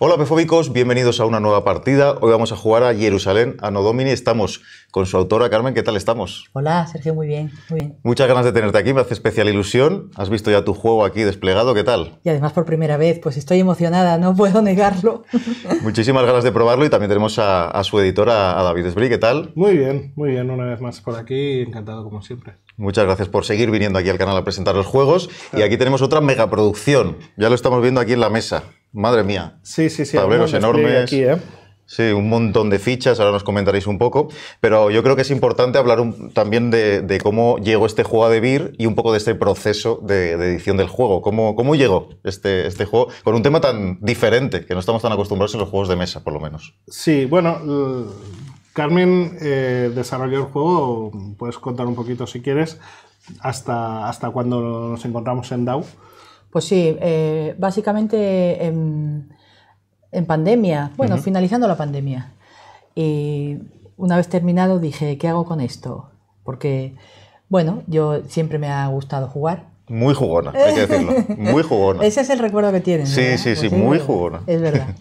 Hola pefóbicos, bienvenidos a una nueva partida. Hoy vamos a jugar a Jerusalén, a Estamos con su autora Carmen. ¿Qué tal estamos? Hola Sergio, muy bien, muy bien. Muchas ganas de tenerte aquí, me hace especial ilusión. Has visto ya tu juego aquí desplegado, ¿qué tal? Y además por primera vez, pues estoy emocionada, no puedo negarlo. Muchísimas ganas de probarlo y también tenemos a, su editora, a David Esbri. ¿Qué tal? Muy bien, muy bien, una vez más por aquí, encantado como siempre. Muchas gracias por seguir viniendo aquí al canal a presentar los juegos. Y aquí tenemos otra megaproducción. Ya lo estamos viendo aquí en la mesa. Madre mía. Sí, sí, sí. Tableros enormes. ¿eh? Sí, un montón de fichas, ahora nos comentaréis un poco, pero yo creo que es importante hablar también de, cómo llegó este juego a Debir y un poco de este proceso de, edición del juego. ¿Cómo, cómo llegó este, este, juego con un tema tan diferente, que no estamos tan acostumbrados en los juegos de mesa, por lo menos? Sí, bueno, Carmen eh, desarrolló el juego, puedes contar un poquito si quieres, hasta, hasta cuando nos encontramos en DAO. Pues sí, eh, básicamente en, pandemia, bueno, finalizando la pandemia. Y una vez terminado dije, ¿qué hago con esto? Porque, bueno, yo siempre me ha gustado jugar. Muy jugona, hay que decirlo. Muy jugona. Ese es el recuerdo que tienen. Sí, sí, pues sí, muy jugona. Es verdad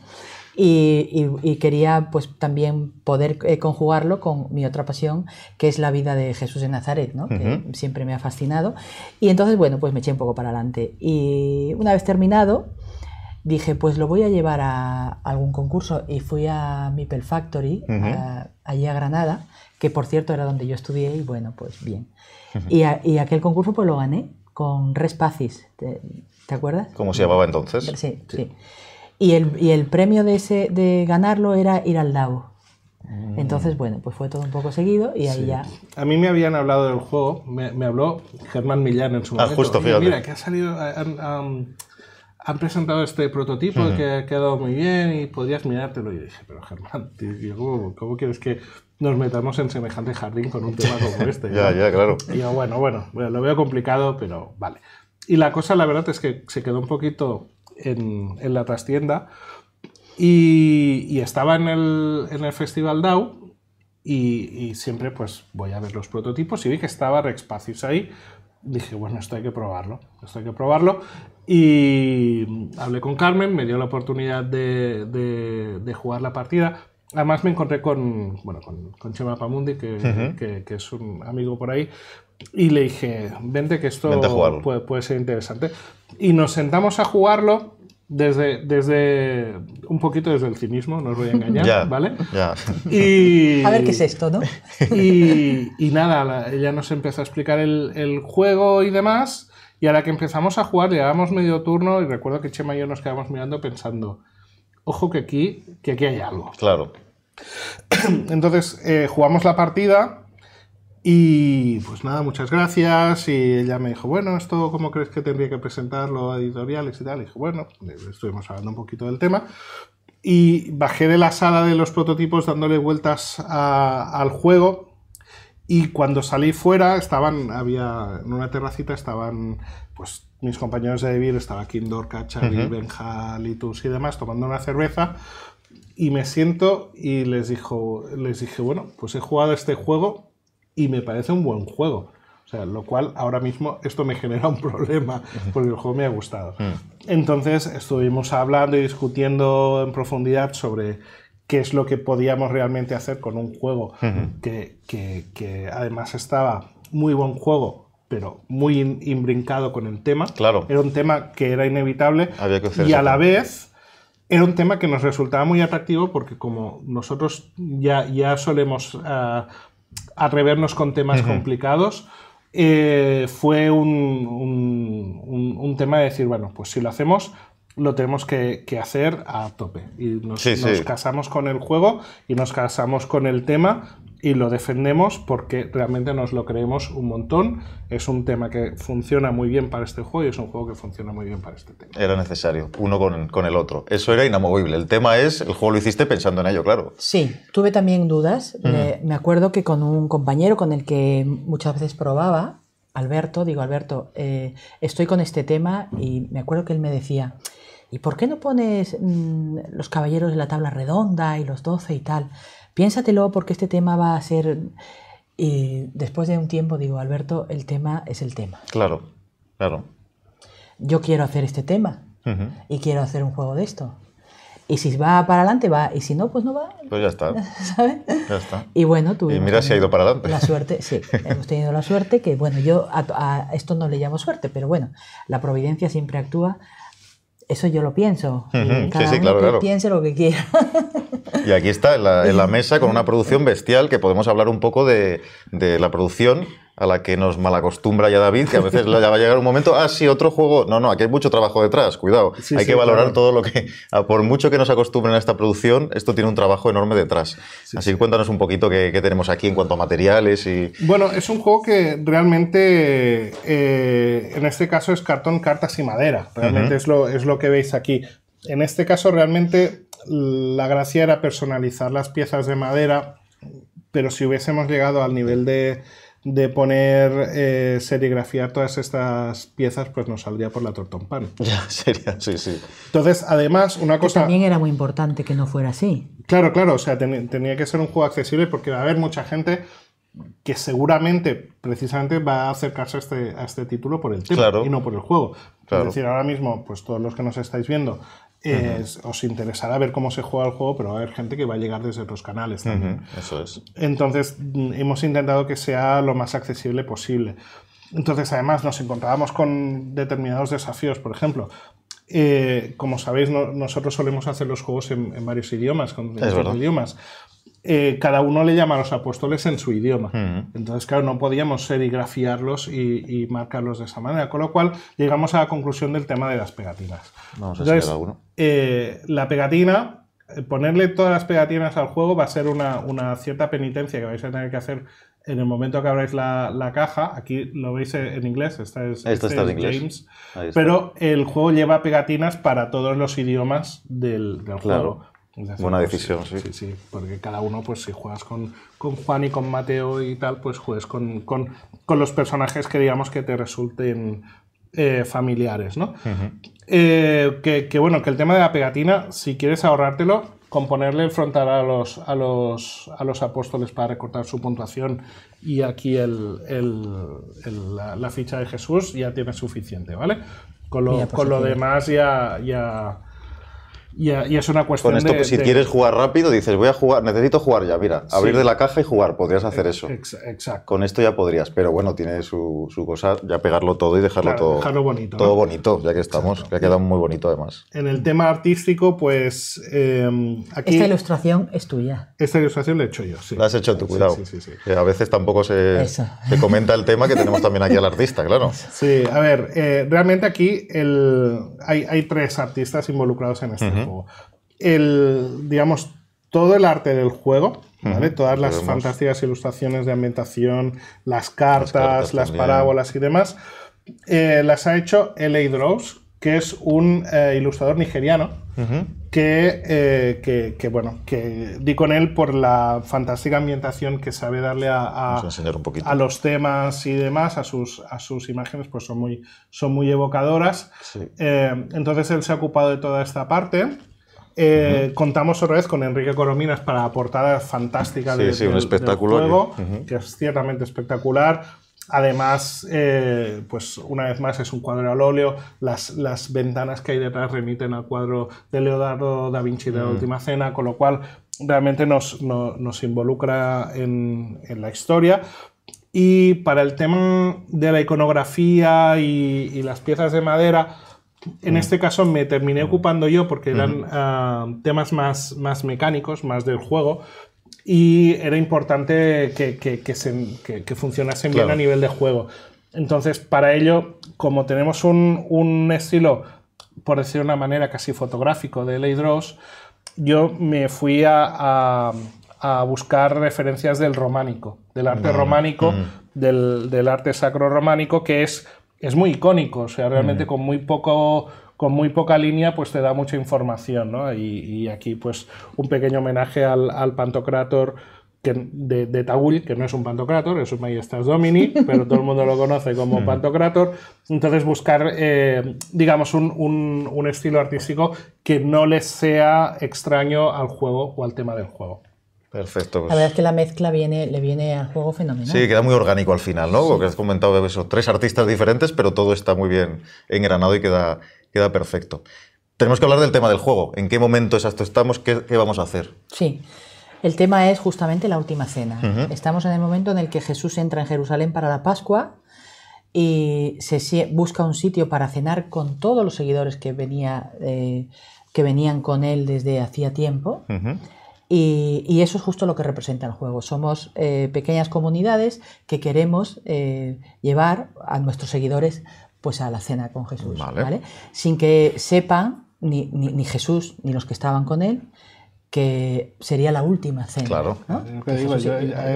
y, quería pues también poder eh, conjugarlo con mi otra pasión, que es la vida de Jesús de Nazaret, ¿no? que siempre me ha fascinado. Y entonces, bueno, pues me eché un poco para adelante. Y una vez terminado, dije, pues lo voy a llevar a algún concurso y fui a Mipel Factory, allí a Granada, que por cierto era donde yo estudié y bueno, pues bien. y, aquel concurso pues lo gané con Respacis, ¿te, acuerdas? ¿Cómo se llamaba entonces? sí. sí. Y el, premio de, ese, de ganarlo era ir al lago. Mm. Entonces, bueno, pues fue todo un poco seguido y ahí ya. A mí me habían hablado del juego, me, habló Germán Millán en su ah, momento. Ah, justo, fíjate. Mira, que ha salido. Han, presentado este prototipo que ha quedado muy bien y podrías mirártelo. Y dije, pero Germán, ¿cómo, quieres que nos metamos en semejante jardín con un tema como este? ya, ya, claro. Y yo, bueno, bueno, bueno, lo veo complicado, pero vale. Y la cosa, la verdad, es que se quedó un poquito en, en la trastienda. Y, estaba en el, en el, Festival DAO y, siempre pues voy a ver los prototipos y vi que estaba Rexpacius ahí. Dije, bueno, esto hay que probarlo, esto hay que probarlo. Y hablé con Carmen, me dio la oportunidad de, de, jugar la partida. Además me encontré con, bueno, con, con Chema Pamundi, que, que, que, es un amigo por ahí, y le dije, vente que esto puede, ser interesante. Y nos sentamos a jugarlo desde, desde un poquito desde el cinismo, no os voy a engañar, ¿vale? Ya. Y, a ver qué es esto, ¿no? Y, nada, ella nos empezó a explicar el, juego y demás. Y a la que empezamos a jugar, llevábamos medio turno y recuerdo que Chema y yo nos quedamos mirando pensando, ojo que aquí, que aquí hay algo. Claro. Entonces eh, jugamos la partida y pues nada, muchas gracias. Y ella me dijo, bueno, ¿esto cómo crees que tendría que presentarlo a editoriales y tal? Y dije, bueno, eh, estuvimos hablando un poquito del tema. Y bajé de la sala de los prototipos dándole vueltas al juego. Y cuando salí fuera, estaban, había, en una terracita estaban, pues, mis compañeros de vivir, estaba Kindor, Kachavi, uh -huh. Benja, y demás, tomando una cerveza. Y me siento y les, dijo, les dije, bueno, pues he jugado este juego y me parece un buen juego. O sea, lo cual ahora mismo esto me genera un problema, porque el juego me ha gustado. Mm. Entonces estuvimos hablando y discutiendo en profundidad sobre qué es lo que podíamos realmente hacer con un juego que, además estaba muy buen juego, pero muy imbrincado con el tema. Claro. Era un tema que era inevitable y a la vez era un tema que nos resultaba muy atractivo porque como nosotros ya, ya solemos ah, atrevernos con temas complicados. Eh, fue un, un, tema de decir, bueno, pues si lo hacemos, lo tenemos que, hacer a tope. Y nos, casamos con el juego y nos casamos con el tema y lo defendemos porque realmente nos lo creemos un montón. Es un tema que funciona muy bien para este juego y es un juego que funciona muy bien para este tema. Era necesario, uno con, el otro. Eso era inamovible. El tema es, el juego lo hiciste pensando en ello, claro. Sí, tuve también dudas. Me, acuerdo que con un compañero con el que muchas veces probaba, Alberto, digo, Alberto, eh, estoy con este tema y me acuerdo que él me decía, ¿y por qué no pones mm, los caballeros de la tabla redonda y los doce y tal? Piénsatelo porque este tema va a ser, y eh, después de un tiempo digo, Alberto, el tema es el tema. Claro, claro. Yo quiero hacer este tema y quiero hacer un juego de esto. Y si va para adelante, va. Y si no, pues no va. Pues ya está. ¿Sabes? Ya está. Y bueno, tú. Y mira si ha ido para adelante. La suerte, sí. hemos tenido la suerte que, bueno, yo a, esto no le llamo suerte, pero bueno, la providencia siempre actúa eso yo lo pienso. claro, Piense lo que quiera. y aquí está, en la, en la, mesa, con una producción bestial, que podemos hablar un poco de, de la producción a la que nos malacostumbra ya David, que a veces ya va a llegar un momento, ah, sí, otro juego. No, no, aquí hay mucho trabajo detrás, cuidado. hay que valorar todo lo que, por mucho que nos acostumbren a esta producción, esto tiene un trabajo enorme detrás. Así que cuéntanos un poquito qué, tenemos aquí en cuanto a materiales y... Bueno, es un juego que realmente, eh, en este caso es cartón, cartas y madera. Realmente lo, es lo que veis aquí. En este caso realmente la gracia era personalizar las piezas de madera, pero si hubiésemos llegado al nivel de de poner, eh, serigrafiar todas estas piezas, pues nos saldría por la tortón pan. Ya, sería, sí, sí. Entonces, además, una cosa... también era muy importante que no fuera así. Claro, claro, o sea, tenía que ser un juego accesible porque va a haber mucha gente que seguramente, precisamente, va a acercarse a este, este título por el tema y no por el juego. Es decir, ahora mismo, pues todos los que nos estáis viendo, os interesará ver cómo se juega el juego, pero va a haber gente que va a llegar desde otros canales también. Eso es. Entonces, mm, hemos intentado que sea lo más accesible posible. Entonces, además, nos encontrábamos con determinados desafíos. Por ejemplo, eh, como sabéis, nosotros solemos hacer los juegos en, varios idiomas, con es idiomas. Eh, cada uno le llama a los apóstoles en su idioma. Entonces, claro, no podíamos serigrafiarlos y, marcarlos de esa manera. Con lo cual, llegamos a la conclusión del tema de las pegatinas. Vamos a Entonces, uno. Eh, la pegatina, eh, ponerle todas las pegatinas al juego va a ser una, cierta penitencia que vais a tener que hacer en el momento que abráis la, caja. Aquí lo veis en inglés, esta es, este James. Pero el juego lleva pegatinas para todos los idiomas del, del claro. juego Buena pues, decisión, eh, sí, sí. Sí, porque cada uno, pues si juegas con, con Juan y con Mateo y tal, pues juegues con, los personajes que digamos que te resulten eh, familiares, ¿no? Eh, que, bueno, que el tema de la pegatina, si quieres ahorrártelo, con ponerle el a los, a los, a los apóstoles para recortar su puntuación y aquí la, ficha de Jesús, ya tiene suficiente, ¿vale? Con lo, pues con lo demás ya, ya eh, y, es una cuestión. Con esto, de, pues, si quieres jugar rápido, dices, voy a jugar, necesito jugar ya, mira, abrir de la caja y jugar, podrías hacer eso. Exacto. Con esto ya podrías, pero bueno, tiene su, cosa, ya pegarlo todo y dejarlo todo. Dejarlo bonito. Todo bonito, ya que estamos, que ha quedado muy bonito además. En el tema artístico, pues. Em, Esta ilustración es tuya. Esta ilustración la he hecho yo, sí. La has hecho tú, cuidado. que a veces tampoco se, comenta el tema que tenemos también aquí al artista, claro. Sí, a ver, eh, realmente aquí el, hay, tres artistas involucrados en esto el, digamos, todo el arte del juego, Todas las fantásticas ilustraciones de ambientación, las cartas, las, parábolas y demás, eh, las ha hecho L.A. Draws, que es un eh, ilustrador nigeriano. Eh, que, bueno, que di con él por la fantástica ambientación que sabe darle a, a, los temas y demás, a sus, a sus imágenes, pues son muy, son muy evocadoras. Eh, entonces él se ha ocupado de toda esta parte. Eh, contamos otra vez con Enrique Corominas para la portada fantástica de, sí, juego, que es ciertamente espectacular. Además, eh, pues una vez más es un cuadro al óleo, las, las, ventanas que hay detrás remiten al cuadro de Leonardo da Vinci de la mm. Última Cena, con lo cual realmente nos, involucra en, la historia. Y para el tema de la iconografía y, las piezas de madera, en mm. este caso me terminé mm. ocupando yo porque eran ah, temas más, más mecánicos, más del juego, y era importante que, funcionasen bien a nivel de juego. Entonces, para ello, como tenemos un, estilo, por decir de una manera, casi fotográfico de Ley draws, yo me fui a, buscar referencias del románico, del arte mm, románico, mm. Del, arte sacro románico, que es, es muy icónico, o sea, realmente mm. con muy poco con muy poca línea pues te da mucha información, ¿no? y, aquí pues un pequeño homenaje al, al Pantocrator de, de que no es un Pantocrator, es un Majestas Domini, pero todo el mundo lo conoce como Pantocrator. Entonces buscar, eh, digamos, un, estilo artístico que no le sea extraño al juego o al tema del juego. Perfecto. Pues. La verdad es que la mezcla viene, le viene al juego fenomenal. Sí, queda muy orgánico al final, ¿no? Porque has comentado esos tres artistas diferentes, pero todo está muy bien engranado y queda, queda perfecto. Tenemos que hablar del tema del juego. ¿En qué momento exacto estamos? ¿Qué, vamos a hacer? Sí. El tema es justamente la última cena. Estamos en el momento en el que Jesús entra en Jerusalén para la Pascua y se busca un sitio para cenar con todos los seguidores que, venía, eh, que venían con él desde hacía tiempo. y, eso es justo lo que representa el juego. Somos eh, pequeñas comunidades que queremos eh, llevar a nuestros seguidores pues a la cena con Jesús, vale. Sin que sepa ni, ni, ni Jesús ni los que estaban con él que sería la última cena. Claro.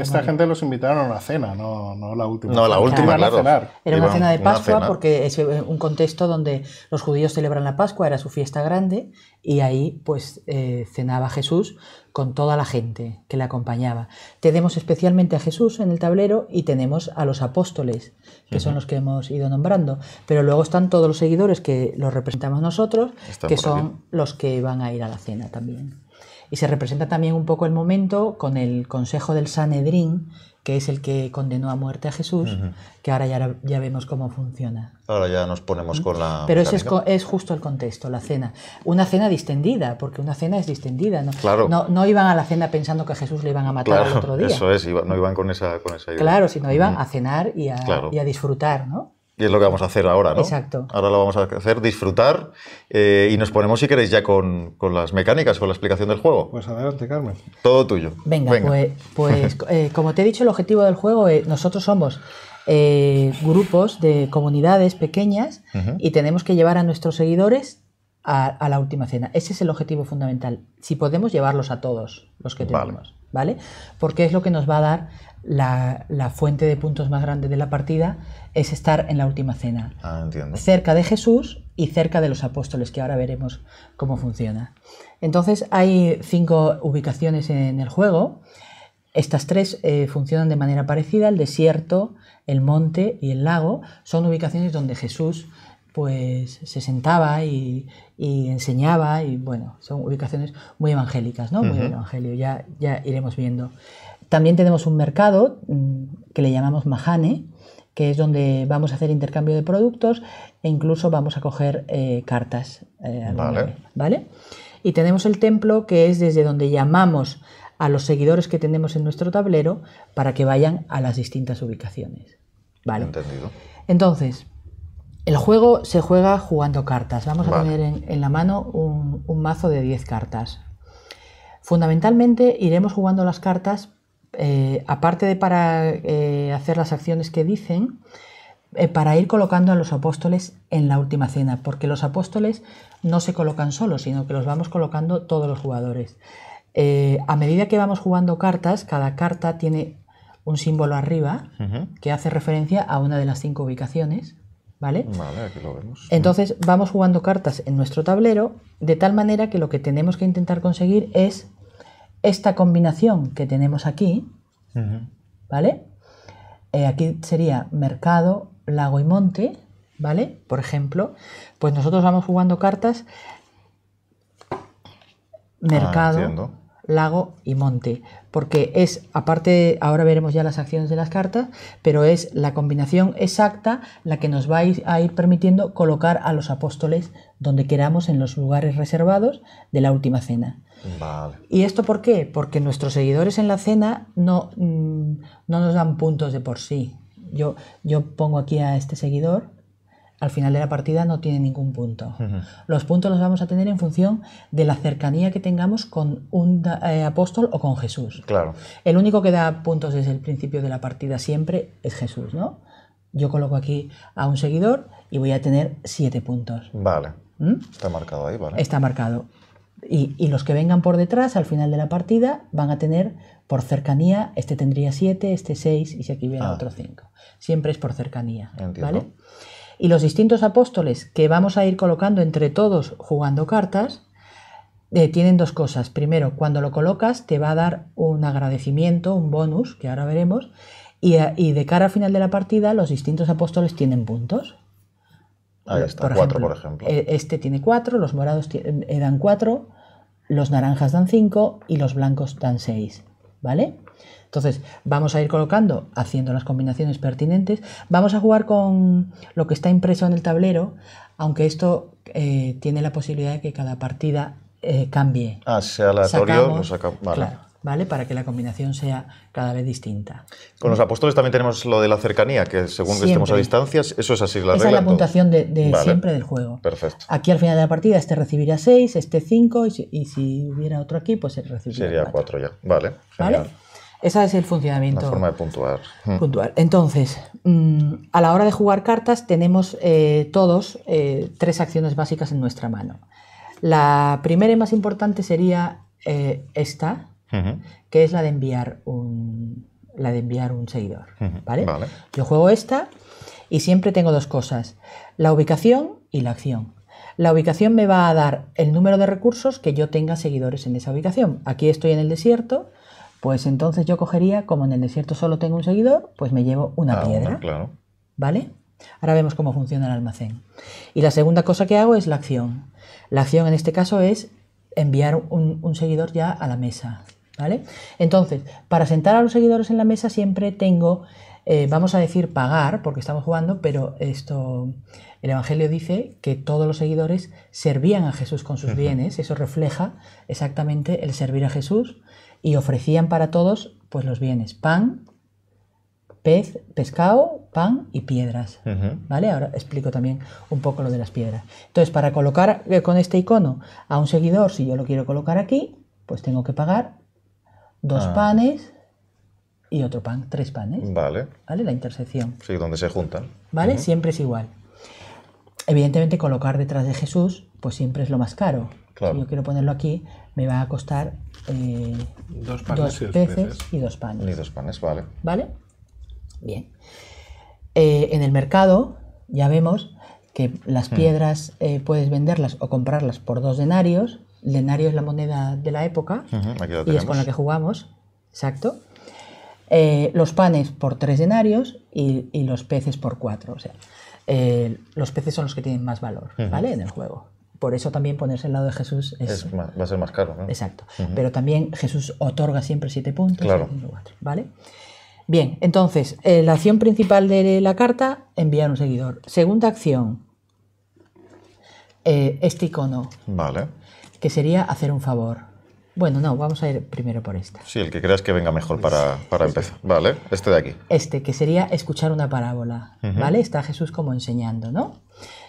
esta gente los invitaron a una cena, no, no la última. No, la última, claro. Era una cena de Pascua porque es un contexto donde los judíos celebran la Pascua, era su fiesta grande, y ahí pues eh, cenaba Jesús con toda la gente que le acompañaba. Tenemos especialmente a Jesús en el tablero y tenemos a los apóstoles, que son los que hemos ido nombrando, pero luego están todos los seguidores que los representamos nosotros, que son los que van a ir a la cena también. Y se representa también un poco el momento con el consejo del Sanedrín, que es el que condenó a muerte a Jesús, que ahora ya, ya, vemos cómo funciona. Ahora ya nos ponemos con la... Pero ese es, es, justo el contexto, la cena. Una cena distendida, porque una cena es distendida. No, claro. no, no iban a la cena pensando que a Jesús le iban a matar al otro día. Eso es, no iban con esa, con esa idea. Claro, sino iban a cenar y a, y a disfrutar, ¿no? Y es lo que vamos a hacer ahora, ¿no? Exacto. Ahora lo vamos a hacer, disfrutar eh, y nos ponemos, si queréis, ya con, las mecánicas, con la explicación del juego. Pues adelante, Carmen. Todo tuyo. Venga, pues, pues eh, como te he dicho, el objetivo del juego, es, eh, nosotros somos grupos de comunidades pequeñas y tenemos que llevar a nuestros seguidores a, la última cena. Ese es el objetivo fundamental. Si podemos llevarlos a todos los que tenemos. ¿vale? Porque es lo que nos va a dar la, fuente de puntos más grande de la partida, es estar en la última cena. Ah, cerca de Jesús y cerca de los apóstoles, que ahora veremos cómo funciona. Entonces hay cinco ubicaciones en el juego. Estas tres eh, funcionan de manera parecida, el desierto, el monte y el lago. Son ubicaciones donde Jesús pues se sentaba y, y enseñaba y bueno, son ubicaciones muy evangélicas, ¿no? Muy evangelio, ya, ya iremos viendo. También tenemos un mercado mm, que le llamamos Mahane, que es donde vamos a hacer intercambio de productos e incluso vamos a coger eh, cartas. Eh, vale. vale. Y tenemos el templo que es desde donde llamamos a los seguidores que tenemos en nuestro tablero para que vayan a las distintas ubicaciones. Vale. Entendido. Entonces, el juego se juega jugando cartas. Vamos a tener en, la mano un, mazo de 10 cartas. Fundamentalmente iremos jugando las cartas, eh, aparte de para eh, hacer las acciones que dicen, eh, para ir colocando a los apóstoles en la última cena, porque los apóstoles no se colocan solos, sino que los vamos colocando todos los jugadores. a medida que vamos jugando cartas, cada carta tiene un símbolo arriba que hace referencia a una de las cinco ubicaciones. ¿Vale? lo vemos. Entonces vamos jugando cartas en nuestro tablero de tal manera que lo que tenemos que intentar conseguir es esta combinación que tenemos aquí, ¿vale? Eh, aquí sería mercado, lago y monte, ¿vale? Por ejemplo, pues nosotros vamos jugando cartas ah, mercado, lago y monte, porque es, aparte, ahora veremos ya las acciones de las cartas, pero es la combinación exacta la que nos va a ir, permitiendo colocar a los apóstoles donde queramos en los lugares reservados de la última cena. ¿Y esto por qué? Porque nuestros seguidores en la cena no, mm, no nos dan puntos de por sí. Yo, yo pongo aquí a este seguidor al final de la partida no tiene ningún punto. Los puntos los vamos a tener en función de la cercanía que tengamos con un eh, apóstol o con Jesús. Claro. El único que da puntos desde el principio de la partida siempre es Jesús, ¿no? Yo coloco aquí a un seguidor y voy a tener siete puntos. Vale. ¿Mm? Está marcado ahí, ¿vale? Está marcado. Y, los que vengan por detrás al final de la partida van a tener por cercanía, este tendría siete este seis y si aquí viene ah. otro cinco Siempre es por cercanía. Entiendo. ¿Vale? Y los distintos apóstoles que vamos a ir colocando entre todos jugando cartas, eh, tienen dos cosas. Primero, cuando lo colocas te va a dar un agradecimiento, un bonus, que ahora veremos, y, eh, de cara al final de la partida los distintos apóstoles tienen puntos. Ahí está, cuatro, por ejemplo. Eh, este tiene cuatro, los morados dan cuatro, los naranjas dan cinco y los blancos dan seis. ¿vale? Entonces, vamos a ir colocando, haciendo las combinaciones pertinentes. Vamos a jugar con lo que está impreso en el tablero, aunque esto eh, tiene la posibilidad de que cada partida eh, cambie. Ah, sea aleatorio, sacamos, ¿vale? Para que la combinación sea cada vez distinta. Con los apóstoles también tenemos lo de la cercanía, que según que estemos a distancias, eso es así la regla. Esa es la puntuación de, siempre del juego. Perfecto. Aquí al final de la partida este recibirá 6, este 5 y, si, hubiera otro aquí, pues recibiría 4. Sería 4 ya. Vale. Genial. es el funcionamiento. La forma de puntuar. Hmm. puntual. Entonces, mm, a la hora de jugar cartas tenemos eh, todos eh, tres acciones básicas en nuestra mano. La primera y más importante sería eh, esta, que es la de enviar un, la de enviar un seguidor. Yo juego esta y siempre tengo dos cosas, la ubicación y la acción. La ubicación me va a dar el número de recursos que yo tenga seguidores en esa ubicación. Aquí estoy en el desierto, pues entonces yo cogería, como en el desierto solo tengo un seguidor, pues me llevo una ah, piedra. ¿Vale? Ahora vemos cómo funciona el almacén. Y la segunda cosa que hago es la acción. La acción en este caso es enviar un seguidor ya a la mesa. ¿Vale? Entonces, para sentar a los seguidores en la mesa siempre tengo, eh, vamos a decir pagar, porque estamos jugando, pero esto, el Evangelio dice que todos los seguidores servían a Jesús con sus bienes, eso refleja exactamente el servir a Jesús y ofrecían para todos pues los bienes, pan, pez, pescado, pan y piedras, ¿vale? Ahora explico también un poco lo de las piedras. Entonces, para colocar eh, con este icono a un seguidor, si yo lo quiero colocar aquí, pues tengo que pagar dos ah. panes y otro pan, tres panes. Vale. ¿Vale? La intersección. Sí, donde se juntan. ¿Vale? Siempre es igual. Evidentemente, colocar detrás de Jesús, pues siempre es lo más caro. Si yo quiero ponerlo aquí, me va a costar eh, dos, panes y peces, y dos panes. Y dos panes, vale. ¿Vale? Bien. Eh, en el mercado ya vemos que las hmm. piedras eh, puedes venderlas o comprarlas por dos denarios Denario es la moneda de la época y es con la que jugamos, exacto. Eh, los panes por tres denarios y, los peces por cuatro. O sea, eh, los peces son los que tienen más valor, ¿vale? En el juego. Por eso también ponerse al lado de Jesús es, va a ser más caro. Exacto. Pero también Jesús otorga siempre siete puntos. ¿Vale? Bien, entonces, eh, la acción principal de la carta, enviar un seguidor. Segunda acción, este icono. Vale que sería hacer un favor. Bueno, no, vamos a ir primero por esta. Sí, el que creas que venga mejor para, pues, empezar. Vale, este de aquí. Este, que sería escuchar una parábola. ¿Vale? Está Jesús como enseñando, ¿no?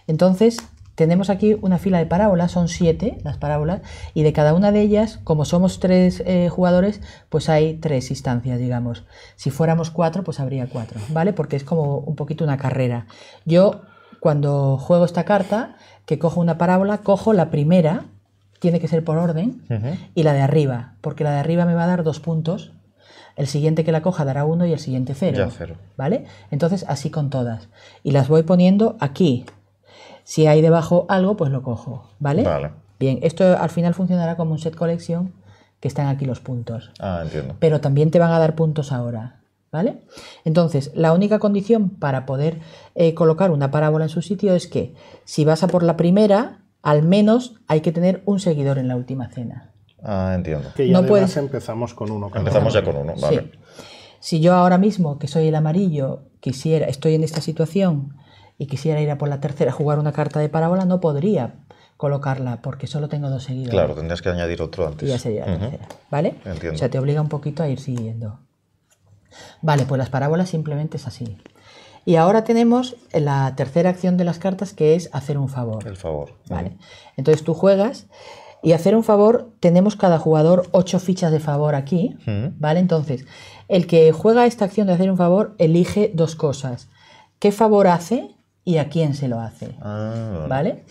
Entonces, tenemos aquí una fila de parábolas, son siete las parábolas, y de cada una de ellas, como somos tres eh, jugadores, pues hay tres instancias, digamos. Si fuéramos cuatro, pues habría cuatro, ¿vale? Porque es como un poquito una carrera. Yo, cuando juego esta carta, que cojo una parábola, cojo la primera, tiene que ser por orden, y la de arriba, porque la de arriba me va a dar dos puntos, el siguiente que la coja dará uno y el siguiente cero. Ya cero. ¿Vale? Entonces así con todas. Y las voy poniendo aquí. Si hay debajo algo, pues lo cojo. ¿Vale? Vale. Bien, esto al final funcionará como un set colección que están aquí los puntos. Ah, entiendo. Pero también te van a dar puntos ahora. ¿Vale? Entonces, la única condición para poder eh, colocar una parábola en su sitio es que si vas a por la primera, al menos hay que tener un seguidor en la última cena. Ah, entiendo. Que ya no empezamos con uno. empezamos ya con uno, vale. Si yo ahora mismo, que soy el amarillo, quisiera, estoy en esta situación y quisiera ir a por la tercera a jugar una carta de parábola, no podría colocarla porque solo tengo dos seguidores. Claro, tendrías que añadir otro antes. Y ya sería la tercera, ¿vale? Entiendo. O sea, te obliga un poquito a ir siguiendo. Vale, pues las parábolas simplemente es así. Y ahora tenemos la tercera acción de las cartas que es hacer un favor. El favor. Vale. Entonces tú juegas y hacer un favor, tenemos cada jugador ocho fichas de favor aquí, ¿vale? Entonces, el que juega esta acción de hacer un favor elige dos cosas. ¿Qué favor hace y a quién se lo hace? Ah, ¿Vale?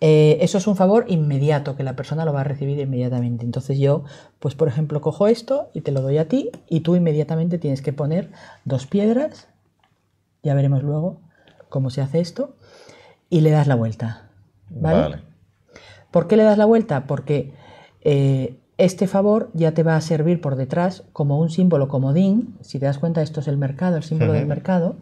Eh, eso es un favor inmediato, que la persona lo va a recibir inmediatamente. Entonces yo, pues por ejemplo, cojo esto y te lo doy a ti y tú inmediatamente tienes que poner dos piedras ya veremos luego cómo se hace esto, y le das la vuelta. ¿Vale? vale. por qué le das la vuelta? Porque eh, este favor ya te va a servir por detrás como un símbolo comodín, si te das cuenta esto es el mercado, el símbolo del mercado,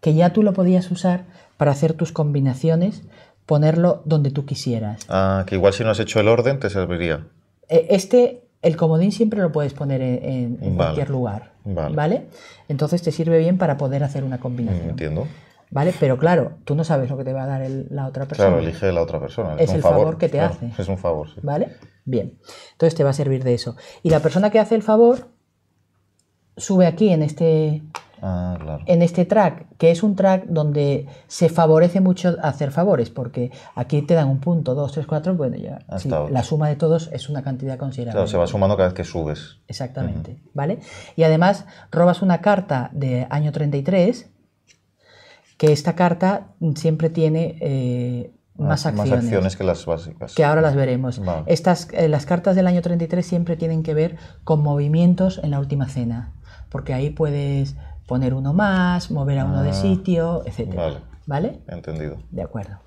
que ya tú lo podías usar para hacer tus combinaciones, ponerlo donde tú quisieras. Ah, que igual si no has hecho el orden te serviría. E, este, el comodín siempre lo puedes poner en, cualquier lugar. Vale. Entonces te sirve bien para poder hacer una combinación. Entiendo. ¿Vale? Pero claro, tú no sabes lo que te va a dar la otra persona. Claro, elige la otra persona. Es, el favor, que te hace. Es un favor, sí. ¿Vale? Bien. Entonces te va a servir de eso. Y la persona que hace el favor sube aquí en este Ah, en este track, que es un track donde se favorece mucho hacer favores, porque aquí te dan un punto, dos, tres, cuatro, bueno, ya la suma de todos es una cantidad considerable. se va sumando cada vez que subes. Exactamente, ¿vale? Y además robas una carta de año 33, que esta carta siempre tiene... Eh, ah, más, más acciones, que las básicas. Que ahora las veremos. Estas, eh, las cartas del año 33 siempre tienen que ver con movimientos en la última cena, porque ahí puedes poner uno más, mover a uno de ah, sitio, etc. Vale. Entendido. De acuerdo.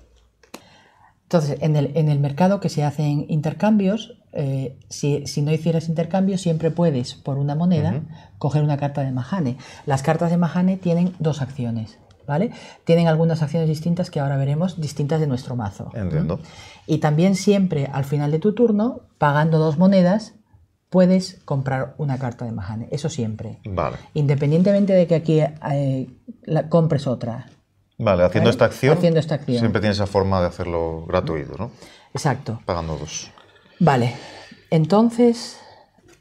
Entonces, en el, mercado que se hacen intercambios, eh, si, no hicieras intercambio, siempre puedes, por una moneda, coger una carta de Mahane. Las cartas de Mahane tienen dos acciones, ¿vale? Tienen algunas acciones distintas que ahora veremos, distintas de nuestro mazo. Entiendo. Y también siempre, al final de tu turno, pagando dos monedas, puedes comprar una carta de Mahane, eso siempre. Vale. Independientemente de que aquí eh, la, compres otra. Vale, haciendo, Esta acción, Siempre tienes esa forma de hacerlo gratuito, ¿no? Exacto. Pagando dos. Vale, entonces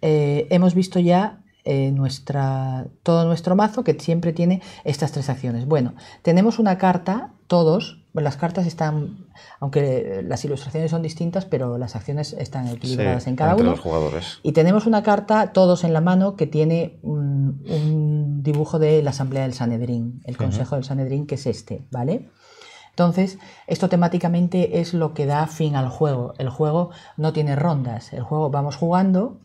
eh, hemos visto ya eh, nuestra, todo nuestro mazo que siempre tiene estas tres acciones. Bueno, tenemos una carta, todos, las cartas están, aunque las ilustraciones son distintas, pero las acciones están equilibradas en cada uno. Y tenemos una carta, todos en la mano, que tiene un, dibujo de la Asamblea del Sanedrín, el Consejo del Sanedrín, que es este, ¿vale? Entonces, esto temáticamente es lo que da fin al juego. El juego no tiene rondas, el juego vamos jugando.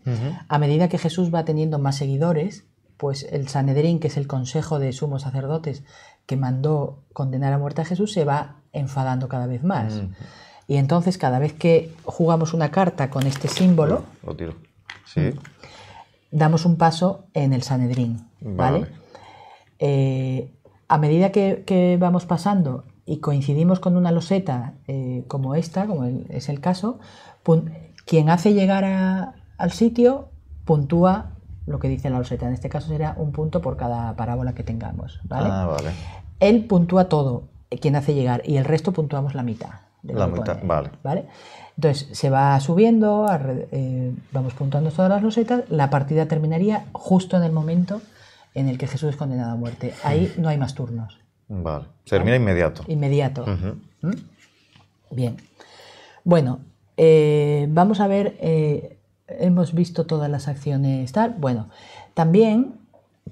A medida que Jesús va teniendo más seguidores, pues el Sanedrín, que es el consejo de sumos sacerdotes que mandó condenar a muerte a Jesús, se va enfadando cada vez más. Y entonces cada vez que jugamos una carta con este símbolo, damos un paso en el Sanedrín. ¿vale? Eh, a medida que, vamos pasando y coincidimos con una loseta eh, como esta, como es el caso, quien hace llegar al sitio puntúa lo que dice la loseta. En este caso será un punto por cada parábola que tengamos. Ah, Él puntúa todo quién hace llegar y el resto puntuamos la mitad. la mitad, vale. vale. Entonces se va subiendo, eh, vamos puntuando todas las losetas, la partida terminaría justo en el momento en el que Jesús es condenado a muerte. Ahí no hay más turnos. Vale. termina inmediato. Inmediato. ¿Mm? Bien. Bueno, eh, vamos a ver, eh, hemos visto todas las acciones tal. Bueno, también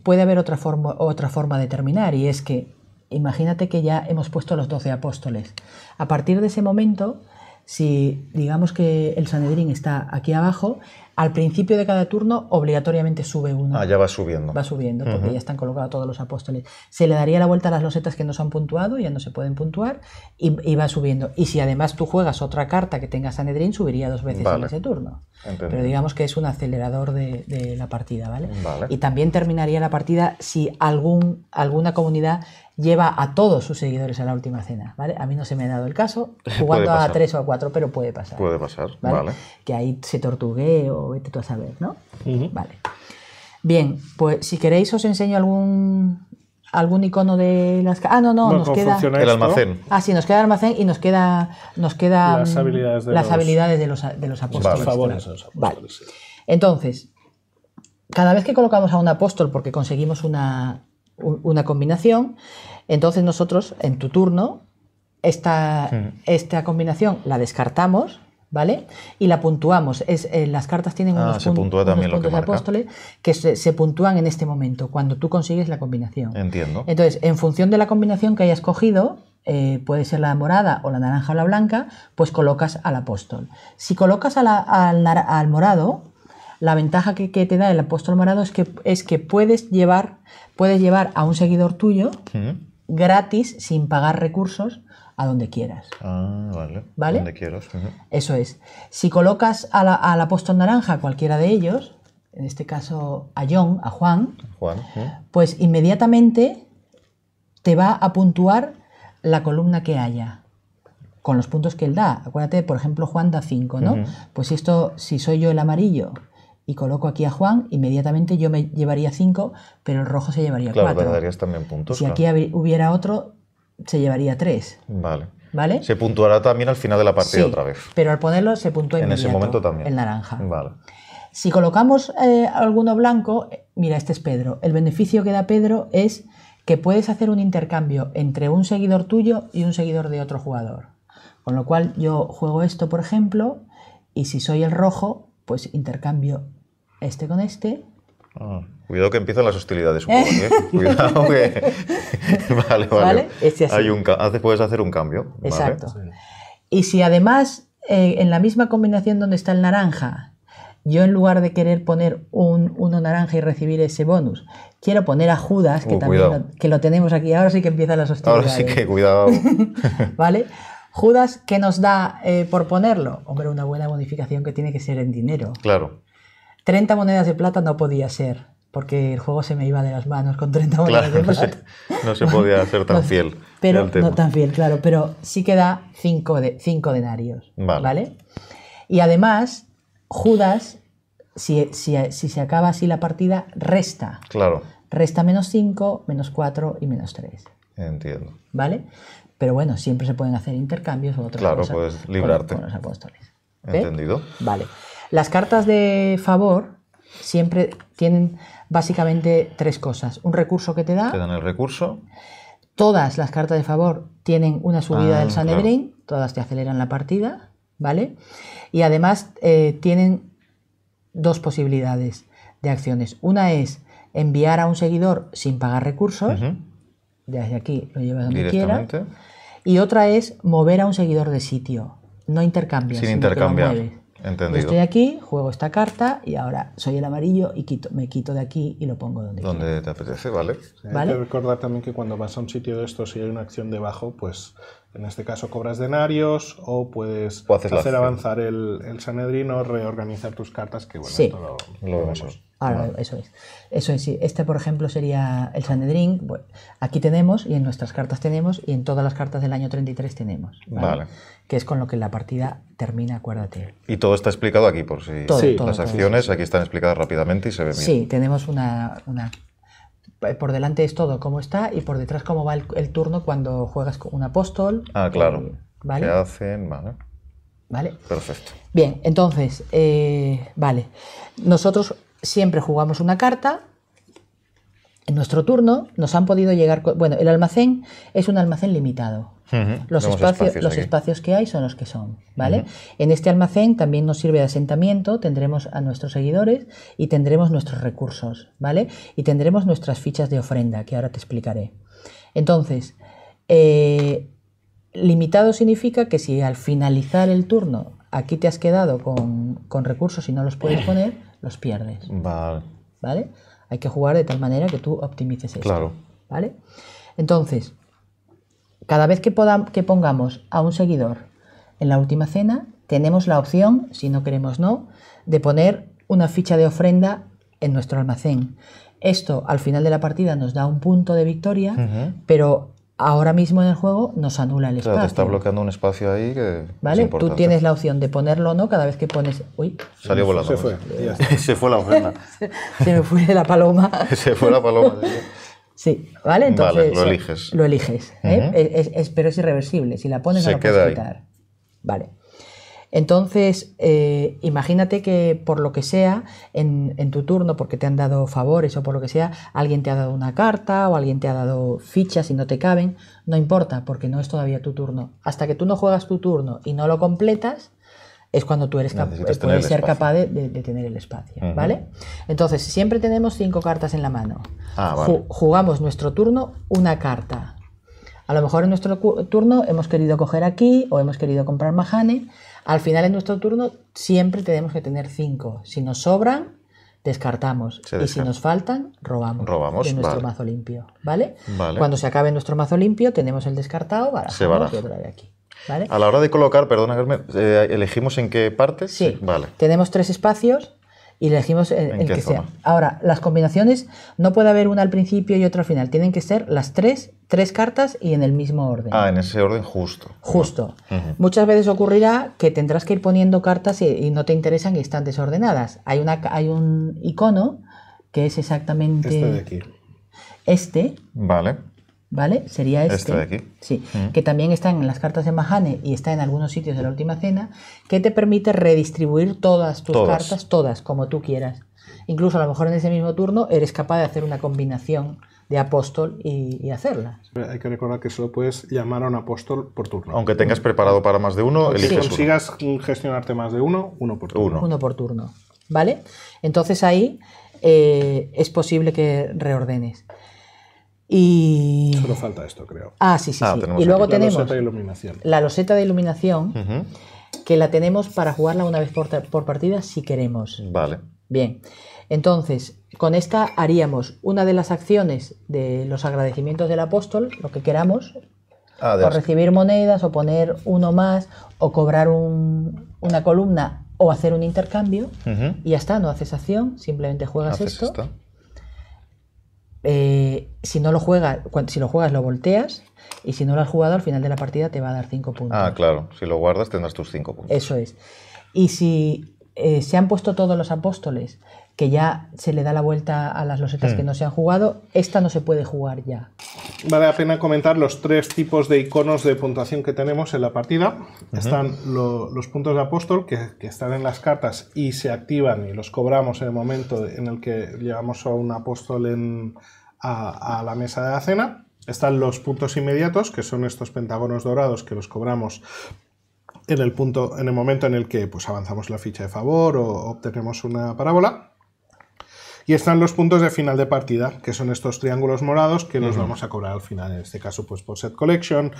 puede haber otra forma, otra forma de terminar y es que imagínate que ya hemos puesto los doce apóstoles. A partir de ese momento, si digamos que el Sanedrín está aquí abajo, al principio de cada turno obligatoriamente sube uno. Ah, ya va subiendo. Va subiendo, porque ya están colocados todos los apóstoles. Se le daría la vuelta a las losetas que no se han puntuado, ya no se pueden puntuar, y, va subiendo. Y si además tú juegas otra carta que tenga Sanedrín, subiría dos veces en ese turno. Pero digamos que es un acelerador de, la partida, ¿vale? Y también terminaría la partida si algún, alguna comunidad lleva a todos sus seguidores a la última cena, A mí no se me ha dado el caso, jugando a tres o a cuatro, pero puede pasar. Puede pasar, ¿vale? Que ahí se tortugue o vete tú a saber, ¿no? Vale. Bien, pues si queréis os enseño algún algún icono de las ah no no, nos queda el almacén ah sí nos queda el almacén y nos queda nos queda las mm, habilidades de, los... Habilidades de los de los apóstoles, vale. entonces cada vez que colocamos a un apóstol porque conseguimos una una combinación, entonces nosotros en tu turno esta, hmm. esta combinación la descartamos, ¿vale? Y la puntuamos. Es, eh, las cartas tienen ah, unos, puntos apóstoles que se, puntúan en este momento, cuando tú consigues la combinación. Entiendo. Entonces, en función de la combinación que hayas cogido, eh, puede ser la morada o la naranja o la blanca, pues colocas al apóstol. Si colocas al, al morado, la ventaja que, te da el apóstol Marado es que, es que puedes, llevar, puedes llevar a un seguidor tuyo gratis, sin pagar recursos, a donde quieras. Ah, vale. ¿Vale? Donde quieras. Eso es. Si colocas al apóstol naranja, cualquiera de ellos, en este caso a John, a Juan, pues inmediatamente te va a puntuar la columna que haya con los puntos que él da. Acuérdate, por ejemplo, Juan da 5, ¿no? Pues esto, si soy yo el amarillo y coloco aquí a Juan, inmediatamente yo me llevaría 5, pero el rojo se llevaría 4. Claro, cuatro. darías también puntos. Si aquí hubiera otro, se llevaría 3. Vale. ¿Vale? Se puntuará también al final de la partida otra vez. Pero al ponerlo se puntúa en ese momento también. El naranja. Vale. Si colocamos eh, alguno blanco, mira, este es Pedro. El beneficio que da Pedro es que puedes hacer un intercambio entre un seguidor tuyo y un seguidor de otro jugador. Con lo cual yo juego esto, por ejemplo, y si soy el rojo, pues intercambio este con este. Ah, cuidado que empiezan las hostilidades ¿eh? cuidado que... vale, vale. Hay un ah, puedes hacer un cambio. Exacto. Y si además eh, en la misma combinación donde está el naranja, yo en lugar de querer poner un, uno naranja y recibir ese bonus, quiero poner a Judas, que oh, también que lo tenemos aquí, ahora sí que empiezan las hostilidades. Ahora sí que cuidado. ¿Vale? Judas, ¿qué nos da eh, por ponerlo? Hombre, una buena modificación que tiene que ser en dinero. Claro. 30 monedas de plata no podía ser, porque el juego se me iba de las manos con 30 monedas de plata. No se, podía hacer tan fiel. Pero, no tan fiel, claro, pero sí que da 5 de, cinco denarios. Vale. Y además, Judas, si, si se acaba así la partida, resta. Claro. Resta menos 5, menos 4 y menos 3. Entiendo. ¿Vale? Pero bueno, siempre se pueden hacer intercambios o otras claro, cosas. Claro, puedes librarte. ¿Eh? ¿Entendido? Vale. Las cartas de favor siempre tienen básicamente tres cosas. Un recurso que te da. Te dan el recurso. Todas las cartas de favor tienen una subida ah, del Sanedrín, todas te aceleran la partida, ¿vale? Y además eh, tienen dos posibilidades de acciones. Una es enviar a un seguidor sin pagar recursos, desde aquí lo llevas donde quieras. Y otra es mover a un seguidor de sitio. No intercambias. Sin intercambiar. Entendido. estoy aquí, juego esta carta y ahora soy el amarillo y quito, me quito de aquí y lo pongo donde Donde te apetece, ¿vale? ¿vale? Hay que recordar también que cuando vas a un sitio de estos y hay una acción debajo, pues en este caso cobras denarios o puedes hacer avanzar el, el, Sanedrín o reorganizar tus cartas, que bueno, sí. lo, Eso. eso es. Eso es, Este, por ejemplo, sería el Sanedrín. aquí tenemos, y en nuestras cartas tenemos, y en todas las cartas del año 33 tenemos. ¿vale? Que es con lo que la partida termina, acuérdate. Y todo está explicado aquí, por si las acciones aquí están explicadas rápidamente y se ve bien. Sí, tenemos una eh, por delante es todo cómo está y por detrás cómo va el, turno cuando juegas con un apóstol. Ah, claro. Eh, ¿Vale? ¿Qué hacen? Vale. ¿Vale? Perfecto. Bien, entonces, eh, vale. Nosotros siempre jugamos una carta. En nuestro turno nos han podido llegar... Bueno, el almacén es un almacén limitado los, espacios, los espacios que hay son los que son, ¿vale? En este almacén también nos sirve de asentamiento, tendremos a nuestros seguidores y tendremos nuestros recursos, ¿vale? Y tendremos nuestras fichas de ofrenda, que ahora te explicaré. Entonces, eh, limitado significa que si al finalizar el turno aquí te has quedado con, recursos y no los puedes poner, los pierdes. Vale. ¿Vale? Hay que jugar de tal manera que tú optimices esto. Claro. ¿Vale? Entonces, cada vez que, que pongamos a un seguidor en la última cena, tenemos la opción, si no queremos no, de poner una ficha de ofrenda en nuestro almacén. Esto al final de la partida nos da un punto de victoria, pero ahora mismo en el juego nos anula el espacio. te está bloqueando un espacio ahí que. Vale, tú tienes la opción de ponerlo o no cada vez que pones. Uy. Salió volando. Se fue. se fue la ofrenda. se me fue la paloma. se fue la paloma. Sí, ¿vale? Entonces lo eliges. Lo eliges, ¿eh? pero es irreversible. Si la pones, a la puedes Vale. Entonces, eh, imagínate que por lo que sea, en, tu turno, porque te han dado favores o por lo que sea, alguien te ha dado una carta o alguien te ha dado fichas y no te caben, no importa, porque no es todavía tu turno. Hasta que tú no juegas tu turno y no lo completas, es cuando tú eres capaz, puedes ser capaz de, tener el espacio, ¿vale? Entonces, siempre tenemos cinco cartas en la mano. Ah, jugamos nuestro turno una carta. A lo mejor en nuestro turno hemos querido coger aquí o hemos querido comprar Mahane. Al final en nuestro turno siempre tenemos que tener cinco. Si nos sobran, descartamos. Y si nos faltan, robamos, robamos de nuestro mazo limpio. ¿vale? Cuando se acabe nuestro mazo limpio, tenemos el descartado, barajamos se baraja. aquí. A la hora de colocar, perdona eh, ¿elegimos en qué partes? Sí, vale. tenemos tres espacios y elegimos ¿En qué que sea. Ahora, las combinaciones no puede haber una al principio y otra al final, tienen que ser las tres, tres cartas y en el mismo orden. Ah, en ese orden justo. Justo. Muchas veces ocurrirá que tendrás que ir poniendo cartas y, no te interesan y están desordenadas. Hay, una, hay un icono que es exactamente... Este Este. Vale ¿vale? Sería este. de aquí. Sí, mm. que también está en las cartas de Mahane y está en algunos sitios de la última cena, que te permite redistribuir todas tus cartas, todas, como tú quieras. Incluso a lo mejor en ese mismo turno eres capaz de hacer una combinación de apóstol y, y hacerla. Hay que recordar que solo puedes llamar a un apóstol por turno. Aunque tengas preparado para más de uno, eliges si consigas gestionarte más de uno, uno por turno. Uno, uno por turno, ¿vale? Entonces ahí eh, es posible que reordenes. Y... Solo falta esto, creo. Ah, sí, sí. Ah, y luego tenemos loseta de iluminación. la loseta de iluminación, que la tenemos para jugarla una vez por, partida si queremos. Vale. Bien. Entonces, con esta haríamos una de las acciones de los agradecimientos del apóstol, lo que queramos, ah, o recibir monedas, o poner uno más, o cobrar una columna, o hacer un intercambio, y ya está, no haces acción, simplemente juegas esto. Eh, si no lo juegas, si lo juegas lo volteas y si no lo has jugado al final de la partida te va a dar 5 puntos. Ah, claro, si lo guardas tendrás tus 5 puntos. Eso es. Y si eh, se han puesto todos los apóstoles que ya se le da la vuelta a las losetas que hmm. no se han jugado, esta no se puede jugar ya. Vale la pena comentar los tres tipos de iconos de puntuación que tenemos en la partida. Están los puntos de apóstol que, están en las cartas y se activan y los cobramos en el momento en el que llevamos a un apóstol a, la mesa de la cena. Están los puntos inmediatos, que son estos pentágonos dorados que los cobramos en el punto, en el momento en el que pues, avanzamos la ficha de favor o obtenemos una parábola. Y están los puntos de final de partida, que son estos triángulos morados que nos vamos a cobrar al final, en este caso pues por set collection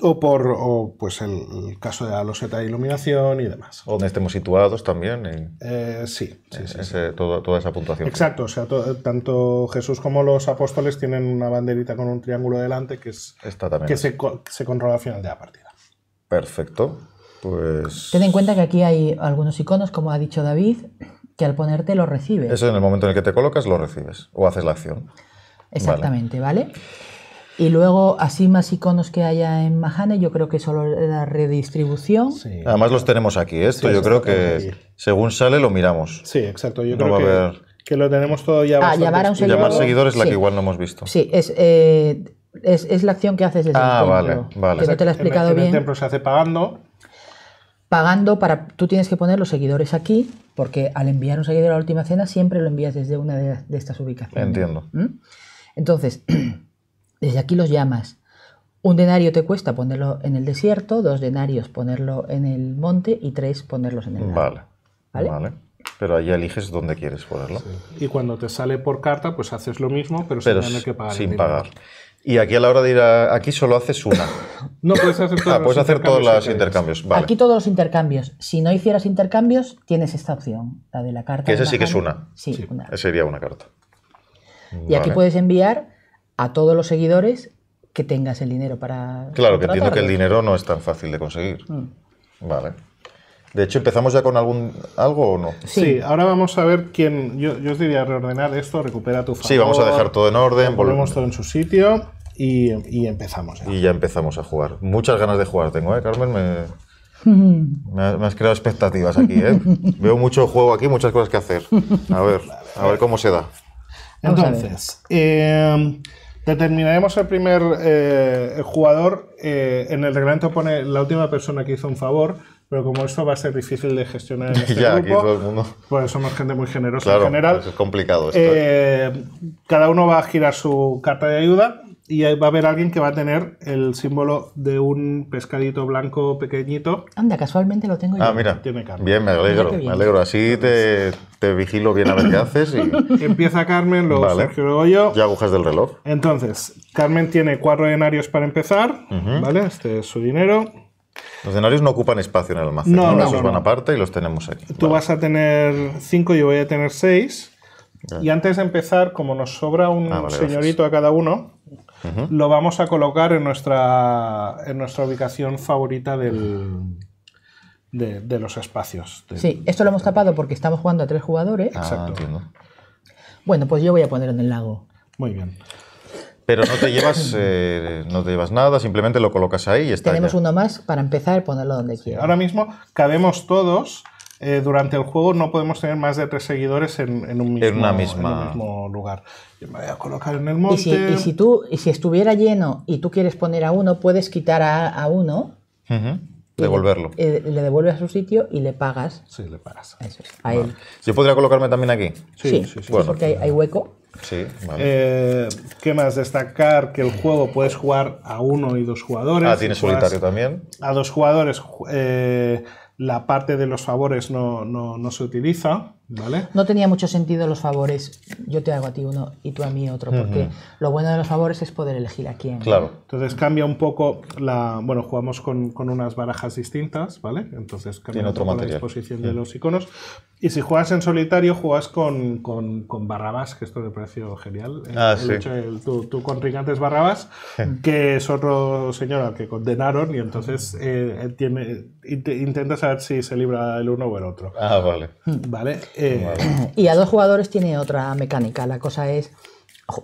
o por o, pues el, caso de la loseta de iluminación y demás. O donde estemos situados también. Eh, sí, toda esa puntuación. Exacto, o sea, tanto Jesús como los apóstoles tienen una banderita con un triángulo delante que, es, Esta que Se, se controla al final de la partida. Perfecto. Pues... Ten en cuenta que aquí hay algunos iconos, como ha dicho David, que al ponerte lo recibes. Eso en el momento en el que te colocas lo recibes o haces la acción. Exactamente, ¿vale? Y luego, así más iconos que haya en Mahane, yo creo que solo la redistribución. Además los tenemos aquí, esto yo creo que según sale lo miramos. Sí, exacto, yo creo que, lo tenemos todo ya. Ah, llamar a un seguidor. Llamar seguidor es la que igual no hemos visto. Sí, eh, es... es, la acción que haces desde ah, Vale, vale. Que no te lo he explicado bien. el templo se hace pagando pagando para... Tú tienes que poner los seguidores aquí, porque al enviar un seguidor a la última cena siempre lo envías desde una de, estas ubicaciones. Entiendo. ¿Mm? Entonces, desde aquí los llamas. Un denario te cuesta ponerlo en el desierto, dos denarios ponerlo en el monte y tres ponerlos en el monte. Vale. ¿Vale? Pero ahí eliges dónde quieres ponerlo. Y cuando te sale por carta, pues haces lo mismo, pero, sin que pagar. Sin pagar. Y aquí a la hora de ir aquí solo haces una. No, puedes hacer ah, todos, ah, puedes los intercambios. Aquí todos los intercambios. Si no hicieras intercambios, tienes esta opción, la de la carta. Que esa sí que es una. Sí, sería una carta. Y aquí puedes enviar a todos los seguidores que tengas el dinero para. Claro, que entiendo que el dinero no es tan fácil de conseguir. Mm. Vale. De hecho, ¿empezamos ya con algún algo o no? Sí, ahora vamos a ver quién. Yo, os diría reordenar esto, recupera tu favor. Sí, vamos a dejar todo en orden. Volvemos todo en su sitio y, empezamos. Y ya empezamos a jugar. Muchas ganas de jugar tengo, ¿eh, Carmen? Me... has, creado expectativas aquí, ¿eh? Veo mucho juego aquí, muchas cosas que hacer. A ver, a ver cómo se da. Entonces, em, determinaremos el primer eh, jugador. Eh, en el reglamento pone la última persona que hizo un favor, pero como esto va a ser difícil de gestionar en este ya, todo el mundo. pues somos gente muy generosa en general. es complicado cada uno va a girar su carta de ayuda y va a haber alguien que va a tener el símbolo de un pescadito blanco pequeñito. Anda, casualmente lo tengo yo. Ah, mira. Bien, me alegro, me alegro. Así te, vigilo bien a ver qué haces. Y... Empieza Carmen, luego vale. luego yo. Ya agujas del reloj. Entonces, Carmen tiene cuatro denarios para empezar, ¿vale? Este es su dinero. Los denarios no ocupan espacio en el almacén, no, ¿no? aparte y los tenemos aquí. Tú vas a tener cinco, yo voy a tener seis. Y antes de empezar, como nos sobra un ah, señorito a cada uno, lo vamos a colocar en nuestra, en nuestra ubicación favorita del, de, los espacios. sí, esto lo hemos tapado porque estamos jugando a tres jugadores. Ah, Exacto. Bueno, pues yo voy a poner en el lago. Muy bien. Pero no te llevas, eh, no te llevas nada, simplemente lo colocas ahí y está. Tenemos uno más para empezar, ponerlo donde quiera. Ahora mismo cabemos todos eh, durante el juego no podemos tener más de tres seguidores en, un, mismo, lugar. Yo me voy a colocar en el monte. Y si, tú, si estuviera lleno y tú quieres poner a uno, puedes quitar a, uno. Devolverlo. Le, eh, le, devuelves a su sitio y le pagas. Sí, le pagas. a ¿Yo podría colocarme también aquí? Sí, sí, sí, pues porque hay, hueco. Sí, vale. Eh, ¿Qué más? Destacar que el juego puedes jugar a uno y dos jugadores. Ah, tiene solitario también. A dos jugadores la parte de los favores no, no, se utiliza. No tenía mucho sentido los favores. Yo te hago a ti uno y tú a mí otro, porque lo bueno de los favores es poder elegir a quién. Claro. Entonces cambia un poco la. Bueno, jugamos con, unas barajas distintas, ¿vale? Entonces cambia la disposición de mm. los iconos. Y si juegas en solitario, juegas con, con, Barrabás, que esto me pareció genial. Ah, el, sí. Barrabás, que es otro señor al que condenaron y entonces eh, tiene, intenta saber si se libra el uno o el otro. Ah, vale. Vale. Eh, y a dos jugadores tiene otra mecánica. La cosa es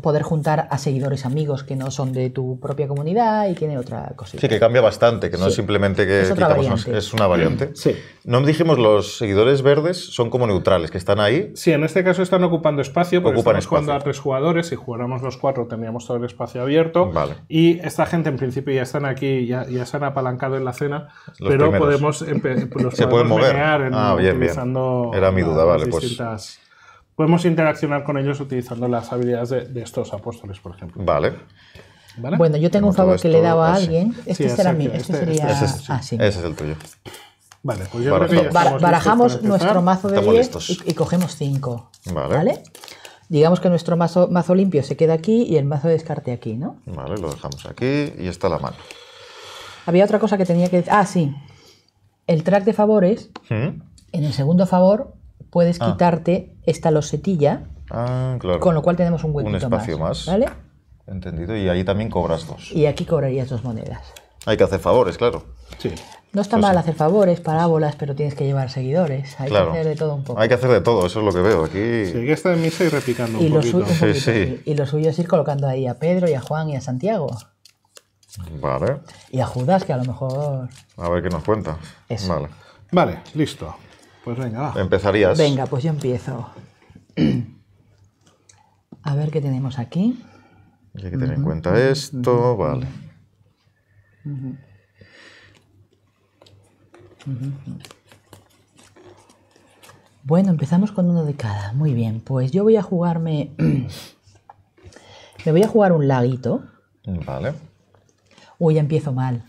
poder juntar a seguidores amigos que no son de tu propia comunidad y tiene otra cosita. Sí, que cambia bastante, que no es simplemente que es, una, es una variante. Sí. No dijimos los seguidores verdes son como neutrales, que están ahí. Sí, en este caso están ocupando espacio porque Ocupan estamos jugando a tres jugadores, si jugáramos los cuatro tendríamos todo el espacio abierto vale. y esta gente en principio ya están aquí, ya, ya se han apalancado en la cena, pero podemos se pueden mover. ah, bien, bien. Era mi duda, vale, pues podemos interaccionar con ellos utilizando las habilidades de, estos apóstoles, por ejemplo. Vale. Bueno, yo tengo un favor que le he dado a pues alguien. este, será mío. Este, este, sería. Este ah, el tuyo. Vale, pues yo Barajamos nuestro mazo de 10 y, cogemos 5. Vale. Digamos que nuestro mazo, limpio se queda aquí y el mazo de descarte aquí, ¿no? Vale, lo dejamos aquí y está la mano. Había otra cosa que tenía que decir. Ah, sí. El track de favores, ¿Mm? en el segundo favor, puedes ah. quitarte esta losetilla, ah, con lo cual tenemos un huequito un espacio más, ¿vale? Entendido, y ahí también cobras dos. Y aquí cobrarías dos monedas. Hay que hacer favores, claro. Sí. No está mal hacer favores, parábolas, pero tienes que llevar seguidores. Hay que hacer de todo un poco. Hay que hacer de todo, eso es lo que veo aquí. Sí, misa y repicando un, poquito. Y, lo suyo es ir colocando ahí a Pedro y a Juan y a Santiago. Vale. Y a Judas, que a lo mejor. A ver qué nos cuenta. Eso. Vale, listo. Pues venga. Empezarías. Venga, pues yo empiezo. A ver qué tenemos aquí. Hay que tener en cuenta esto, vale. Bueno, empezamos con uno de cada. Muy bien, pues yo voy a jugarme... Me voy a jugar un laguito. Vale. Uy, ya empiezo mal.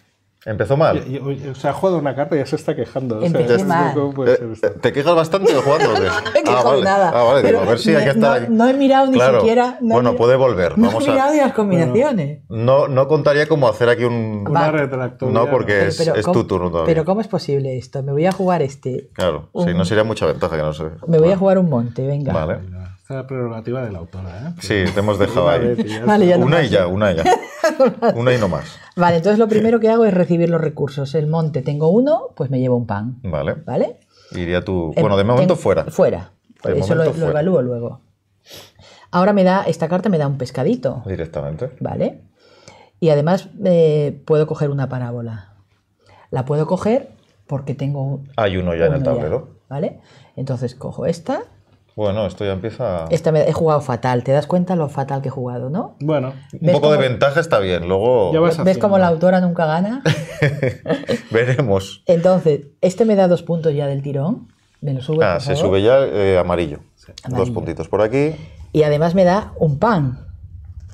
Empezó mal. Se o sea, ha jugado una carta y ya se está quejando. mal. Pues, eh, ¿Te quejas bastante jugando? no, no me ah, quejado de nada. Ah, vale, digo, a ver si no, hay no, he mirado ni siquiera. bueno, puede volver. Vamos no he mirado ni las combinaciones. No, no contaría como hacer aquí un. Una No, porque es, tu turno todavía. Pero ¿cómo es posible esto? Me voy a jugar este. Claro, sí, no sería mucha ventaja que no se. Me voy a jugar un monte, venga. Vale. Esta es la prerrogativa de la autora, ¿eh? sí, te hemos dejado ahí. vale, una y ya, una y ya. una y no más. Vale, entonces lo primero que hago es recibir los recursos. El monte, tengo uno, pues me llevo un pan. Vale. ¿Vale? Iría tú. Em, bueno, de momento fuera. Fuera. Eso lo, evalúo luego. Ahora me da, esta carta me da un pescadito. Directamente. Vale. Y además eh, puedo coger una parábola. La puedo coger porque tengo. Hay uno ya en el tablero. ¿Vale? Entonces cojo esta bueno, esto ya empieza. he jugado fatal. ¿Te das cuenta lo fatal que he jugado, no? Bueno, un poco de ventaja está bien. Luego. ¿Ves como la autora nunca gana? Veremos. Entonces, este me da dos puntos ya del tirón. Me lo sube. Ah, se sube ya eh, amarillo. Dos puntitos por aquí. Y además me da un pan.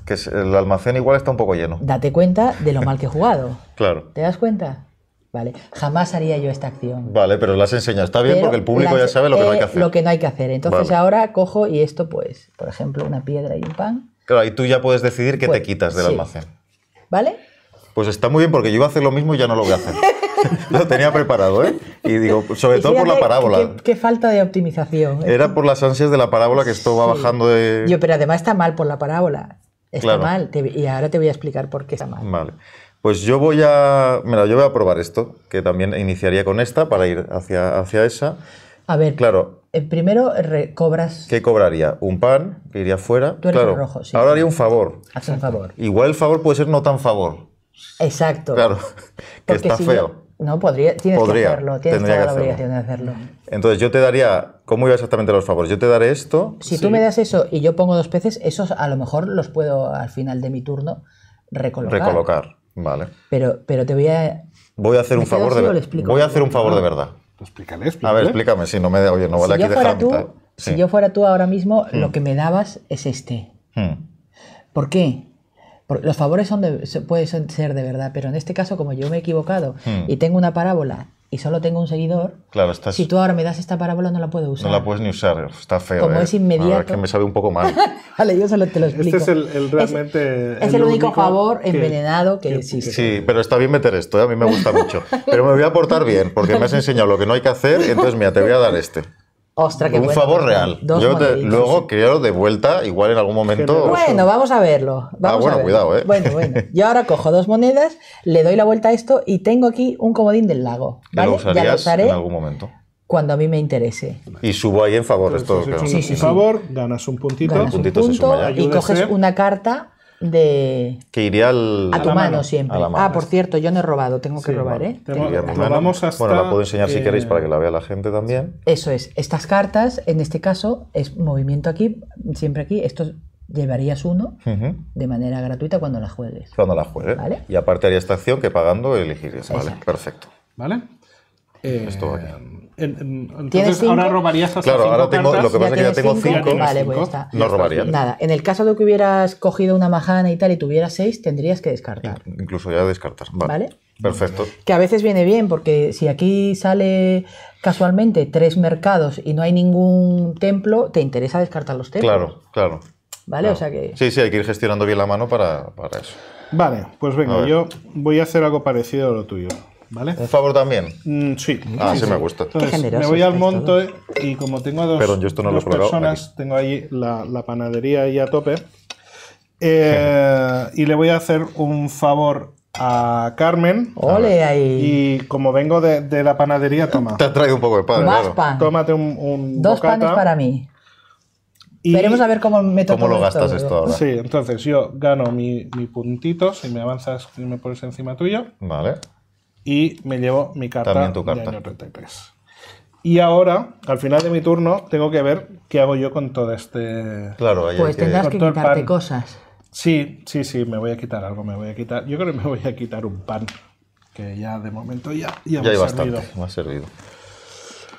Que el almacén igual está un poco lleno. Date cuenta de lo mal que he jugado. claro. ¿Te das cuenta? ¿vale? Jamás haría yo esta acción. Vale, pero las enseñas. Está bien porque el público ya sabe lo que no hay que hacer. Lo que no hay que hacer. Entonces ahora cojo y esto, pues, por ejemplo, una piedra y un pan. Claro, y tú ya puedes decidir qué te quitas del almacén. ¿Vale? Pues está muy bien porque yo iba a hacer lo mismo y ya no lo voy a hacer. lo tenía preparado, ¿eh? Y digo, sobre todo por la parábola. Qué, falta de optimización. Era por las ansias de la parábola que esto va bajando de... Yo, pero además está mal por la parábola. Está mal. y ahora te voy a explicar por qué está mal. Vale. Pues yo voy a. Mira, yo voy a probar esto, que también iniciaría con esta para ir hacia, hacia esa. A ver. Claro. Eh, primero cobras. ¿Qué cobraría? Un pan, que iría fuera. Tú eres el rojo, sí. Ahora haría un favor. Haz un favor. Igual el favor puede ser no tan favor. Exacto. Claro. que está feo. No, podría, tienes que hacerlo, tienes toda la obligación de hacerlo. Entonces yo te daría, ¿cómo iba exactamente los favores? Yo te daré esto. Si tú me das eso y yo pongo dos peces, esos a lo mejor los puedo al final de mi turno recolocar. Recolocar. Vale. Pero, pero te voy a. Voy a hacer un favor de verdad. Voy a hacer un favor de verdad. A ver, explícame, si no me oye, no vale si aquí yo fuera tú, Si yo fuera tú ahora mismo, mm. lo que me dabas es este. Mm. ¿Por qué? los favores son de, pueden ser de verdad, pero en este caso, como yo me he equivocado mm. y tengo una parábola y solo tengo un seguidor, claro, si tú ahora me das esta parábola no la puedo usar. No la puedes ni usar, está feo. Como ¿eh? es inmediato. que me sabe un poco mal. vale, yo solo te lo este explico. Este es el, el realmente. Es, único, favor envenenado que, existe. Sí, pero está bien meter esto, ¿eh? a mí me gusta mucho. Pero me voy a portar bien, porque me has enseñado lo que no hay que hacer, entonces mira, te voy a dar este. Ostras, qué Un favor real. Yo luego quiero de vuelta, igual en algún momento. Bueno, vamos a verlo. ah, bueno, cuidado, ¿eh? Bueno, bueno. Yo ahora cojo dos monedas, le doy la vuelta a esto y tengo aquí un comodín del lago. ¿vale? ya lo usaré en algún momento. Cuando a mí me interese. Y subo ahí en favor. Entonces, pues esto, sí, sí, sí. favor, ganas un puntito. Ganas un puntito, Y coges una carta de... Que iría al... a tu mano, siempre. Ah, por cierto, yo no he robado, tengo que robar, ¿eh? hasta bueno, la puedo enseñar si queréis para que la vea la gente también. Eso es. Estas cartas, en este caso, es movimiento aquí, siempre aquí. Esto llevarías uno de manera gratuita cuando la juegues. Cuando la juegues. Y aparte haría esta acción que pagando elegirías. Vale, perfecto. ¿Vale? Eh, Esto entonces ahora robarías hasta claro, cinco Lo que pasa es que ya tengo cinco. Pues no robaría. Nada, en el caso de que hubieras cogido una majana y tal y tuvieras seis, tendrías que descartar. Incluso ya descartas Vale. Perfecto. Que a veces viene bien, porque si aquí sale casualmente tres mercados y no hay ningún templo, te interesa descartar los templos. Claro, claro. ¿Vale? O sea que... Sí, sí, hay que ir gestionando bien la mano para, para eso. Vale, pues venga, yo voy a hacer algo parecido a lo tuyo. ¿Un favor también? Mm, sí. Ah, sí, me gusta. me voy al monto y como tengo a dos, personas, tengo ahí la, panadería ahí a tope. Eh, y le voy a hacer un favor a Carmen. Ole ahí. Y como vengo de, la panadería, toma. Te ha traído un poco de pan. Más pan. Tómate un, un Dos panes para mí. Y Veremos a ver cómo me ¿Cómo lo gastas esto ahora? Sí, entonces yo gano mi, puntito, si me avanzas y me pones encima tuyo. Vale y me llevo mi carta, También tu carta. Y ahora, al final de mi turno, tengo que ver qué hago yo con todo este... Claro, Pues tendrás que quitarte cosas. Sí, sí, sí, me voy a quitar algo, me voy a quitar... Yo creo que me voy a quitar un pan, que ya de momento ya, ya, me ha servido. ha servido.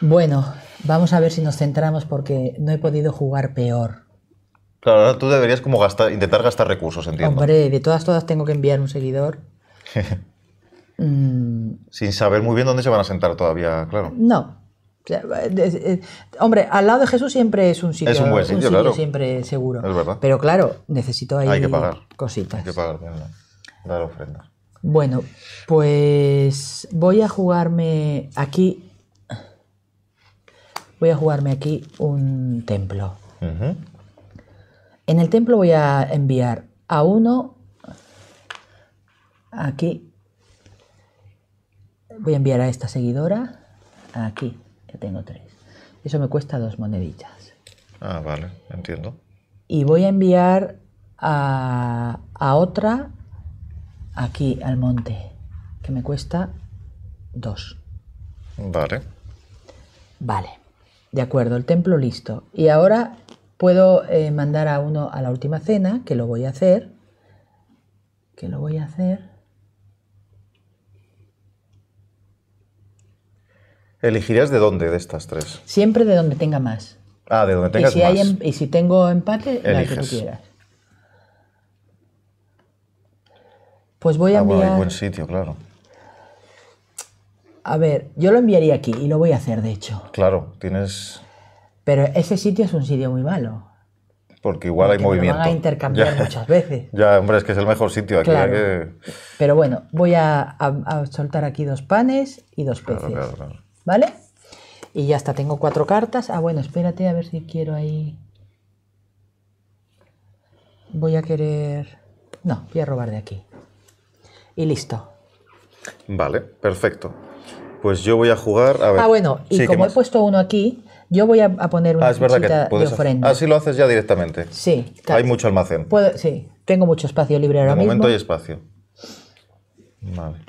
Bueno, vamos a ver si nos centramos porque no he podido jugar peor. Claro, ahora tú deberías como intentar gastar recursos, entiendo. Hombre, de todas todas tengo que enviar un seguidor Mm. Sin saber muy bien dónde se van a sentar todavía, claro. No, Hombre, al lado de Jesús siempre es un sitio, es un buen sitio, claro. siempre seguro. Es verdad. Pero claro, necesito ahí cositas. Hay que pagar, dar ofrendas. Bueno, pues voy a jugarme aquí. Voy a jugarme aquí un templo. En el templo voy a enviar a uno aquí voy a enviar a esta seguidora aquí, que tengo tres. Eso me cuesta dos monedillas. Ah, vale, entiendo. Y voy a enviar a, otra aquí, al monte, que me cuesta dos. Vale. Vale, de acuerdo, el templo listo. Y ahora puedo eh, mandar a uno a la última cena, que lo voy a hacer. Que lo voy a hacer. ¿Elegirías de dónde de estas tres? Siempre de donde tenga más. Ah, de donde tengas más. Em- y si tengo empate, la que tú quieras. Pues voy a ah, buen sitio, claro. A ver, yo lo enviaría aquí y lo voy a hacer, de hecho. Claro, tienes... Pero ese sitio es un sitio muy malo. Porque igual hay movimiento. van a intercambiar muchas veces. Ya, hombre, es que es el mejor sitio aquí. Claro. ¿eh? Pero bueno, voy a, soltar aquí dos panes y dos peces. Claro, claro, ¿vale? Y ya está, tengo cuatro cartas. Ah, bueno, espérate a ver si quiero ahí... Voy a querer... No, voy a robar de aquí. Y listo. Vale, perfecto. Pues yo voy a jugar... A ver. Ah, bueno, y como he puesto uno aquí, yo voy a, poner una ah, es verdad que de ofrenda. Así ah, lo haces ya directamente. Sí. Hay mucho almacén. sí, tengo mucho espacio libre ahora mismo. De momento hay espacio. Vale.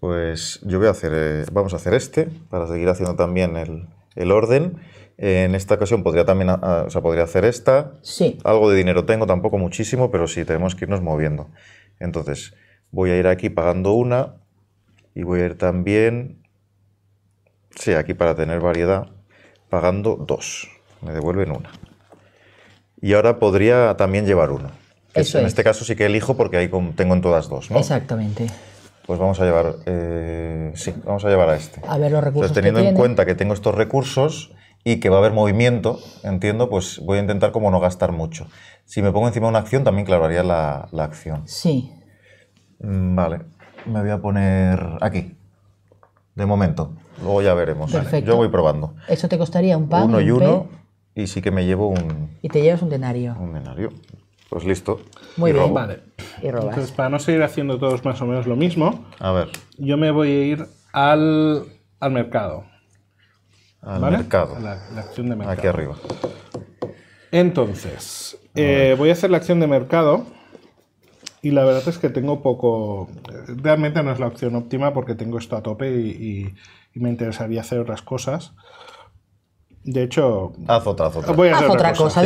Pues yo voy a hacer, eh, vamos a hacer este para seguir haciendo también el, orden. en esta ocasión podría también, ah, o sea, podría hacer esta. Sí. Algo de dinero tengo, tampoco muchísimo, pero sí, tenemos que irnos moviendo. Entonces, voy a ir aquí pagando una y voy a ir también, sí, aquí para tener variedad, pagando dos. Me devuelven una. Y ahora podría también llevar una. Eso en este caso sí que elijo porque ahí tengo en todas dos, ¿no? Exactamente. Pues vamos a llevar, eh, sí, vamos a llevar a este. A ver los recursos. Entonces, teniendo en cuenta que tengo estos recursos y que va a haber movimiento, entiendo, pues voy a intentar como no gastar mucho. Si me pongo encima una acción, también clavaría la, acción. Sí. Mm, vale, me voy a poner aquí, de momento. Luego ya veremos. Perfecto. Yo voy probando. Eso te costaría un pan. Uno y uno. Y sí que me llevo un... Y te llevas un denario. Un denario. Pues listo. Muy bien, vale. Entonces, para no seguir haciendo todos más o menos lo mismo, a ver. yo me voy a ir al, al mercado. Al mercado. la, acción de mercado. Aquí arriba. Entonces, eh, voy a hacer la acción de mercado. Y la verdad es que tengo poco. Realmente no es la opción óptima porque tengo esto a tope y me interesaría hacer otras cosas. De hecho, otra, Voy a hacer otra, cosa.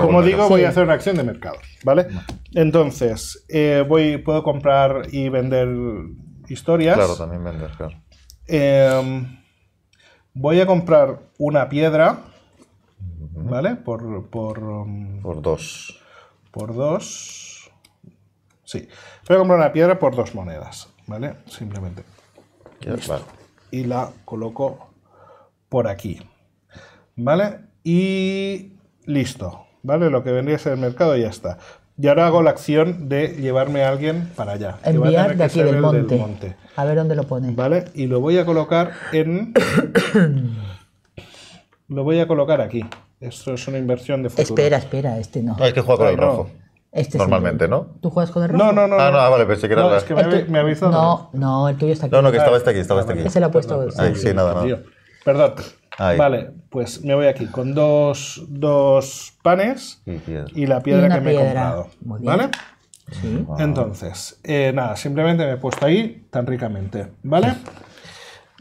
Como digo, voy a hacer una acción de mercado, ¿vale? Entonces, eh, voy, puedo comprar y vender historias. Claro, también vender, claro. Em, voy a comprar una piedra, ¿vale? Por, por, um, por dos. Por dos. Sí. Voy a comprar una piedra por dos monedas, ¿vale? Simplemente. Y la coloco por aquí. ¿vale? Y listo, ¿vale? Lo que vendría a ser el mercado ya está. Y ahora hago la acción de llevarme a alguien para allá. Enviar de aquí del monte. A ver dónde lo pone. ¿Vale? Y lo voy a colocar en... lo voy a colocar aquí. Esto es una inversión de futuro. Espera, espera, este no. No, ah, es que juega con el rojo. Este Normalmente, ¿no? ¿Tú juegas con el rojo? No, no, no. Ah, ah vale, pensé que era... No, es que me, avisó. No, no, el tuyo está aquí. No, no, que estaba este aquí, estaba este ah, aquí. ese lo ha puesto... sí, sí, nada, nada. Perdón. Vale, pues me voy aquí con dos, panes y, la piedra que me he comprado. ¿Vale? Entonces, eh, nada, simplemente me he puesto ahí tan ricamente, ¿vale?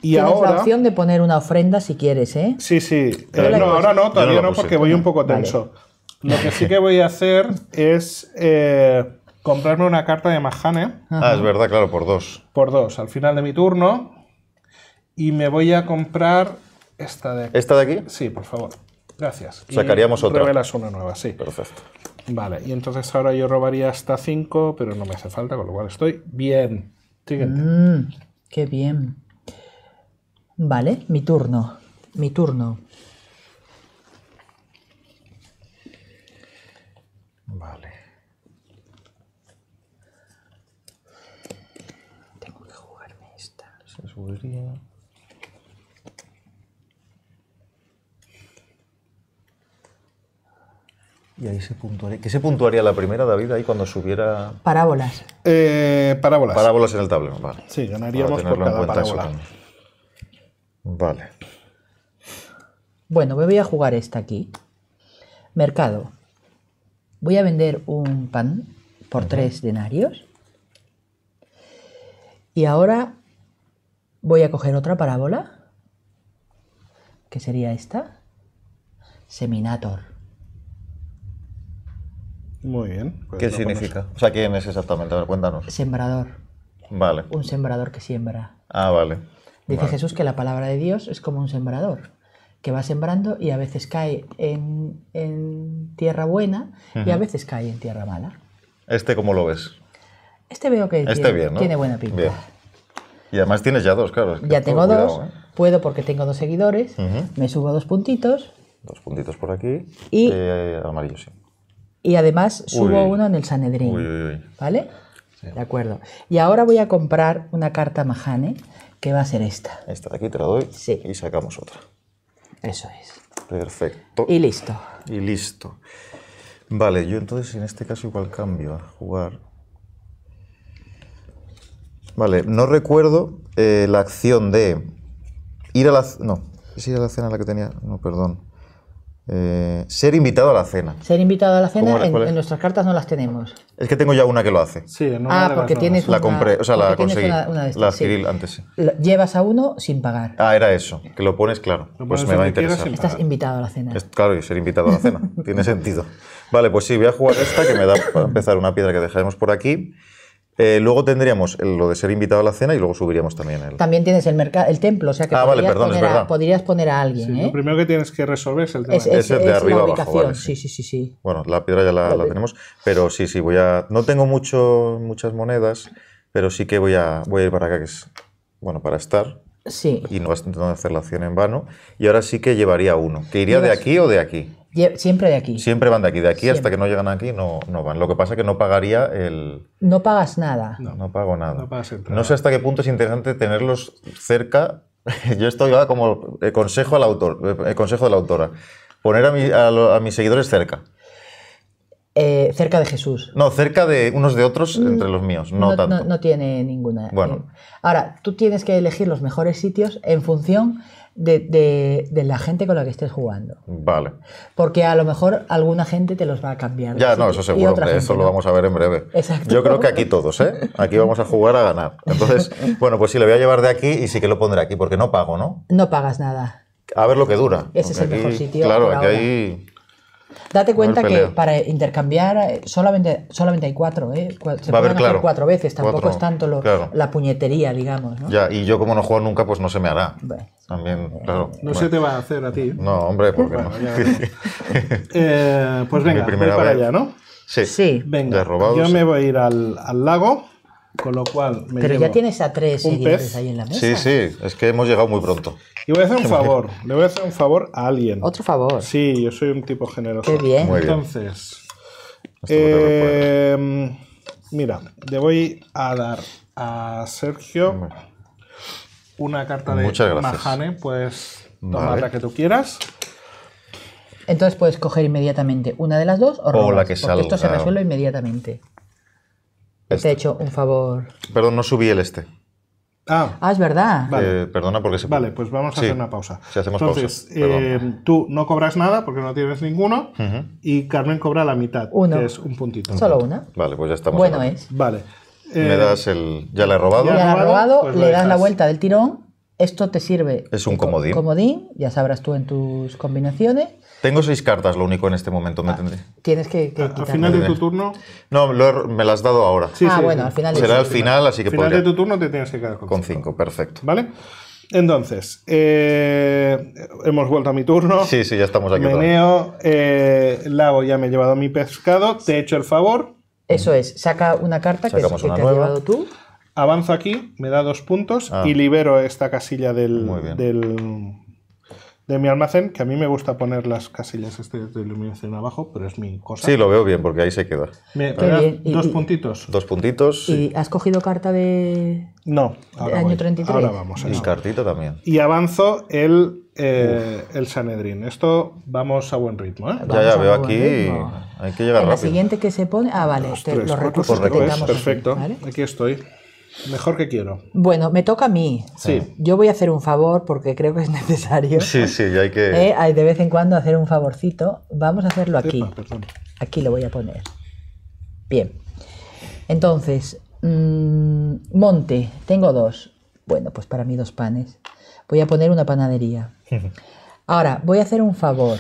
Y Tienes ahora, la opción de poner una ofrenda si quieres, ¿eh? Sí, sí. Eh, no, ahora no, todavía no, porque voy un poco tenso. Lo que sí que voy a hacer es eh, comprarme una carta de Mahane. Ah, es verdad, claro, por dos. Por dos, al final de mi turno. Y me voy a comprar esta de aquí. ¿Esta de aquí? Sí, por favor. Gracias. Sacaríamos y otra. Revelas una nueva, sí. Perfecto. Vale, y entonces ahora yo robaría hasta 5, pero no me hace falta, con lo cual estoy bien. Mm, qué bien. Vale, mi turno. Mi turno. Vale. Tengo que jugarme esta. Se subiría. Y ahí se puntuaría. ¿Qué se puntuaría la primera, David, ahí cuando subiera...? Parábolas. Eh, parábolas. Parábolas en el tablero, vale. Sí, ganaríamos por cada parábola. Vale. Bueno, me voy a jugar esta aquí. Mercado. Voy a vender un pan por tres denarios. Y ahora voy a coger otra parábola, que sería esta. Seminator. Muy bien. Pues ¿Qué significa? O sea, ¿quién es exactamente? A ver, cuéntanos. Sembrador. Vale. Un sembrador que siembra. Ah, vale. Dice Jesús que la palabra de Dios es como un sembrador, que va sembrando y a veces cae en, tierra buena y a veces cae en tierra mala. ¿Este cómo lo ves? Este veo que este tiene, buena pinta. Y además tienes ya dos, claro. ya tengo dos. ¿eh? Puedo porque tengo dos seguidores. Me subo dos puntitos. Dos puntitos por aquí. Y eh, amarillo, sí y además subo uno en el Sanedrín. ¿Vale? De acuerdo. Y ahora voy a comprar una carta Mahane que va a ser esta. Esta de aquí te la doy sí. y sacamos otra. Eso es. Perfecto. Y listo. Y listo. Vale, yo entonces en este caso igual cambio a jugar. Vale, no recuerdo eh, la acción de ir a la... No, es ir a la cena a la que tenía... No, perdón. Eh, ser invitado a la cena. Ser invitado a la cena, en, nuestras cartas no las tenemos. Es que tengo ya una que lo hace. Sí, no ah, porque tienes una, La compré, o sea, la conseguí. la adquirí antes, Llevas a uno sin pagar. Ah, era eso. Que lo pones, claro. pues me va a interesar. Estás invitado a la cena. claro, y ser invitado a la cena. Tiene sentido. Vale, pues sí, voy a jugar esta que me da para empezar una piedra que dejaremos por aquí. Eh, luego tendríamos lo de ser invitado a la cena y luego subiríamos también el. También tienes el mercado, el templo, o sea que ah, podrías, poner a, alguien. ¿eh? Lo primero que tienes que resolver es el tema. Es, de arriba la sí. sí, sí, Bueno, la piedra ya la, tenemos, pero sí, sí, voy a. No tengo muchas monedas, pero sí que voy a, voy a ir para acá, que es bueno para estar. Sí. Y no vas a hacer la acción en vano. Y ahora sí que llevaría uno. ¿Que iría de aquí o de aquí? Siempre de aquí. Siempre van de aquí. De aquí hasta que no llegan aquí no, no van. Lo que pasa es que no pagaría el... No pagas nada. No, no pago nada. No, sé hasta qué punto es interesante tenerlos cerca. Yo estoy ahora como el consejo, al autor, el consejo de la autora. Poner a, mis seguidores cerca. Eh, cerca de Jesús. No, cerca de unos de otros mm, entre los míos, no, tanto. no, tiene ninguna. Bueno. Eh. Ahora, tú tienes que elegir los mejores sitios en función de, la gente con la que estés jugando. Vale. Porque a lo mejor alguna gente te los va a cambiar. Ya, no, eso seguro, hombre, eso lo vamos a ver en breve. Exacto. Yo creo que aquí todos, ¿eh? Aquí vamos a jugar a ganar. Entonces, bueno, pues sí, le voy a llevar de aquí y sí que lo pondré aquí, porque no pago, ¿no? No pagas nada. A ver lo que dura. Ese es el mejor sitio. Claro, aquí hay Date cuenta que para intercambiar eh, solamente, solamente hay cuatro, ¿eh? Se pueden hacer cuatro veces, tampoco es tanto la puñetería, digamos. y yo como no juego nunca, pues no se me hará. También, No se te va a hacer a ti. ¿eh? No, hombre, porque eh, pues venga, para allá, ¿no? Sí. Venga, yo me voy a ir al, lago. Con lo cual Pero ya tienes a tres seguidores ahí en la mesa. Sí, sí, es que hemos llegado muy pronto. Y voy a hacer un favor. Le voy a hacer un favor a alguien. Otro favor. Sí, yo soy un tipo generoso. Qué bien. Muy bien. Entonces. Em, mira, le voy a dar a Sergio una carta de Muchas gracias. Mahane. Puedes tomar la que tú quieras. Entonces puedes coger inmediatamente una de las dos o, la que porque esto se resuelve inmediatamente. Te he este. hecho un favor. Perdón, no subí el este. Ah. ah, es verdad. Eh, perdona porque se... Vale, pues vamos a hacer una pausa. Si hacemos pausa, eh, tú no cobras nada porque no tienes ninguno y Carmen cobra la mitad, Uno. que es un puntito. Solo una. Vale, pues ya estamos. Bueno es. Vale. Me eh, das el... Ya la he robado. Ya he robado, pues le das la vuelta del tirón esto te sirve. Es un comodín. ya sabrás tú en tus combinaciones. Tengo seis cartas, lo único en este momento me ah, tendré. Tienes que, ¿Al final de tu turno? No, me las has dado ahora. Sí, ah, bueno, al final. Será al final, así que Al final de tu turno te tienes que quedar con, con cinco. perfecto. ¿Vale? Entonces, eh, hemos vuelto a mi turno. Sí, sí, ya estamos aquí. Meneo, eh, Lago ya me he llevado mi pescado, te he hecho el favor. Eso es, saca una carta que, es, que te llevado tú avanzo aquí, me da dos puntos y ah. libero esta casilla del, de mi almacén, que a mí me gusta poner las casillas de iluminación abajo, pero es mi cosa. Sí, lo veo bien porque ahí se queda. dos puntitos. Dos puntitos. ¿Y has cogido carta de...? No, año 33. vamos. Y cartito también. Y avanzo el... Eh, el Sanedrín. Esto vamos a buen ritmo. ¿eh? Ya, ya veo aquí. Hay que llegar en La siguiente que se pone. Ah, vale. Los, recursos que Perfecto. aquí estoy. Mejor que quiero. Bueno, me toca a mí. Sí. Yo voy a hacer un favor porque creo que es necesario. Sí, sí, hay que. Eh, de vez en cuando hacer un favorcito. Vamos a hacerlo aquí. aquí lo voy a poner. Bien. Entonces, mm, monte, tengo dos. Bueno, pues para mí dos panes. Voy a poner una panadería. Ahora, voy a hacer un favor.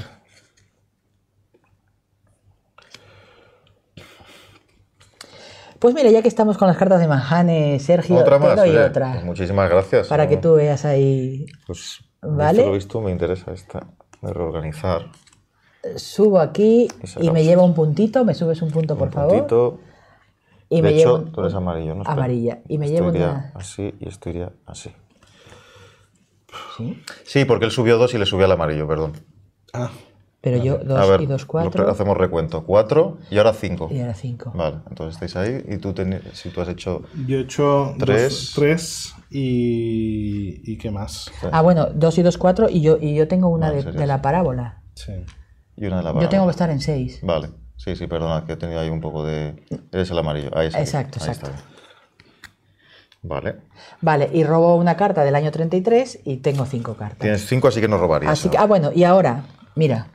Pues mira, ya que estamos con las cartas de Manjane, Sergio, otra más, eh, otra. Pues muchísimas gracias. Para que tú veas ahí. Pues, ¿Vale? lo visto, me interesa esta de reorganizar. Subo aquí y me llevo un puntito. ¿Me subes un punto, por favor? Puntito. Y de me hecho, llevo tú eres amarillo, ¿no? Amarilla. Y me llevo una... así y esto iría así. ¿Sí? porque él subió dos y le subió al amarillo, perdón. Ah. Pero yo, 2 y 2, 4. Hacemos recuento. 4 y ahora 5. Y ahora 5. Vale, entonces estáis ahí. Y tú, ten, si tú has hecho. Yo he hecho 3. 3 y, y. ¿Qué más? Ah, bueno, 2 y 2, 4. Y yo, y yo tengo una de, la parábola. Sí. Y una de la parábola. Yo tengo que estar en 6. Vale. Sí, sí, perdona, que tenía ahí un poco de. Eres el amarillo. Ahí está. Exacto, exacto. Vale. Vale, y robo una carta del año 33 y tengo 5 cartas. Tienes 5, así que no robarías. Así que, ah, bueno, y ahora, mira.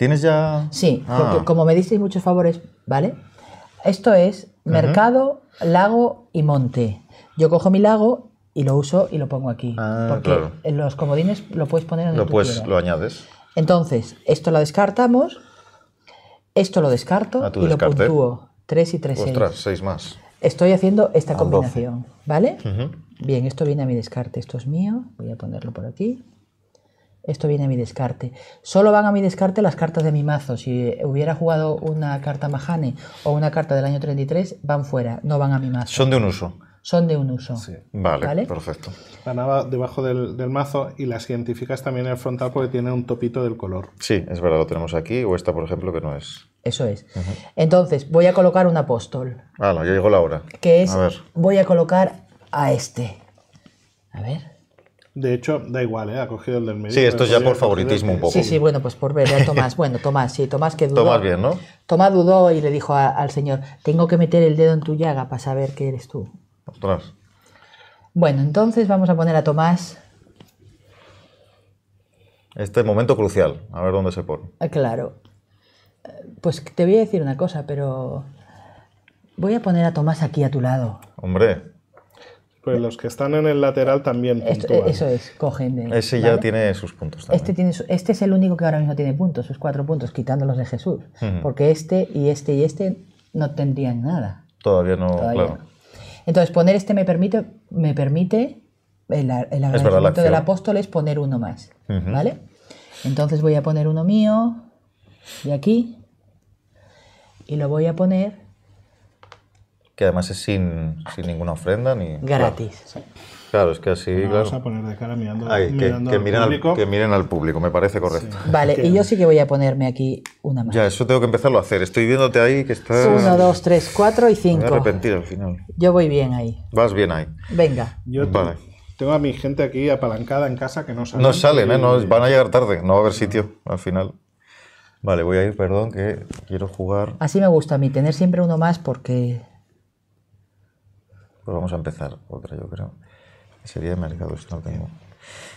¿Tienes ya...? Sí, ah. como me disteis muchos favores, ¿vale? Esto es mercado, lago y monte. Yo cojo mi lago y lo uso y lo pongo aquí. Ah, porque en los comodines lo puedes poner en lo Lo añades. Entonces, esto lo descartamos, esto lo descarto ah, y lo puntúo. 3 y 3, Ostras, 6. más. Estoy haciendo esta combinación, ¿vale? Bien, esto viene a mi descarte, esto es mío. Voy a ponerlo por aquí. Esto viene a mi descarte. Solo van a mi descarte las cartas de mi mazo. Si hubiera jugado una carta Mahane o una carta del año 33, van fuera, no van a mi mazo. Son de un uso. Son de un uso. Sí. Vale, perfecto. La debajo del, mazo y las identificas también en el frontal porque tiene un topito del color. Sí, es verdad, lo tenemos aquí, o esta, por ejemplo, que no es. Eso es. Entonces, voy a colocar un apóstol. Ah, no, ya llegó la hora. Que es, voy a colocar a este. A ver. De hecho, da igual, ¿eh? ha cogido el del medio. Sí, esto es ya por favoritismo un poco. Sí, sí, bueno, pues por ver a Tomás. Bueno, Tomás, sí, Tomás que dudó. Tomás bien, ¿no? Tomás dudó y le dijo al señor, tengo que meter el dedo en tu llaga para saber que eres tú. Ostras. Bueno, entonces vamos a poner a Tomás. Este momento crucial, a ver dónde se pone. Ah, claro. Pues te voy a decir una cosa, pero voy a poner a Tomás aquí a tu lado. Hombre. Pues los que están en el lateral también puntúan. Eso es, cogen Ese ya tiene sus puntos también. Este, tiene este es el único que ahora mismo tiene puntos, sus cuatro puntos, quitándolos de Jesús. Porque este y este y este no tendrían nada. Todavía no, claro. Entonces, poner este me permite, me permite el, el agradecimiento del apóstol es poner uno más, ¿vale? Entonces voy a poner uno mío de aquí y lo voy a poner que además es sin, sin ninguna ofrenda ni... Gratis. Claro, es que así, a poner de cara mirando, que, miren al público. que miren al público, me parece correcto. Vale, y yo sí que voy a ponerme aquí una más. Ya, eso tengo que empezarlo a hacer. Estoy viéndote ahí que está... Uno, dos, tres, cuatro y cinco. Me voy a arrepentir al final. Yo voy bien ahí. Vas bien ahí. Venga. Yo tengo a mi gente aquí apalancada en casa que no salen. No salen, ¿eh? No, van a llegar tarde. No va a haber sitio al final. Vale, voy a ir, perdón, que quiero jugar. Así me gusta a mí, tener siempre uno más porque pues vamos a empezar otra, yo creo. Sería de mercado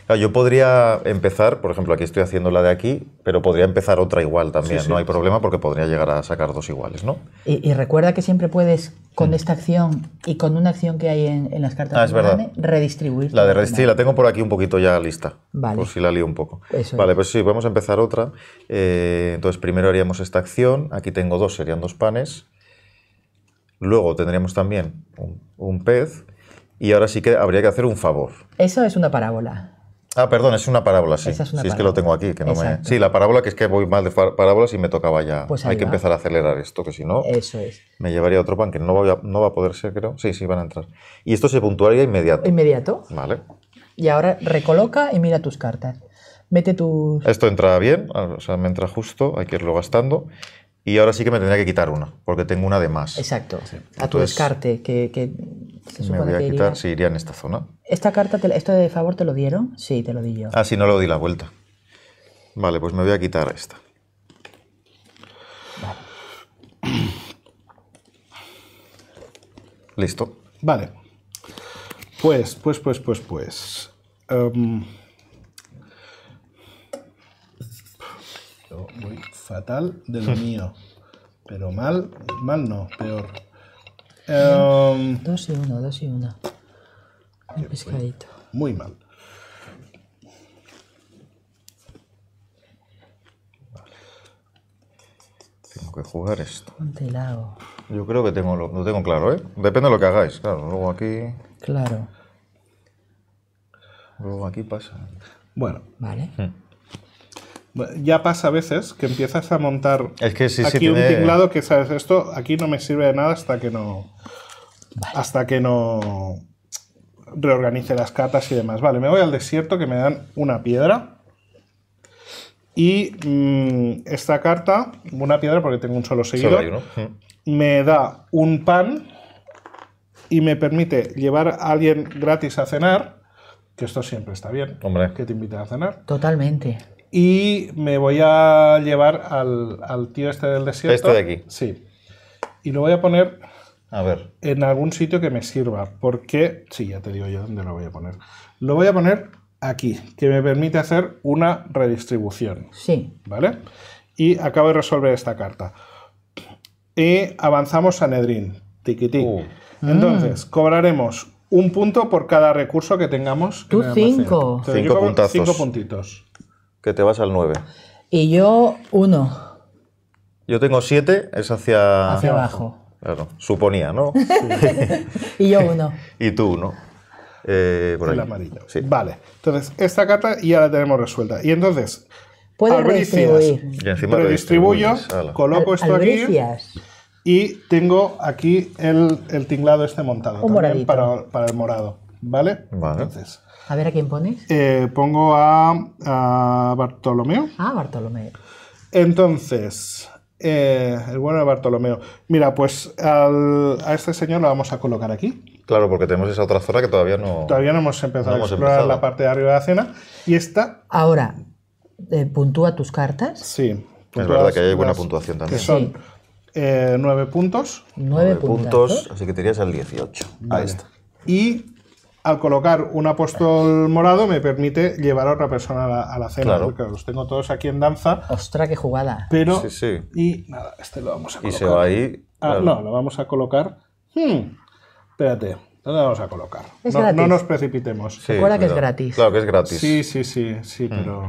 no yo podría empezar, por ejemplo, aquí estoy haciendo la de aquí, pero podría empezar otra igual también. no hay problema porque podría llegar a sacar dos iguales, ¿no? Y, recuerda que siempre puedes, con mm. esta acción y con una acción que hay en, las cartas ah, redistribuir. La de redistribuir la tengo por aquí un poquito ya lista, por si la lío un poco. vale, pues sí, vamos a empezar otra. Eh, entonces, primero haríamos esta acción. Aquí tengo dos, serían dos panes. Luego tendríamos también un, pez y ahora sí que habría que hacer un favor. Eso es una parábola. Ah, perdón, es una parábola, sí. Esa es una sí, parábola. es que lo tengo aquí. Que no Sí, la parábola, que es que voy mal de parábolas y me tocaba ya. Pues Hay que empezar a acelerar esto, que si no. Eso es. Me llevaría otro pan, que no, no va a poder ser, creo. Sí, sí, van a entrar. Y esto se puntuaría inmediato. Inmediato. Vale. Y ahora recoloca y mira tus cartas. Mete tus. Esto entra bien, o sea, me entra justo, hay que irlo gastando y ahora sí que me tendría que quitar una, porque tengo una de más. Exacto, a tu descarte. Que, se me voy a quitar, iría... sí, iría en esta zona. ¿Esta carta, esto de favor te lo dieron? Sí, te lo di yo. Ah, sí, no lo di la vuelta. Vale, pues me voy a quitar esta. Listo. Vale. Pues, pues, pues, pues, pues. Em, muy fatal de lo mío. Pero mal, mal no, peor. 2 em, dos y uno, dos y uno. el pescadito. Muy mal. Tengo que jugar esto. Yo creo que tengo lo, tengo claro, ¿eh? Depende de lo que hagáis, claro. Luego aquí. Claro. Luego aquí pasa. Bueno. Vale. Hmm ya pasa a veces que empiezas a montar aquí un tinglado que sabes esto aquí no me sirve de nada hasta que no hasta que no reorganice las cartas y demás vale me voy al desierto que me dan una piedra y mm, esta carta una piedra porque tengo un solo seguido me da un pan y me permite llevar a alguien gratis a cenar que esto siempre está bien. Hombre. Que te inviten a cenar. Totalmente. Y me voy a llevar al, tío este del desierto. Este de aquí. Sí. Y lo voy a poner a ver. en algún sitio que me sirva. Porque, sí, ya te digo yo dónde lo voy a poner. Lo voy a poner aquí, que me permite hacer una redistribución. Sí. ¿Vale? Y acabo de resolver esta carta. Y avanzamos a Nedrin. Tiquitín. Uh. Entonces, ah. cobraremos un punto por cada recurso que tengamos. Tú cinco. cinco puntazos. Cinco puntitos que te vas al 9. Y yo 1. Yo tengo 7, es hacia... Hacia abajo. suponía, ¿no? y yo 1. y tú 1. Eh, por el ahí. amarillo. Vale. Entonces, esta carta ya la tenemos resuelta. Y entonces, albricias. Y encima lo distribuyo, coloco esto aquí. Y tengo aquí el, el tinglado este montado. También para, para, el morado. ¿Vale? Vale. Entonces, a ver a quién pones. Eh, pongo a, Bartolomeo. Ah, Bartolomeo. Entonces, eh, el bueno de Bartolomeo. Mira, pues a este señor lo vamos a colocar aquí. Claro, porque tenemos esa otra zona que todavía no. Todavía no hemos empezado a explorar la parte de arriba de la cena. Y esta. Ahora, eh, puntúa tus cartas. Sí. Es verdad que hay buena puntuación también. Que son nueve puntos. Nueve puntos. así que te irías al 18. Ahí está. Y al colocar un apóstol morado me permite llevar a otra persona a la, cena, claro. porque los tengo todos aquí en danza. ¡Ostras, qué jugada! Pero, sí, sí. y nada, este lo vamos a colocar. ahí... Ah, no, lo vamos a colocar... Hmm, espérate, ¿dónde lo vamos a colocar? no, nos precipitemos. Recuerda que es gratis. Claro que es gratis. Sí, sí, sí, sí, hmm. pero...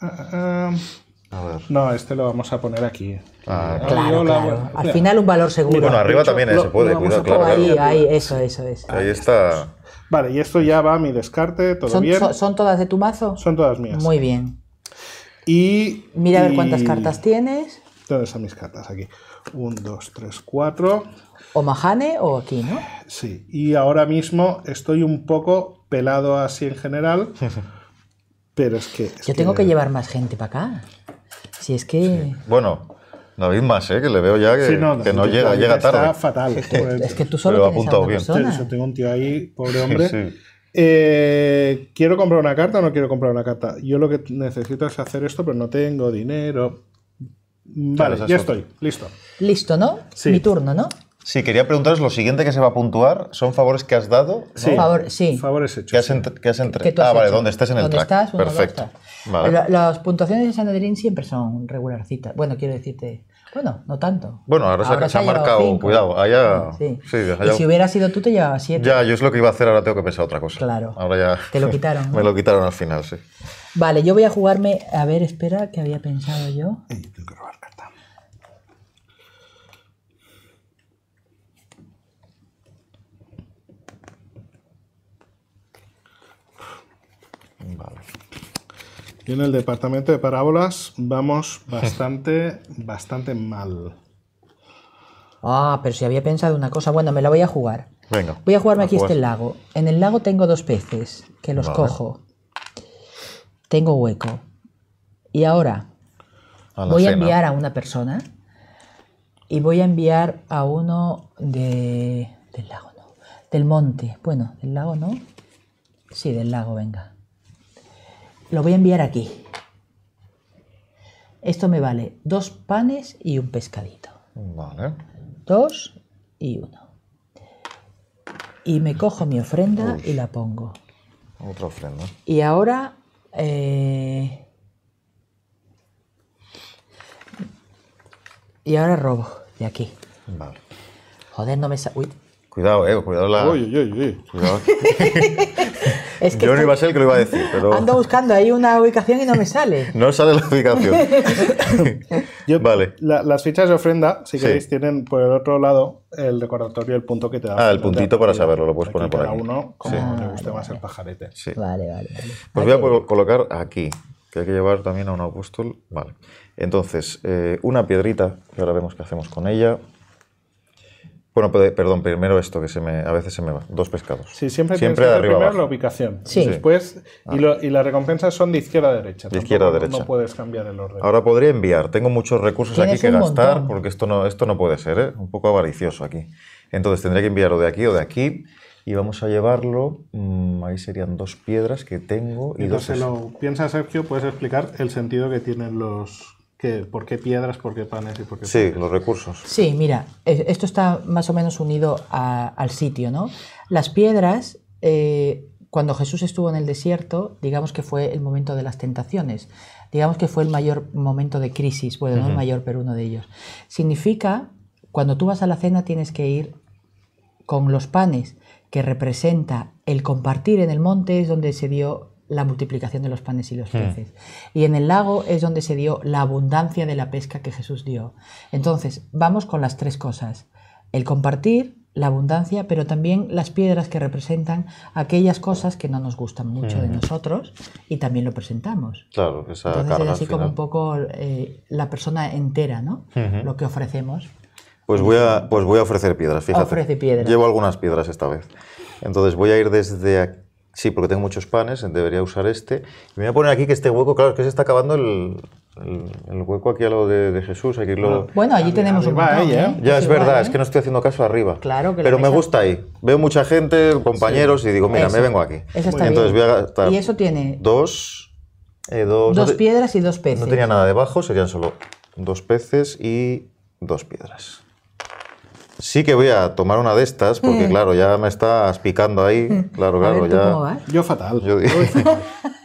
Ah, ah, ah. No, este lo vamos a poner aquí. Ah, claro, Al final un valor seguro. bueno, arriba también eh, se puede, claro. Ahí, eso, eso, eso. Ahí, está. Vale, y esto ya va a mi descarte, ¿Son, todas de tu mazo? Son todas mías. Muy bien. Y. Mira a ver cuántas cartas tienes. ¿Dónde están mis cartas? Aquí. Un, dos, tres, cuatro O Mahane o aquí, ¿no? Sí. Y ahora mismo estoy un poco pelado así en general. pero es que. Yo tengo este que llevar más gente para acá. Si es que. bueno no hay más, ¿eh? que le veo ya que, no, que no llega, llega tarde. Está fatal. es que tú solo tienes a yo tengo un tío ahí, pobre hombre. Eh, ¿Quiero comprar una carta o no quiero comprar una carta? Yo lo que necesito es hacer esto, pero no tengo dinero. Vale, ya estoy, listo. Listo, ¿no? Mi turno, ¿no? Sí, quería preguntaros, lo siguiente que se va a puntuar son favores que has dado. Sí, favores hechos. ¿Qué has, ¿Qué has ah, vale, ¿dónde estás en el ¿Dónde Estás, Perfecto. las puntuaciones de Adelín siempre son regularcitas. Bueno, quiero decirte, bueno, no tanto. Bueno, ahora, se, ha marcado, cuidado, allá... si hubiera sido tú te llevaba siete. Ya, yo es lo que iba a hacer, ahora tengo que pensar otra cosa. Claro. Ahora ya... Te lo quitaron. Me lo quitaron al final, sí. Vale, yo voy a jugarme... A ver, espera, que había pensado yo. tengo que robar. Y en el departamento de parábolas vamos bastante, bastante mal. Ah, pero si había pensado una cosa, bueno, me la voy a jugar. Venga. Voy a jugarme aquí este lago. En el lago tengo dos peces, que los cojo. Tengo hueco. Y ahora voy a enviar a una persona y voy a enviar a uno de, del lago, no, del monte. Bueno, del lago no. Sí, del lago, venga. Lo voy a enviar aquí. Esto me vale dos panes y un pescadito. Vale. Dos y uno. Y me cojo mi ofrenda y la pongo. Otra ofrenda. Y ahora... Eh, y ahora robo de aquí. Vale. Joder, no me sale. Cuidado, eh, cuidado la. Oye, oye, oye. es que Yo no iba a ser el que lo iba a decir, pero. Ando buscando ahí una ubicación y no me sale. no sale la ubicación. Yo, vale. las fichas de ofrenda, si queréis, tienen por el otro lado el recordatorio, el punto que te da. Ah, el puntito para saberlo, lo puedes poner por cada aquí. uno, como sí. le guste más el pajarete. Sí. Vale, vale, vale. Pues voy a colocar aquí, que hay que llevar también a un apóstol. Vale. Entonces, eh, una piedrita, que ahora vemos qué hacemos con ella. Bueno, perdón, primero esto, que se me, a veces se me va. Dos pescados. Sí, siempre, siempre de arriba primero la ubicación. Sí. Después, ah. y, las recompensas son de izquierda a derecha. De izquierda a derecha. No puedes cambiar el orden. Ahora podría enviar. Tengo muchos recursos aquí que gastar, porque esto no, esto no puede ser, ¿eh? Un poco avaricioso aquí. Entonces tendría que enviarlo de aquí o de aquí. Y vamos a llevarlo. Mm, ahí serían dos piedras que tengo. Y, dos. Se lo piensa Sergio, puedes explicar el sentido que tienen los, ¿Por qué piedras, por qué panes y por qué... Sí, los recursos. Sí, mira, esto está más o menos unido al sitio, ¿no? Las piedras, eh, cuando Jesús estuvo en el desierto, digamos que fue el momento de las tentaciones, digamos que fue el mayor momento de crisis, bueno, no el mayor, pero uno de ellos. Significa, cuando tú vas a la cena tienes que ir con los panes, que representa el compartir en el monte, es donde se dio la multiplicación de los panes y los hmm. peces. Y en el lago es donde se dio la abundancia de la pesca que Jesús dio. Entonces, vamos con las tres cosas. El compartir, la abundancia, pero también las piedras que representan aquellas cosas que no nos gustan mucho de hmm. nosotros y también lo presentamos. Claro, esa Entonces, es así como un poco eh, la persona entera, ¿no? Hmm. Lo que ofrecemos. Pues voy, a, pues voy a ofrecer piedras, fíjate. Ofrece piedras. Llevo algunas piedras esta vez. Entonces voy a ir desde aquí Sí, porque tengo muchos panes, debería usar este. Y me voy a poner aquí que este hueco, claro, que se está acabando el, el, hueco aquí a lo de, Jesús. Ah, bueno, allí tenemos un montón, ¿eh? Ya es, verdad, es que ¿eh? no estoy haciendo caso arriba. Claro Pero me gusta ahí. Veo mucha gente, compañeros, y digo, mira, me vengo aquí. Eso está ¿Y eso tiene? Dos. Eh, dos, dos piedras y dos peces. No tenía nada debajo, serían solo dos peces y dos piedras. Sí que voy a tomar una de estas, porque hmm. claro, ya me estás picando ahí. Hmm. Claro, claro, ya. Yo fatal.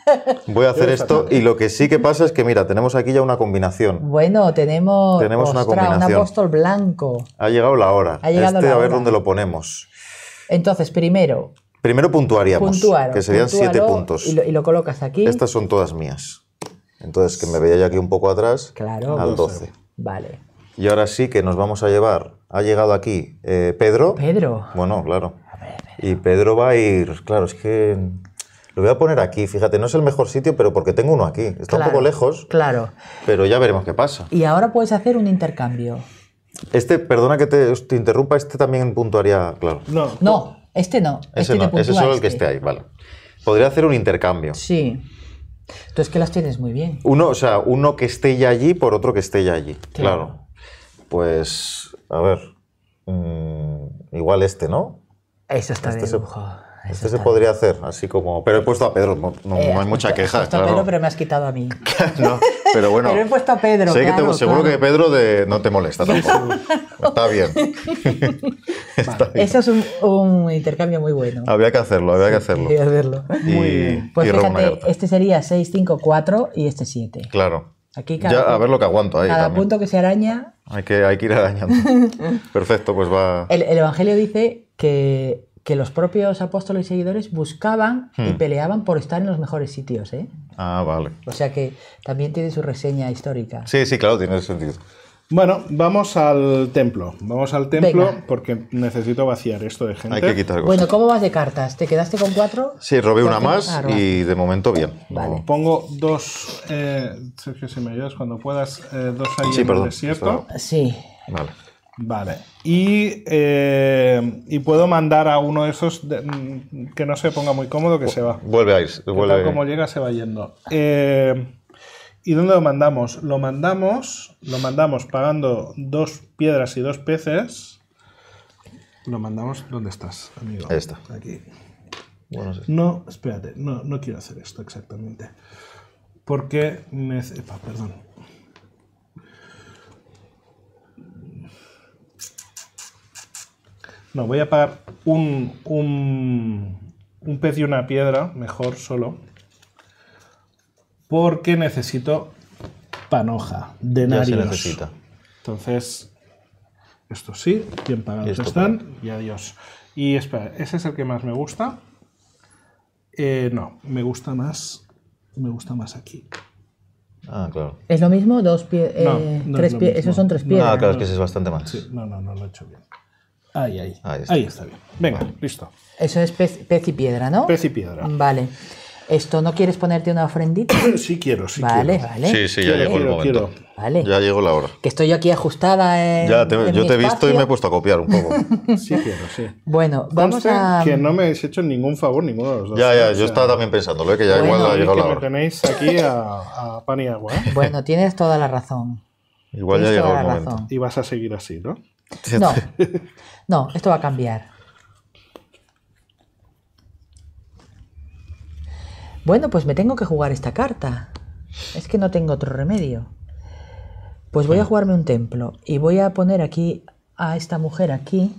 voy a hacer esto y lo que sí que pasa es que mira, tenemos aquí ya una combinación. Bueno, tenemos, tenemos una combinación. un apóstol blanco. Ha llegado la hora. Ha este a ver dónde lo ponemos. Entonces, primero. Primero puntuaríamos, que serían siete puntos. Y lo, colocas aquí. Estas son todas mías. Entonces, que me veía aquí un poco atrás, claro, al 12. Vale. Y ahora sí que nos vamos a llevar. Ha llegado aquí eh, Pedro. Pedro. Bueno, claro. Y Pedro va a ir. Claro, es que lo voy a poner aquí, fíjate, no es el mejor sitio, pero porque tengo uno aquí. Está un poco lejos. Claro. Pero ya veremos qué pasa. Y ahora puedes hacer un intercambio. Este, perdona que te, interrumpa, este también puntuaría, claro. No, no este no. Ese este no, ese solo el que este. esté ahí, vale. Podría hacer un intercambio. Sí. Entonces que las tienes muy bien. Uno, o sea, uno que esté ya allí por otro que esté ya allí. claro. Pues, a ver, mm, igual este, ¿no? Eso está este bien. Se, este se podría hacer, así como... Pero he puesto a Pedro, no, eh, hay mucha queja. He puesto a Pedro, pero me has quitado a mí. no, pero bueno... pero he puesto a Pedro, sé que Seguro que Pedro no te molesta tampoco. está bien. Eso es un, intercambio muy bueno. Había que hacerlo, había que hacerlo. Sí, había que hacerlo. muy bien. Pues fíjate, este sería 6, 5, 4 y este 7. Claro a ver lo que aguanto ahí. Cada punto que se araña. Hay que, hay que ir arañando. Perfecto, pues va. El, Evangelio dice que, que, los propios apóstoles y seguidores buscaban y hmm. peleaban por estar en los mejores sitios. ¿eh? Ah, vale. O sea que también tiene su reseña histórica. Sí, sí, claro, tiene sentido. Bueno, vamos al templo. Vamos al templo porque necesito vaciar esto de gente. Hay que quitar cosas. Bueno, ¿cómo vas de cartas? ¿Te quedaste con cuatro? Sí, robé una más ah, y de momento bien. Pongo dos. Eh, si me ayudas cuando puedas, eh, dos ahí en el desierto. Sí. Vale. Vale. Eh, y, puedo mandar a uno de esos mm, que no se ponga muy cómodo que se va. Vuelve a ir. Vuelve. Tal como llega, se va yendo. Eh. ¿Y dónde lo mandamos? Lo mandamos, lo mandamos pagando dos piedras y dos peces. Lo mandamos. ¿Dónde estás, amigo? Ahí está. Aquí. No, espérate, no, quiero hacer esto exactamente. Porque. Me, epa, perdón. No, voy a pagar un, un, un pez y una piedra, mejor solo porque necesito panoja, denarios. Ya se necesita. Entonces, esto sí, bien pagados están y adiós. Y espera, ese es el que más me gusta. Eh, no, me gusta más, me gusta más aquí. Ah, claro. Es lo mismo, dos pies, eh, tres pies, esos son tres piedras. Ah, claro, es que ese es bastante más. Sí, no, no, no lo he hecho bien. Ahí, ahí. Ahí está, bien. Venga, listo. Eso es pez, y piedra, ¿no? Pez y piedra. Vale. ¿Esto no quieres ponerte una ofrendita? sí quiero, sí vale, quiero. Vale, Sí, sí, ya llegó el momento. Ya llegó la hora. Que estoy yo aquí ajustada en, Ya, yo te he visto y me he puesto a copiar un poco. sí quiero, sí. Bueno, vamos a... que no me habéis hecho ningún favor ninguno de los dos. Ya, ya, ¿eh? yo estaba también pensándolo, ¿eh? que ya igual ha llegado la hora. me tenéis aquí a, a pan y agua. ¿eh? Bueno, tienes toda la razón. Igual ya llegó el momento. Y vas a seguir así, ¿no? No, no, esto va a cambiar. Bueno, pues me tengo que jugar esta carta. Es que no tengo otro remedio. Pues voy a jugarme un templo y voy a poner aquí a esta mujer aquí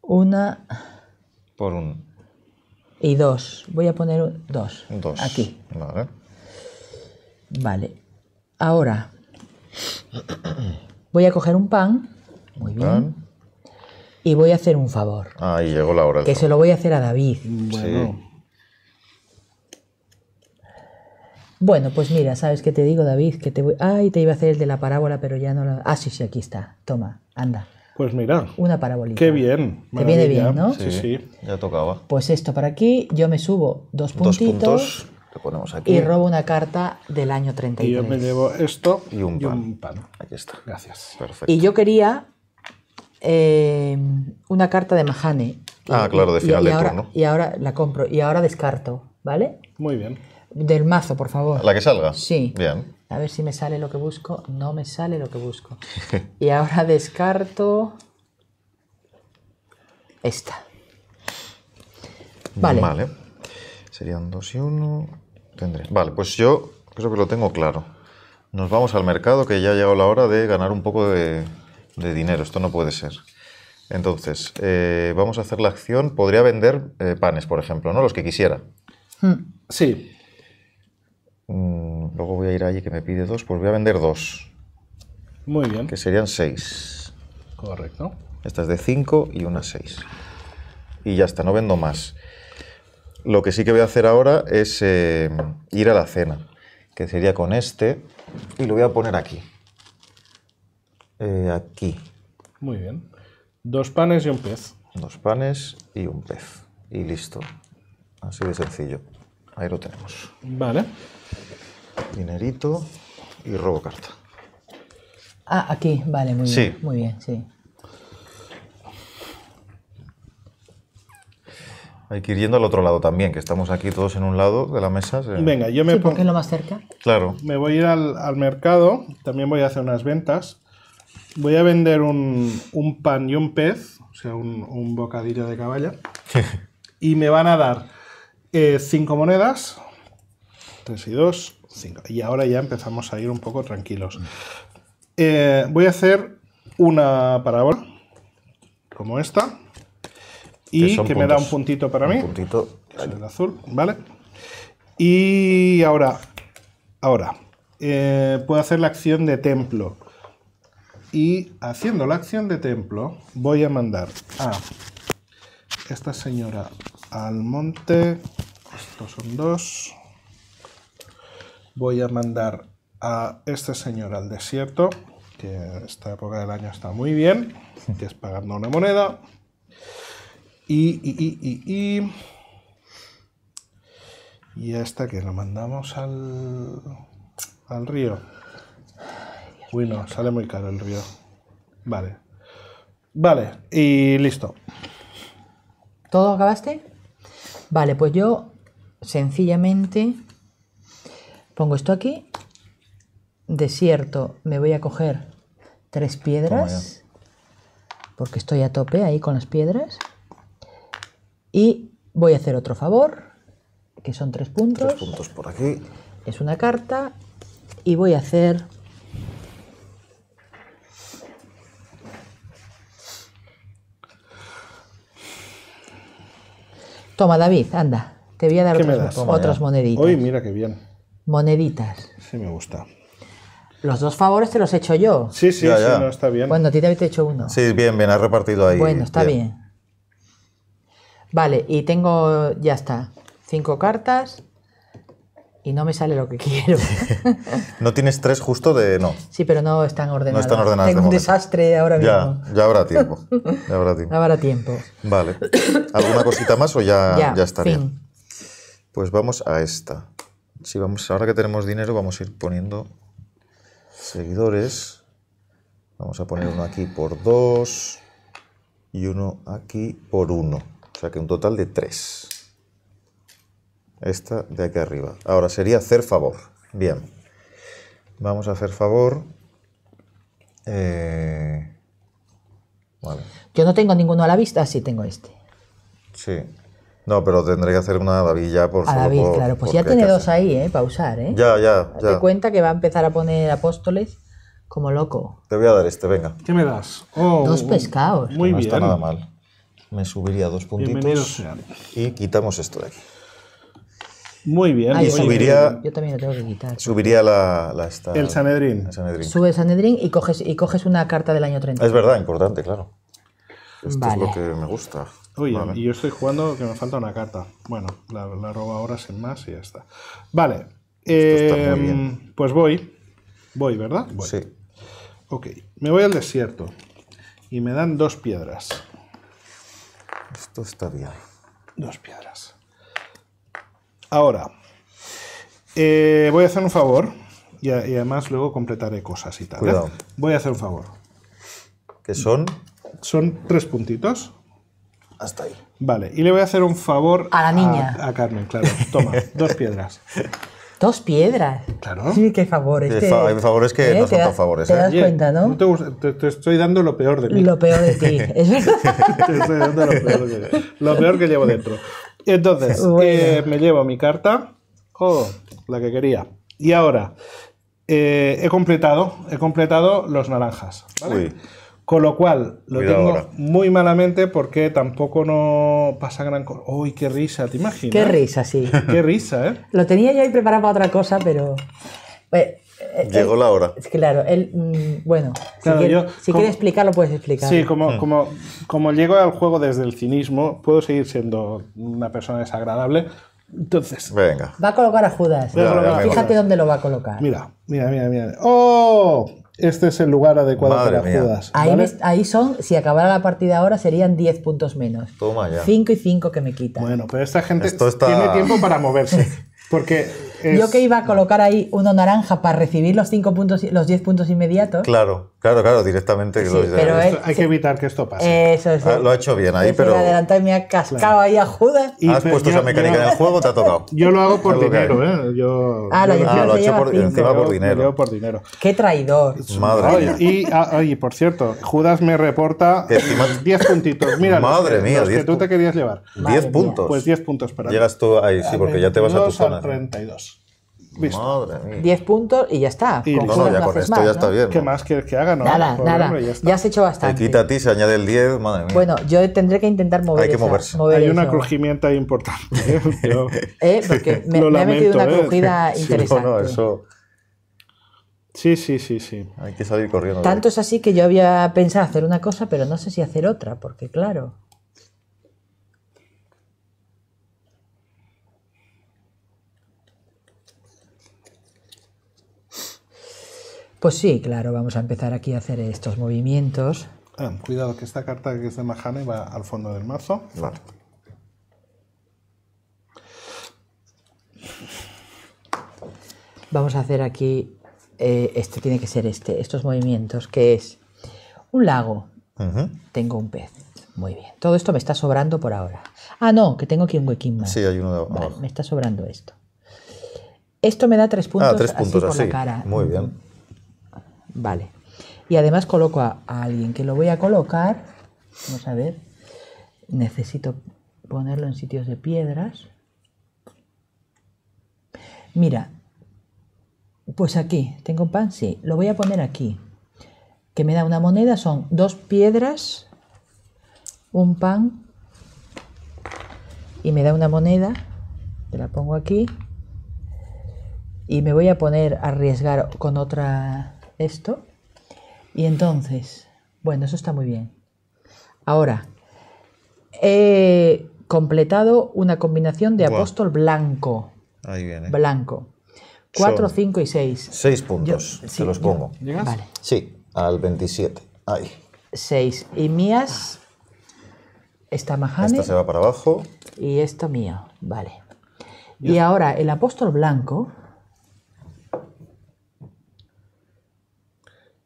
una por un y dos. Voy a poner dos. Dos. Aquí. Vale. Vale. Ahora voy a coger un pan. Muy bien. Y voy a hacer un favor. Ahí llegó la hora. Que se lo voy a hacer a David. Bueno, pues mira, ¿sabes qué te digo, David? Que te voy... Ay, te iba a hacer el de la parábola, pero ya no lo... Ah, sí, sí, aquí está. Toma, anda. Pues mira. Una parabolita. Qué bien. Te viene bien, ¿no? Sí, sí, Ya tocaba. Pues esto para aquí, yo me subo dos puntitos. Dos puntos. Lo ponemos aquí. Y robo una carta del año 33. Y yo me llevo esto y un, y pan. Aquí está. Gracias. Perfecto. Y yo quería eh, una carta de Mahane. Ah, claro, de final y ahora la compro. Y ahora descarto, ¿vale? Muy bien. Del mazo, por favor. ¿La que salga? Sí. Bien. A ver si me sale lo que busco. No me sale lo que busco. y ahora descarto. Esta. Vale. Serían dos y uno. Tendré. Vale, pues yo creo que lo tengo claro. Nos vamos al mercado que ya ha llegado la hora de ganar un poco de, dinero. Esto no puede ser. Entonces, eh, vamos a hacer la acción. Podría vender eh, panes, por ejemplo, ¿no? Los que quisiera. Hmm. Sí. Mm, luego voy a ir allí que me pide dos, pues voy a vender dos. Muy bien. Que serían seis. Correcto. Esta es de cinco y una seis. Y ya está, no vendo más. Lo que sí que voy a hacer ahora es eh, ir a la cena, que sería con este, y lo voy a poner aquí. Eh, aquí. Muy bien. Dos panes y un pez. Dos panes y un pez. Y listo. Así de sencillo. Ahí lo tenemos. Vale dinerito y robo carta. Ah, aquí, vale, muy bien. Muy bien, sí. Hay que ir yendo al otro lado también, que estamos aquí todos en un lado de la mesa. Venga, yo me pongo lo más cerca. Claro. Me voy a ir al, mercado, también voy a hacer unas ventas. Voy a vender un, un pan y un pez, o sea, un, bocadillo de caballa. y me van a dar eh, cinco monedas, tres y dos, y ahora ya empezamos a ir un poco tranquilos. Eh, voy a hacer una parábola como esta y que, me da un puntito para un Puntito. el azul, ¿vale? Y ahora, ahora eh, puedo hacer la acción de templo. Y haciendo la acción de templo, voy a mandar a esta señora al monte. Estos son dos voy a mandar a este señor al desierto, que esta época del año está muy bien, que es pagando una moneda. Y, y, y, y, y, esta que la mandamos al, al río. Uy, no, sale muy caro el río. Vale. Vale, y listo. ¿Todo acabaste? Vale, pues yo sencillamente Pongo esto aquí, desierto, me voy a coger tres piedras, porque estoy a tope ahí con las piedras. Y voy a hacer otro favor, que son tres puntos. Tres puntos por aquí. Es una carta. Y voy a hacer... Toma, David, anda. Te voy a dar otras, moneditas. mira qué bien. Moneditas. Sí, me gusta. Los dos favores te los he hecho yo. Sí, sí, ya, está bien. Bueno, a ti te habéis hecho uno. Sí, bien, bien, has repartido ahí. Bueno, está bien. Vale, y tengo, ya está, cinco cartas y no me sale lo que quiero. no tienes tres justo de no. Sí, pero no están ordenadas. No están ordenadas. Tengo de un desastre ahora mismo. Ya, habrá tiempo. Ya habrá tiempo. habrá tiempo. Vale. ¿Alguna cosita más o ya, ya, estaría? Pues vamos a esta si vamos, ahora que tenemos dinero, vamos a ir poniendo seguidores. Vamos a poner uno aquí por dos y uno aquí por uno, O sea que un total de tres, Esta de aquí arriba. Ahora sería hacer favor. Bien. Vamos a hacer favor. Eh, Yo no tengo ninguno a la vista, sí tengo este. Sí. No, pero tendré que hacer una David por A David, claro. Pues ya tiene dos ahí, ¿eh? Para usar, ¿eh? Ya, ya, ya. Te cuenta que va a empezar a poner apóstoles como loco. Te voy a dar este, venga. ¿Qué me das? Oh, dos pescados. Muy bien. está nada mal. Me subiría dos puntitos. Y quitamos esto de aquí. Muy bien. y subiría. yo también lo tengo que quitar. Subiría la. esta, el, Sanedrín. el Sanedrín. Sube el Sanedrín y coges, y coges una carta del año 30. Es verdad, importante, claro. Esto es lo que me gusta. Uy, y yo estoy jugando que me falta una carta. Bueno, la, robo ahora sin más y ya está. Vale. Em, pues voy. Voy, ¿verdad? Sí. Ok, me voy al desierto. Y me dan dos piedras. Esto está bien. Dos piedras. Ahora, eh, voy a hacer un favor. Y, además luego completaré cosas y tal. ¿eh? Cuidado. Voy a hacer un favor. ¿Qué son? Son tres puntitos. Hasta ahí. Vale, y le voy a hacer un favor a la niña. A, Carmen, claro. Toma, dos piedras. Dos piedras. Claro. Sí, qué favor. hay favores que eh, no son tan favores. Te ¿eh? das cuenta, ¿no? Te, estoy dando lo peor de mí. Lo peor de ti, te estoy dando lo peor, que llevo dentro. Entonces, eh, me llevo mi carta. Oh, la que quería. Y ahora, he completado, he completado los naranjas. Con lo cual, lo tengo muy malamente porque tampoco no pasa gran cosa. ¡Uy, qué risa! ¿Te imaginas? Qué risa, sí. qué risa, ¿eh? Lo tenía yo ahí preparado para otra cosa, pero. Eh, eh, Llegó la hora. Claro, él. Mm, bueno, si, quieres explicarlo, puedes explicar. Sí, como, hmm. como, como llego al juego desde el cinismo, puedo seguir siendo una persona desagradable. Entonces. Va a colocar a Judas. Fíjate dónde lo va a colocar. Mira, mira, mira, mira. ¡Oh! este es el lugar adecuado para Judas. Ahí, son, si acabara la partida ahora, serían 10 puntos menos. Toma ya. 5 y 5 que me quitan. Bueno, pero esta gente tiene tiempo para moverse. Porque Yo que iba a colocar ahí uno naranja para recibir los 5 puntos, los 10 puntos inmediatos. Claro. Claro, claro, directamente. Sí, pero hay que evitar que esto pase. Eso ah, lo ha hecho bien ahí, pero. Adelante, me ha cascado claro. ahí a Judas. Has puesto esa mecánica del en el juego, te ha tocado. Yo lo hago por dinero, ¿eh? Yo, ah, lo, he ah, hecho por, encima por dinero. por dinero. Qué traidor. Madre mía. Y, ah, oye, por cierto, Judas me reporta 10 puntitos. Mira, Madre los, mía, los que tú te querías llevar. 10 puntos. Pues 10 puntos para Llegas tú ahí, sí, porque ya te vas a tu zona. 32. Madre 10 puntos y ya está. ya esto ya está bien. ¿Qué más quieres que haga? nada, nada. ya, has hecho bastante. Te quita a ti, se añade el 10, madre Bueno, yo tendré que intentar mover Hay que moverse. Hay una crujimiento importante. ¿eh? eh porque me, ha metido una ¿eh? crujida interesante. Sí, sí, sí, sí. Hay que salir corriendo. Tanto es así que yo había pensado hacer una cosa, pero no sé si hacer otra, porque claro. Pues sí, claro, vamos a empezar aquí a hacer estos movimientos. Eh, cuidado que esta carta que es de Mahane va al fondo del mazo. Vamos a hacer aquí, este tiene que ser este, estos movimientos, que es un lago, tengo un pez. Muy bien. Todo esto me está sobrando por ahora. Ah, no, que tengo aquí un huequín más. Sí, hay uno de me está sobrando esto. Esto me da tres ah, puntos, puntos así por la cara. Muy bien. Vale. Y además coloco a, alguien que lo voy a colocar. Vamos a ver. Necesito ponerlo en sitios de piedras. Mira, pues aquí, ¿tengo un pan? Sí, lo voy a poner aquí. Que me da una moneda, son dos piedras, un pan y me da una moneda. Te la pongo aquí. Y me voy a poner a arriesgar con otra esto. Y entonces, bueno, eso está muy bien. Ahora, he completado una combinación de apóstol blanco. Ahí viene. Blanco. 4, 5 y 6. 6 puntos, se los pongo. vale. Sí, al 27. Ahí. 6. Y mías. Esta Esta se va para abajo. Y esto mío. vale. Y ahora el apóstol blanco.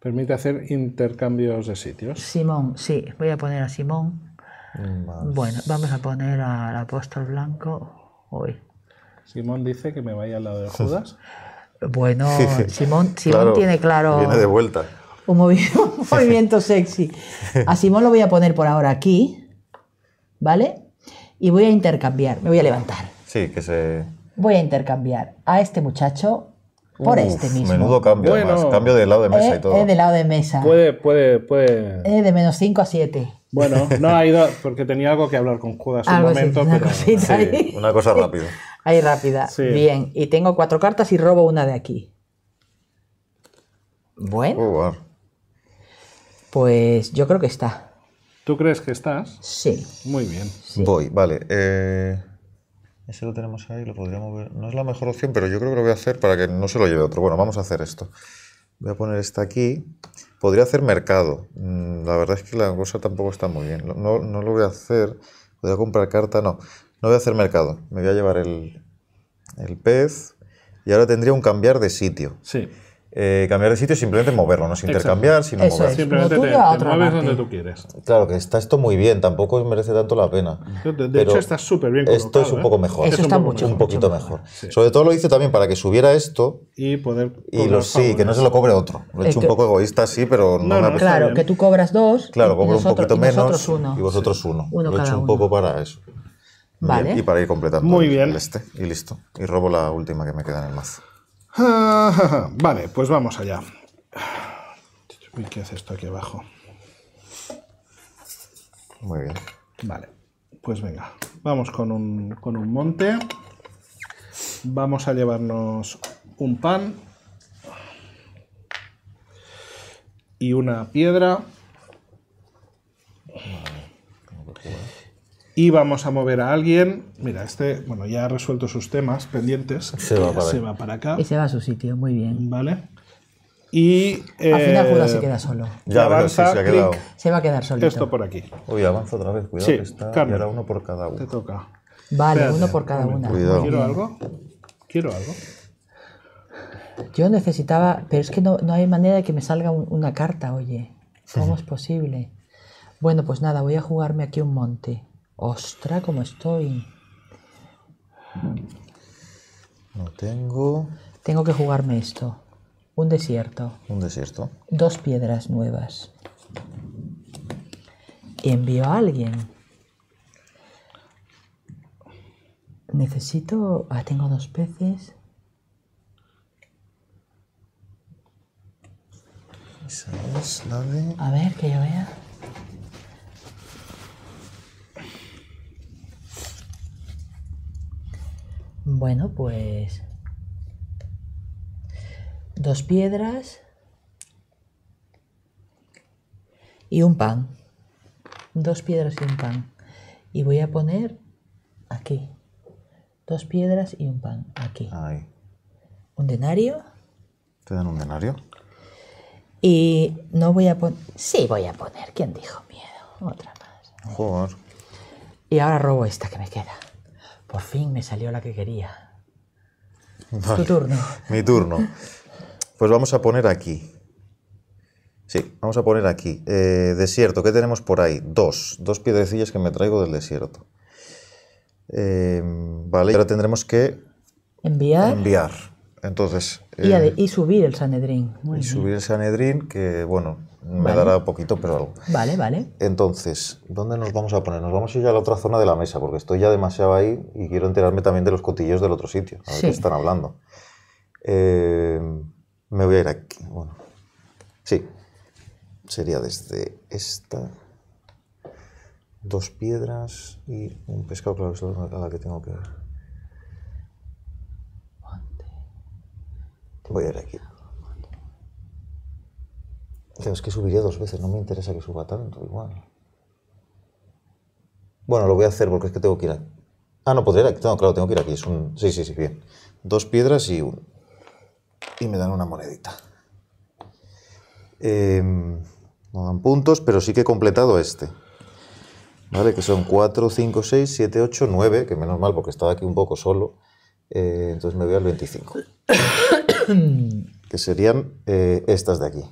Permite hacer intercambios de sitios. Simón, sí, voy a poner a Simón. Bueno, vamos a poner al apóstol blanco hoy. Simón dice que me vaya al lado de Judas. bueno, Simón, tiene claro. Viene de vuelta. un movimiento sexy. A Simón lo voy a poner por ahora aquí, ¿vale? Y voy a intercambiar, me voy a levantar. Sí, que se. Voy a intercambiar a este muchacho por este mismo. Menudo cambio, además. Cambio de lado de mesa y eh, eh, todo. de lado de mesa. Puede, puede, puede. Eh de menos 5 a 7. Bueno, no ha ido porque tenía algo que hablar con Judas un momento, una, cosita sí, una cosa rápida. Ahí rápida. Bien, y tengo cuatro cartas y robo una de aquí. Bueno. Oh, pues yo creo que está. ¿Tú crees que estás? Sí. Muy bien. Voy, vale. Eh. Ese lo tenemos ahí, lo podríamos mover. No es la mejor opción, pero yo creo que lo voy a hacer para que no se lo lleve otro. Bueno, vamos a hacer esto. Voy a poner esta aquí. Podría hacer mercado. Mm, la verdad es que la cosa tampoco está muy bien. No, no lo voy a hacer. Voy a comprar carta. No, no voy a hacer mercado. Me voy a llevar el, el pez. Y ahora tendría un cambiar de sitio. Sí. Eh, cambiar de sitio simplemente moverlo, no es intercambiar, sino moverlo. Simplemente te, mueves donde tú quieres. Claro que está esto muy bien, tampoco merece tanto la pena. De, hecho, está súper bien. esto es un ¿eh? poco mejor. Eso está un, mucho, un poquito mejor. Sobre todo lo hice también para que subiera esto. Y poder. Y sí, que no se lo cobre otro. Lo he hecho un poco egoísta, sí, pero no, no, no Claro, que tú cobras dos. Claro, cobro un poquito menos. Y vosotros uno. lo he hecho un poco para eso. Vale. y para ir completando Muy bien. este. Y listo. Y robo la última que me queda en el mazo. Vale, pues vamos allá. ¿Qué hace esto aquí abajo? Muy bien. Vale, pues venga, vamos con un, con un monte. Vamos a llevarnos un pan y una piedra y vamos a mover a alguien. Mira, este, bueno, ya ha resuelto sus temas pendientes. Se va para, se va para acá. Y se va a su sitio, muy bien. Vale. Y. Al final Judas eh, se queda solo. Ya avanza, sí, se, ha quedado. se va a quedar solito. Esto por aquí. Uy, avanza otra vez, cuidado. Sí, que está, y ahora uno por cada uno. Te toca. Vale, uno por cada una. Cuidado. ¿Quiero algo? ¿Quiero algo? Yo necesitaba, pero es que no, no hay manera de que me salga una carta, oye. ¿Cómo es posible? Bueno, pues nada, voy a jugarme aquí un monte. Ostra, cómo estoy. No tengo. Tengo que jugarme esto. Un desierto. Un desierto. Dos piedras nuevas. Envío a alguien. Necesito. Ah, tengo dos peces. Esa es la de. A ver, que yo vea. Bueno, pues dos piedras y un pan. Dos piedras y un pan. Y voy a poner aquí. Dos piedras y un pan. Aquí. Un denario. ¿Te dan un denario? Y no voy a poner... Sí, voy a poner. ¿Quién dijo miedo? Otra más. Joder. Y ahora robo esta que me queda. Por fin me salió la que quería. tu turno. Mi turno. Pues vamos a poner aquí. Sí, vamos a poner aquí. Eh, desierto, ¿qué tenemos por ahí? Dos. Dos piedrecillas que me traigo del desierto. Eh, vale, ahora tendremos que... Enviar. Enviar. Entonces, eh, y, subir el Sanedrín. y subir el Sanedrín, que bueno, me dará poquito, pero algo. Vale, vale. Entonces, ¿dónde nos vamos a poner? Nos vamos a ir a la otra zona de la mesa, porque estoy ya demasiado ahí y quiero enterarme también de los cotillos del otro sitio, a ver qué están hablando. Eh, me voy a ir aquí. Bueno, sí. Sería desde esta. Dos piedras y un pescado, claro, es la que tengo que Voy a ir aquí. es que subiría dos veces, no me interesa que suba tanto, igual. Bueno, lo voy a hacer porque es que tengo que ir aquí. Ah, no, podría ir aquí. claro, tengo que ir aquí. Es un... Sí, sí, sí, bien. Dos piedras y un... Y me dan una monedita. Em, no dan puntos, pero sí que he completado este. ¿Vale? Que son 4, 5, 6, 7, 8, 9, que menos mal porque estaba aquí un poco solo. Eh, entonces me voy al 25 que serían eh, estas de aquí.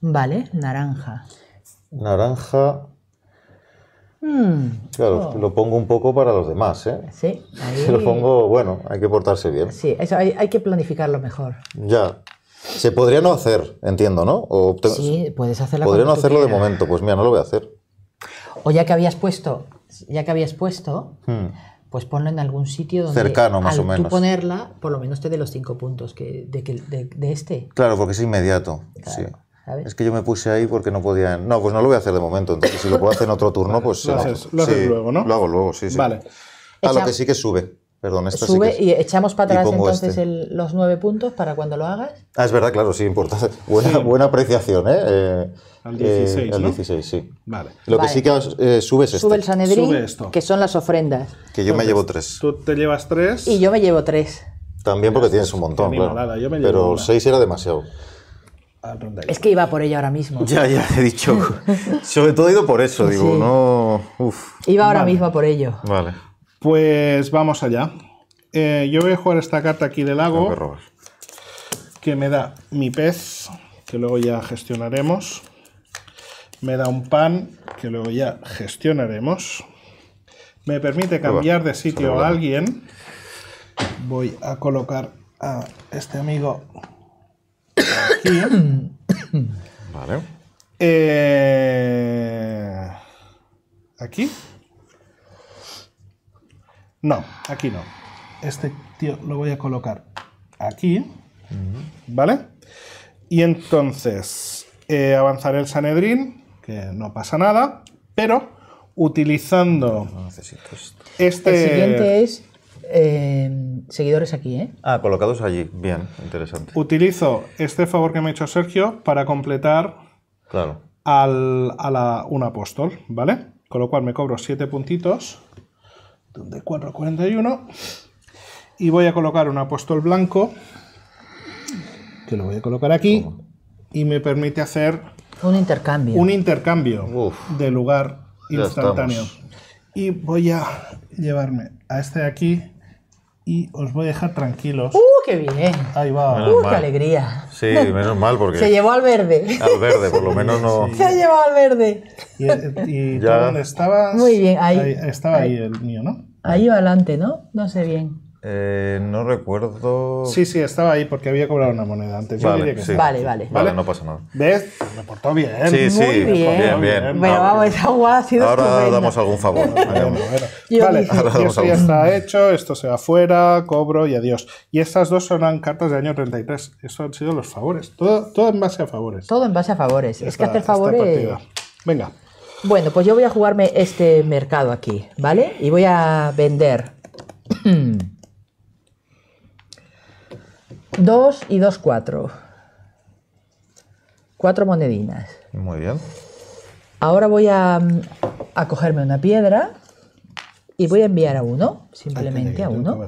Vale, naranja. Naranja. Mm. claro, oh. lo pongo un poco para los demás, ¿eh? Sí, ahí... Lo pongo, bueno, hay que portarse bien. Sí, eso hay, que planificarlo mejor. Ya. Se podría no hacer, entiendo, ¿no? O puedes Sí, puedes hacerlo. Podría no hacerlo de momento, pues mira, no lo voy a hacer. O ya que habías puesto, ya que habías puesto, hmm pues ponla en algún sitio donde cercano más al o menos. Tú ponerla, por lo menos te de los cinco puntos que, de, este. Claro, porque es inmediato. Es que yo me puse ahí porque no podía. No, pues no lo voy a hacer de momento. Entonces, si lo puedo hacer en otro turno, pues. Lo, luego, ¿no? Lo hago luego, sí, sí. Vale. A lo que sí que sube. Perdón, esta Sube y echamos para atrás entonces este. los nueve puntos para cuando lo hagas. Ah, es verdad, claro, sí, importante. Buena, buena apreciación, ¿eh? eh al 16. Eh, al 16, sí. Vale. Lo que sí que subes esto. Eh, sube este. el Sanedrín, que son las ofrendas. Que yo me llevo tres. Tú te llevas tres. Y yo me llevo tres. También porque tienes un montón, claro. Pero seis era demasiado. Ah, es que iba por ella ahora mismo. Ya, ya, he dicho. Sobre todo he ido por eso, digo, no. Iba ahora mismo por ello. Vale. Pues vamos allá. Eh, yo voy a jugar esta carta aquí del lago. Que me da mi pez, que luego ya gestionaremos. Me da un pan, que luego ya gestionaremos. Me permite cambiar de sitio a alguien. Voy a colocar a este amigo aquí. Vale. Eh, aquí. No, aquí no. Este tío lo voy a colocar aquí, ¿vale? Y entonces eh, avanzaré el Sanedrín, que no pasa nada, pero utilizando no necesito esto. este... El siguiente es eh, seguidores aquí, ¿eh? Ah, colocados allí. Bien, interesante. Utilizo este favor que me ha hecho Sergio para completar claro. al, a un apóstol, ¿vale? Con lo cual me cobro siete puntitos de 441 y voy a colocar un apóstol blanco que lo voy a colocar aquí y me permite hacer un intercambio un intercambio de lugar instantáneo y voy a llevarme a este de aquí y os voy a dejar tranquilos. ¡Uh, qué bien! Ahí va. ¡Uh, qué alegría! Sí, menos mal porque... Se llevó al verde. Al verde, por lo menos no... Se ha llevado al verde. ¿Y, dónde estabas? Muy bien, ahí. estaba ahí. el mío, ¿no? Ahí va adelante, ¿no? No sé bien. Eh, no recuerdo. Sí, sí, estaba ahí porque había cobrado una moneda antes. Vale, vale, vale, no pasa nada. ¿Ves? Me portó bien. Sí, sí, Muy bien. bien, bueno, vamos, esa agua ha sido. Ahora damos algún favor. Vale, esto ya está hecho, esto se va fuera, cobro y adiós. Y estas dos son cartas de año 33. Eso han sido los favores. Todo, todo en base a favores. Todo en base a favores. es que hacer favores. Venga. Bueno, pues yo voy a jugarme este mercado aquí, ¿vale? Y voy a vender 2 y 2, 4. Cuatro monedinas. Muy bien. Ahora voy a, a cogerme una piedra y voy a enviar a uno, simplemente a uno.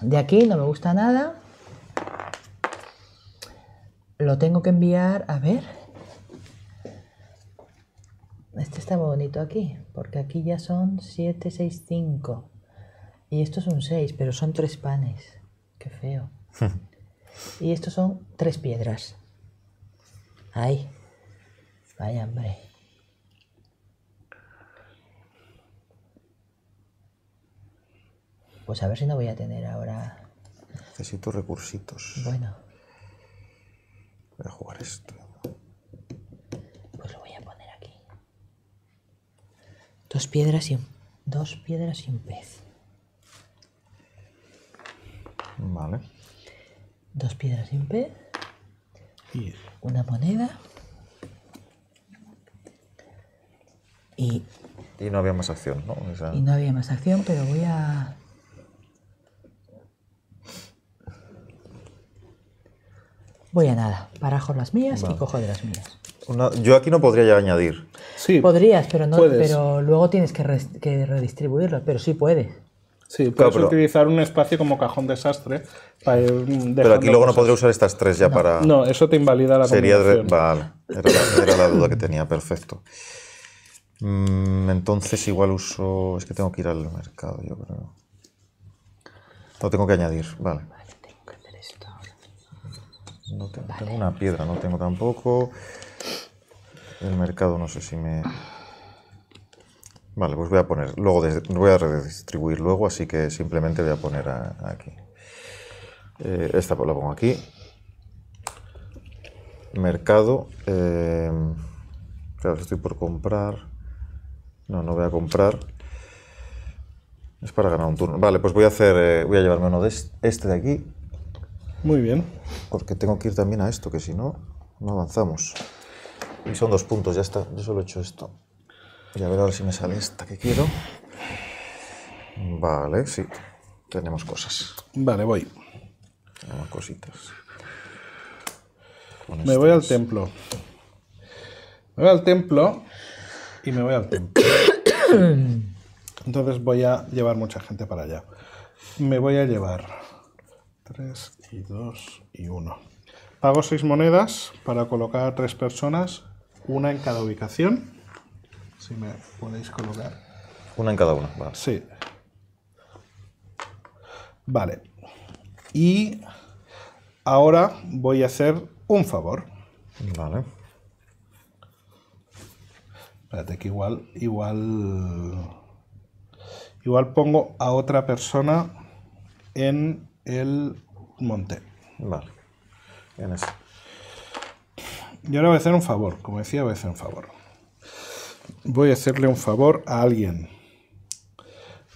De aquí no me gusta nada. Lo tengo que enviar, a ver. Este está muy bonito aquí, porque aquí ya son 7, 6, 5. Y estos son seis, pero son tres panes. Qué feo. y estos son tres piedras. Ay, vaya hambre! Pues a ver si no voy a tener ahora. Necesito recursitos. Bueno. Voy a jugar esto. Pues lo voy a poner aquí. Dos piedras y dos piedras y un pez. Vale. Dos piedras y un pez. Una moneda. Y, y no había más acción, ¿no? Y no había más acción, pero voy a... Voy a nada. parajo las mías y cojo de las mías. yo aquí no podría ya añadir. Sí. Podrías, pero no, pero luego tienes que, redistribuirlo. Pero sí puede Sí, puedes utilizar un espacio como cajón desastre. Para pero aquí luego no podré usar estas tres ya para. No, eso te invalida la Sería Vale, era la, duda que tenía, perfecto. Mm, entonces, igual uso. Es que tengo que ir al mercado, yo creo. Lo tengo que añadir, vale. tengo que esto No tengo una piedra, no tengo tampoco. El mercado, no sé si me. Vale, pues voy a poner, luego voy a redistribuir luego, así que simplemente voy a poner aquí. Eh, esta la pongo aquí. Mercado. Em, claro, estoy por comprar. No, no voy a comprar. Es para ganar un turno. Vale, pues voy a hacer, eh, voy a llevarme uno de este de aquí. Muy bien. Porque tengo que ir también a esto, que si no, no avanzamos. Y son dos puntos, ya está. Yo solo he hecho esto. Voy a ver ahora si me sale esta que quiero. Vale, sí. Tenemos cosas. Vale, voy. Tenemos cositas. me voy al templo. Me voy al templo y me voy al templo. Entonces voy a llevar mucha gente para allá. Me voy a llevar 3 y 2 y 1. Pago seis monedas para colocar a 3 personas, una en cada ubicación si me podéis colocar. Una en cada una, vale. Sí. Vale. Y ahora voy a hacer un favor. Vale. Espérate que igual, igual, igual pongo a otra persona en el monte. Vale. En Y ahora voy a hacer un favor, como decía, voy a hacer un favor voy a hacerle un favor a alguien.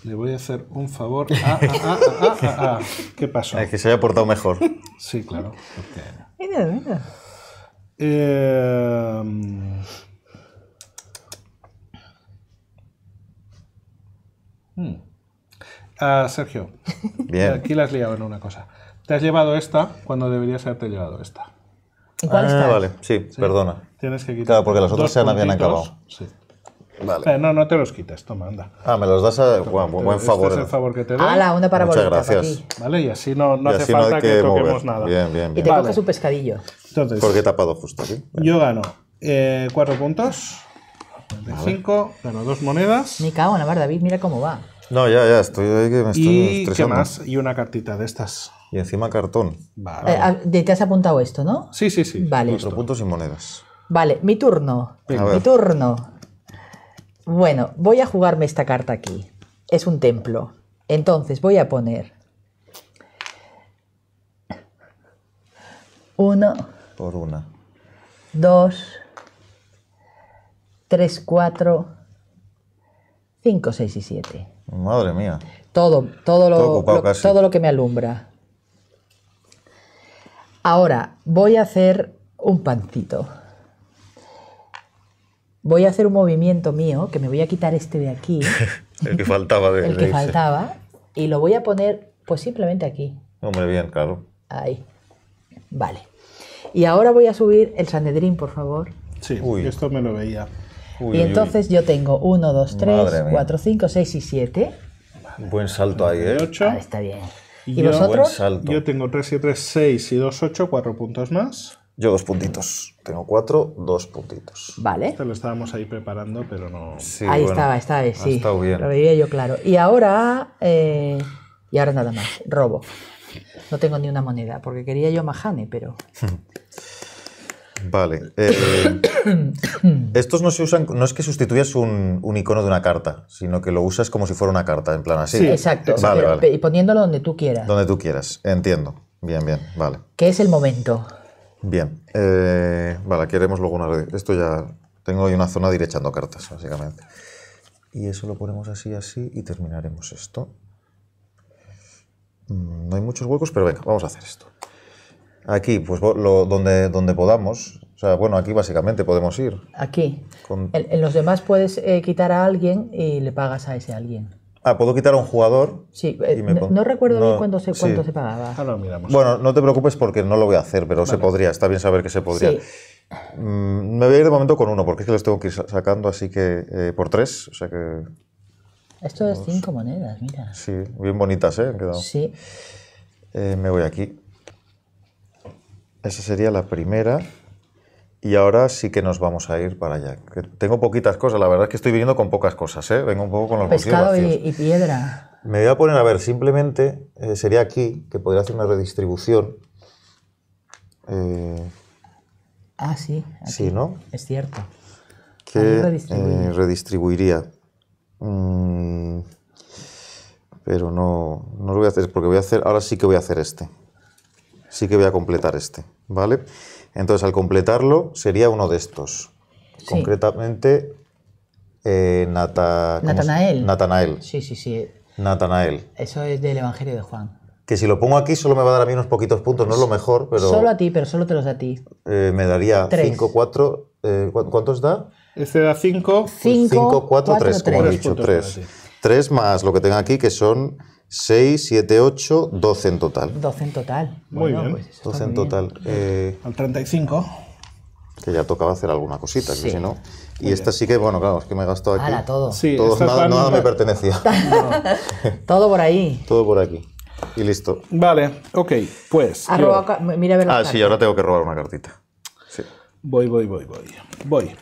Le voy a hacer un favor a... ¿Qué pasó? Es que se haya portado mejor. Sí, claro. Mira, mira. Eh, mm. ah, Sergio, Bien. aquí las has liado en una cosa. Te has llevado esta cuando deberías haberte llevado esta. ¿Cuál ah, vale, sí, perdona. Tienes que quitar. Claro, porque las otras se habían acabado. Sí no, no te los quites, toma, anda. Ah, me los das a buen, este favor. Este es el eh. favor que te doy. Ah, Una onda para Muchas gracias. Vale, y así no, no hace falta que, toquemos nada. Bien, bien, bien. Y te vale. coges un pescadillo. Entonces, Porque he tapado justo aquí. Yo gano eh, cuatro puntos, Cinco. gano dos monedas. Ni cago en la David, mira cómo va. No, ya, ya, estoy ahí que me estoy ¿Y estresando. ¿Qué más? Y una cartita de estas. Y encima cartón. Vale. Eh, ah, te has apuntado esto, ¿no? Sí, sí, sí. Vale. Cuatro puntos y monedas. Vale, mi turno. Mi turno. Bueno, voy a jugarme esta carta aquí. Es un templo. Entonces voy a poner... Uno. Por una. Dos. Tres, cuatro. Cinco, seis y siete. Madre mía. Todo, todo lo que me alumbra. Ahora voy a hacer un pancito voy a hacer un movimiento mío, que me voy a quitar este de aquí. el que faltaba de El que faltaba. Y lo voy a poner, pues simplemente aquí. No Hombre, bien, claro. Ahí. Vale. Y ahora voy a subir el Sanedrín, por favor. Sí, esto me lo veía. y entonces yo tengo 1, 2, 3, 4, 5, 6 y 7. Buen salto ahí, ¿eh? 8. Ah, está bien. ¿Y, ¿Y yo, Yo tengo 3 7, 3, 6 y 2, 8, 4 puntos más. Yo dos puntitos. Tengo cuatro, dos puntitos. Vale. lo estábamos ahí preparando, pero no. ahí estaba, estaba, ahí, sí. Lo veía yo claro. Y ahora. Eh, y ahora nada más. Robo. No tengo ni una moneda, porque quería yo Mahane, pero. Vale. Eh, estos no se usan, no es que sustituyas un, icono de una carta, sino que lo usas como si fuera una carta, en plan así. Sí, exacto. Vale, vale. Y poniéndolo donde tú quieras. Donde tú quieras, entiendo. Bien, bien, vale. ¿Qué es el momento? Bien, eh, vale, aquí haremos luego una red. Esto ya tengo ahí una zona derechando cartas, básicamente. Y eso lo ponemos así, así y terminaremos esto. Mm, no hay muchos huecos, pero venga, vamos a hacer esto. Aquí, pues donde, donde podamos. O sea, bueno, aquí básicamente podemos ir. Aquí. En, los demás puedes eh, quitar a alguien y le pagas a ese alguien. Ah, puedo quitar a un jugador. Sí, eh, no, recuerdo bien cuánto se, pagaba. Ah, bueno, no te preocupes porque no lo voy a hacer, pero se podría. Está bien saber que se podría. Mm, me voy a ir de momento con uno porque es que los tengo que ir sacando, así que eh, por tres. O sea que. Esto es cinco monedas, mira. Sí, bien bonitas, ¿eh? quedado. Sí. Eh, me voy aquí. Esa sería la primera. Y ahora sí que nos vamos a ir para allá. tengo poquitas cosas, la verdad es que estoy viniendo con pocas cosas, ¿eh? Vengo un poco con los Pescado y, piedra. Me voy a poner, a ver, simplemente eh, sería aquí, que podría hacer una redistribución. Eh, ah, sí. Sí, ¿no? Es cierto. Que redistribuiría. Mm, pero no, no lo voy a hacer, porque voy a hacer, ahora sí que voy a hacer este sí que voy a completar este, ¿vale? Entonces, al completarlo, sería uno de estos. Concretamente, eh, Natanael. Natanael. Sí, sí, sí. Natanael. Eso es del Evangelio de Juan. Que si lo pongo aquí solo me va a dar a mí unos poquitos puntos, no es lo pues mejor, pero... Solo a ti, pero solo te los da a ti. Eh, me daría 5, 4... Eh, ¿Cuántos da? Este da 5. 5, 4, 3, como he dicho, 3. 3 más lo que tengo aquí, que son 6, 7, 8, 12 en total. 12 en total. Muy bueno, bien. 12 pues en total. Eh, Al 35. Que ya tocaba hacer alguna cosita, que si no. Y esta sí que, bueno, claro, es que me he gastado aquí. Ala, todo. Sí, todo nada, nada me pertenecía. todo por ahí. Todo por aquí. Y listo. Vale, ok, pues. ah, sí, ahora tengo que robar una cartita. Sí. Voy, voy, voy, voy. Voy.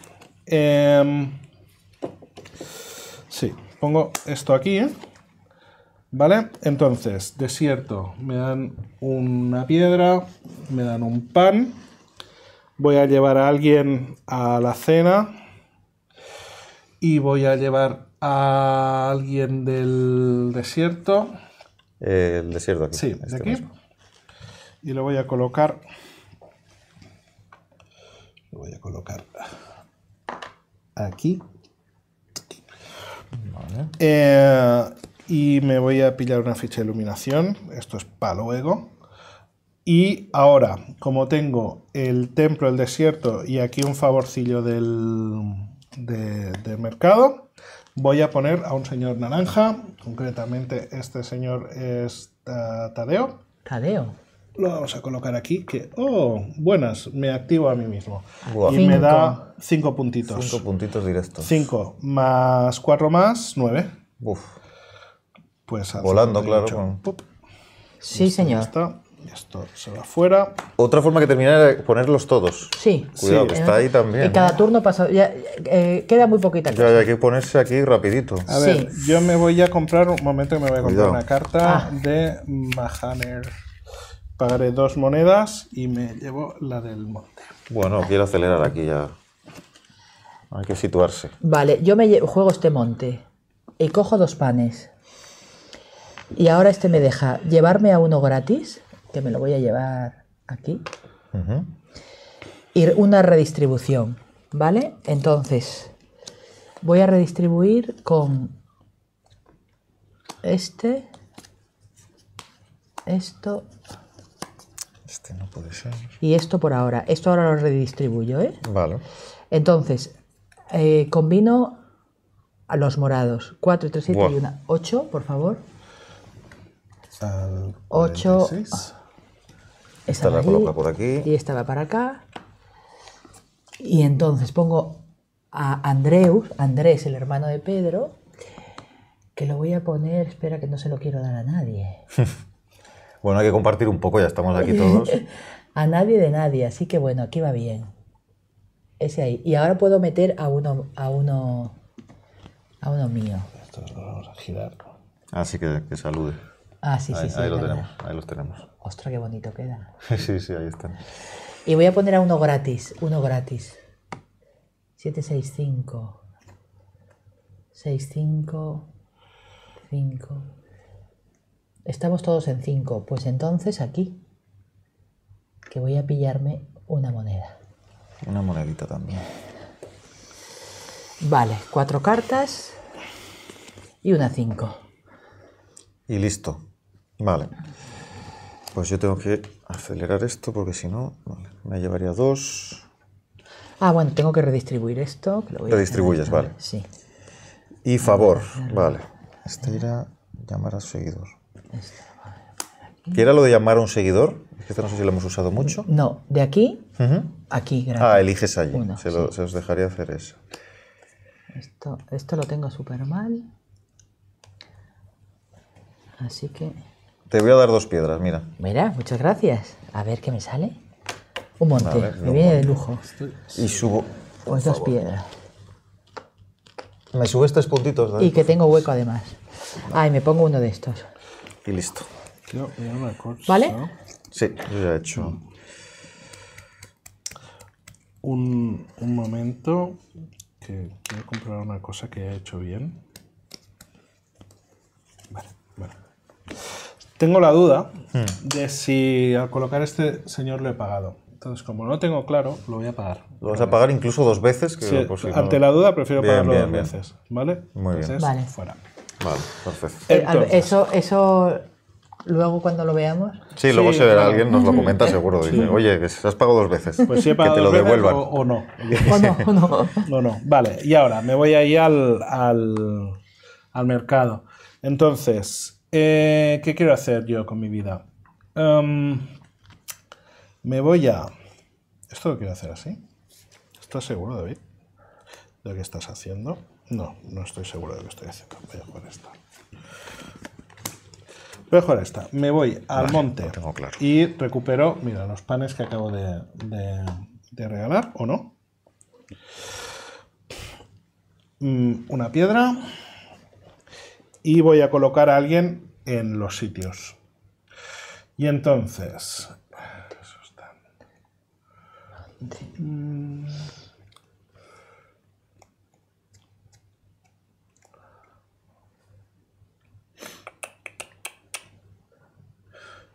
Em, sí, pongo esto aquí, ¿eh? ¿Vale? Entonces, desierto. Me dan una piedra, me dan un pan. Voy a llevar a alguien a la cena. Y voy a llevar a alguien del desierto. el desierto aquí. Sí, este de aquí. Y lo voy a colocar. Lo voy a colocar aquí. Vale. Eh, y me voy a pillar una ficha de iluminación, esto es para luego. Y ahora, como tengo el templo, el desierto y aquí un favorcillo del, de, mercado, voy a poner a un señor naranja, concretamente este señor es Tadeo. Tadeo lo vamos a colocar aquí, que, oh, buenas, me activo a mí mismo. Y me da cinco puntitos. Cinco puntitos directos. 5 más cuatro más, nueve. Uf. Pues Volando, claro. Sí, Ya señor. Esto, esto se va fuera. Otra forma que terminar era ponerlos todos. Sí. Cuidado, que está ahí también. Y cada turno pasa. Eh, queda muy poquita. hay que ponerse aquí rapidito. A ver, yo me voy a comprar. Un momento que me voy a comprar una carta ah. de Mahaner. Pagaré dos monedas y me llevo la del monte. Bueno, quiero acelerar aquí ya. Hay que situarse. Vale, yo me juego este monte y cojo dos panes. Y ahora este me deja llevarme a uno gratis, que me lo voy a llevar aquí. Y una redistribución, ¿vale? Entonces, voy a redistribuir con este, esto. Este no puede ser. Y esto por ahora. Esto ahora lo redistribuyo, ¿eh? Vale. Entonces, eh, combino a los morados. 4, 3, 7 y una. 8, por favor. 8. Esta la coloca por aquí. Y esta va para acá. Y entonces pongo a Andreus, Andrés, el hermano de Pedro, que lo voy a poner, espera que no se lo quiero dar a nadie. bueno, hay que compartir un poco, ya estamos aquí todos. a nadie de nadie, así que bueno, aquí va bien. Ese ahí. Y ahora puedo meter a uno, a uno, a uno mío. Esto vamos a Así que, que salude. Ah, sí, sí, ahí, sí. Ahí tenemos, ahí los tenemos. Ostras, qué bonito queda. sí, sí, ahí están. Y voy a poner a uno gratis, uno gratis. 765. 65. 5. Estamos todos en 5. Pues entonces aquí. Que voy a pillarme una moneda. Una monedita también. Vale, cuatro cartas y una 5. Y listo. Vale. Pues yo tengo que acelerar esto porque si no, me llevaría dos. Ah, bueno, tengo que redistribuir esto. Redistribuyes, vale. Sí. Y favor, vale. Este irá llamar a seguidor. Este, ¿Qué era lo de llamar a un seguidor? Es que no sé si lo hemos usado mucho. No, de aquí, aquí, gracias. Ah, eliges allí. se, lo, os dejaría hacer eso. Esto, esto lo tengo súper mal. Así que te voy a dar dos piedras, mira. Mira, muchas gracias. A ver qué me sale. Un monte, me viene de lujo. Y subo. Pues dos piedras. Me subes estos puntitos. Y que tengo hueco además. Ay, me pongo uno de estos. Y listo. ¿Vale? Sí, yo ya he hecho. Un, momento que quiero comprobar una cosa que he hecho bien. Vale, vale. Tengo la duda hmm. de si al colocar este señor lo he pagado. Entonces, como no tengo claro, lo voy a pagar. Lo vas a pagar incluso dos veces. Que sí, pues, ante la duda, prefiero pagarlo dos veces. ¿Vale? Muy bien. Vale. Fuera. Vale, perfecto. Eh, eso, eso luego cuando lo veamos. Sí, luego se verá alguien, nos lo comenta seguro. Dice, oye, que se has pagado dos veces. Pues sí he pagado que te lo devuelvan. O, no. o, no. O no, no. no, Vale, y ahora me voy ahí al, al, al mercado. Entonces, eh, ¿Qué quiero hacer yo con mi vida? Em, me voy a... ¿Esto lo quiero hacer así? ¿Estás seguro, David? ¿De lo que estás haciendo? No, no estoy seguro de lo que estoy haciendo. Voy a jugar esta. Voy a jugar esta. Me voy al monte tengo y recupero, mira, los panes que acabo de regalar, ¿o no? Mm, una piedra y voy a colocar a alguien en los sitios. Y entonces...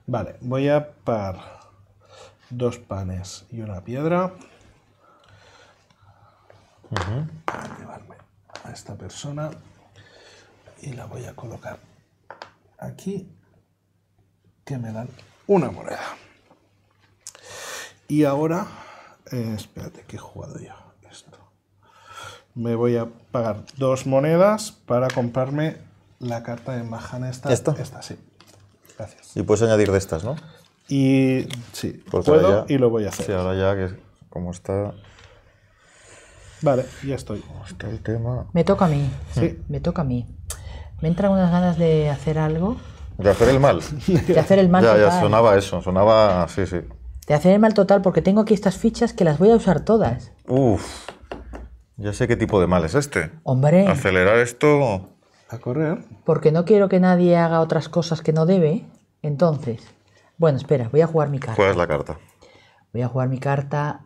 Vale, voy a par dos panes y una piedra. llevarme a esta persona y la voy a colocar aquí que me dan una moneda y ahora eh, espérate que he jugado yo esto me voy a pagar dos monedas para comprarme la carta de Mahan esta esta, esta sí gracias y puedes añadir de estas no y sí pues puedo y lo voy a hacer sí ahora ya que como está vale ya estoy está el tema me toca a mí sí me toca a mí me entran unas ganas de hacer algo. De hacer el mal. De hacer el mal. total. ya, sonaba eso, sonaba, sí, sí. De hacer el mal total porque tengo aquí estas fichas que las voy a usar todas. Uf, ya sé qué tipo de mal es este. Hombre. Acelerar esto... A correr. Porque no quiero que nadie haga otras cosas que no debe. Entonces, bueno, espera, voy a jugar mi carta. es la carta. Voy a jugar mi carta.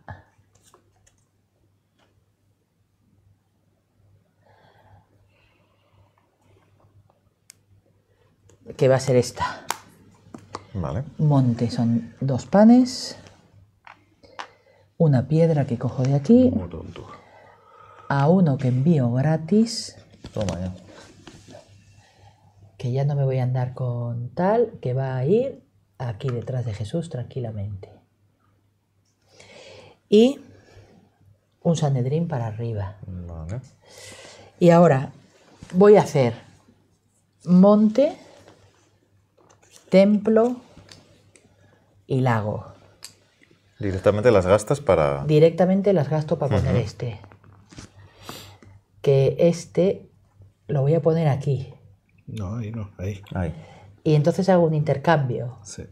que va a ser esta. Vale. Monte son dos panes, una piedra que cojo de aquí, a uno que envío gratis. Toma ya. Que ya no me voy a andar con tal, que va a ir aquí detrás de Jesús tranquilamente. Y un Sanedrín para arriba. Y ahora voy a hacer monte templo y lago. Directamente las gastas para... Directamente las gasto para poner este. Que este lo voy a poner aquí. No, ahí no, ahí. ahí. Y entonces hago un intercambio. Sí.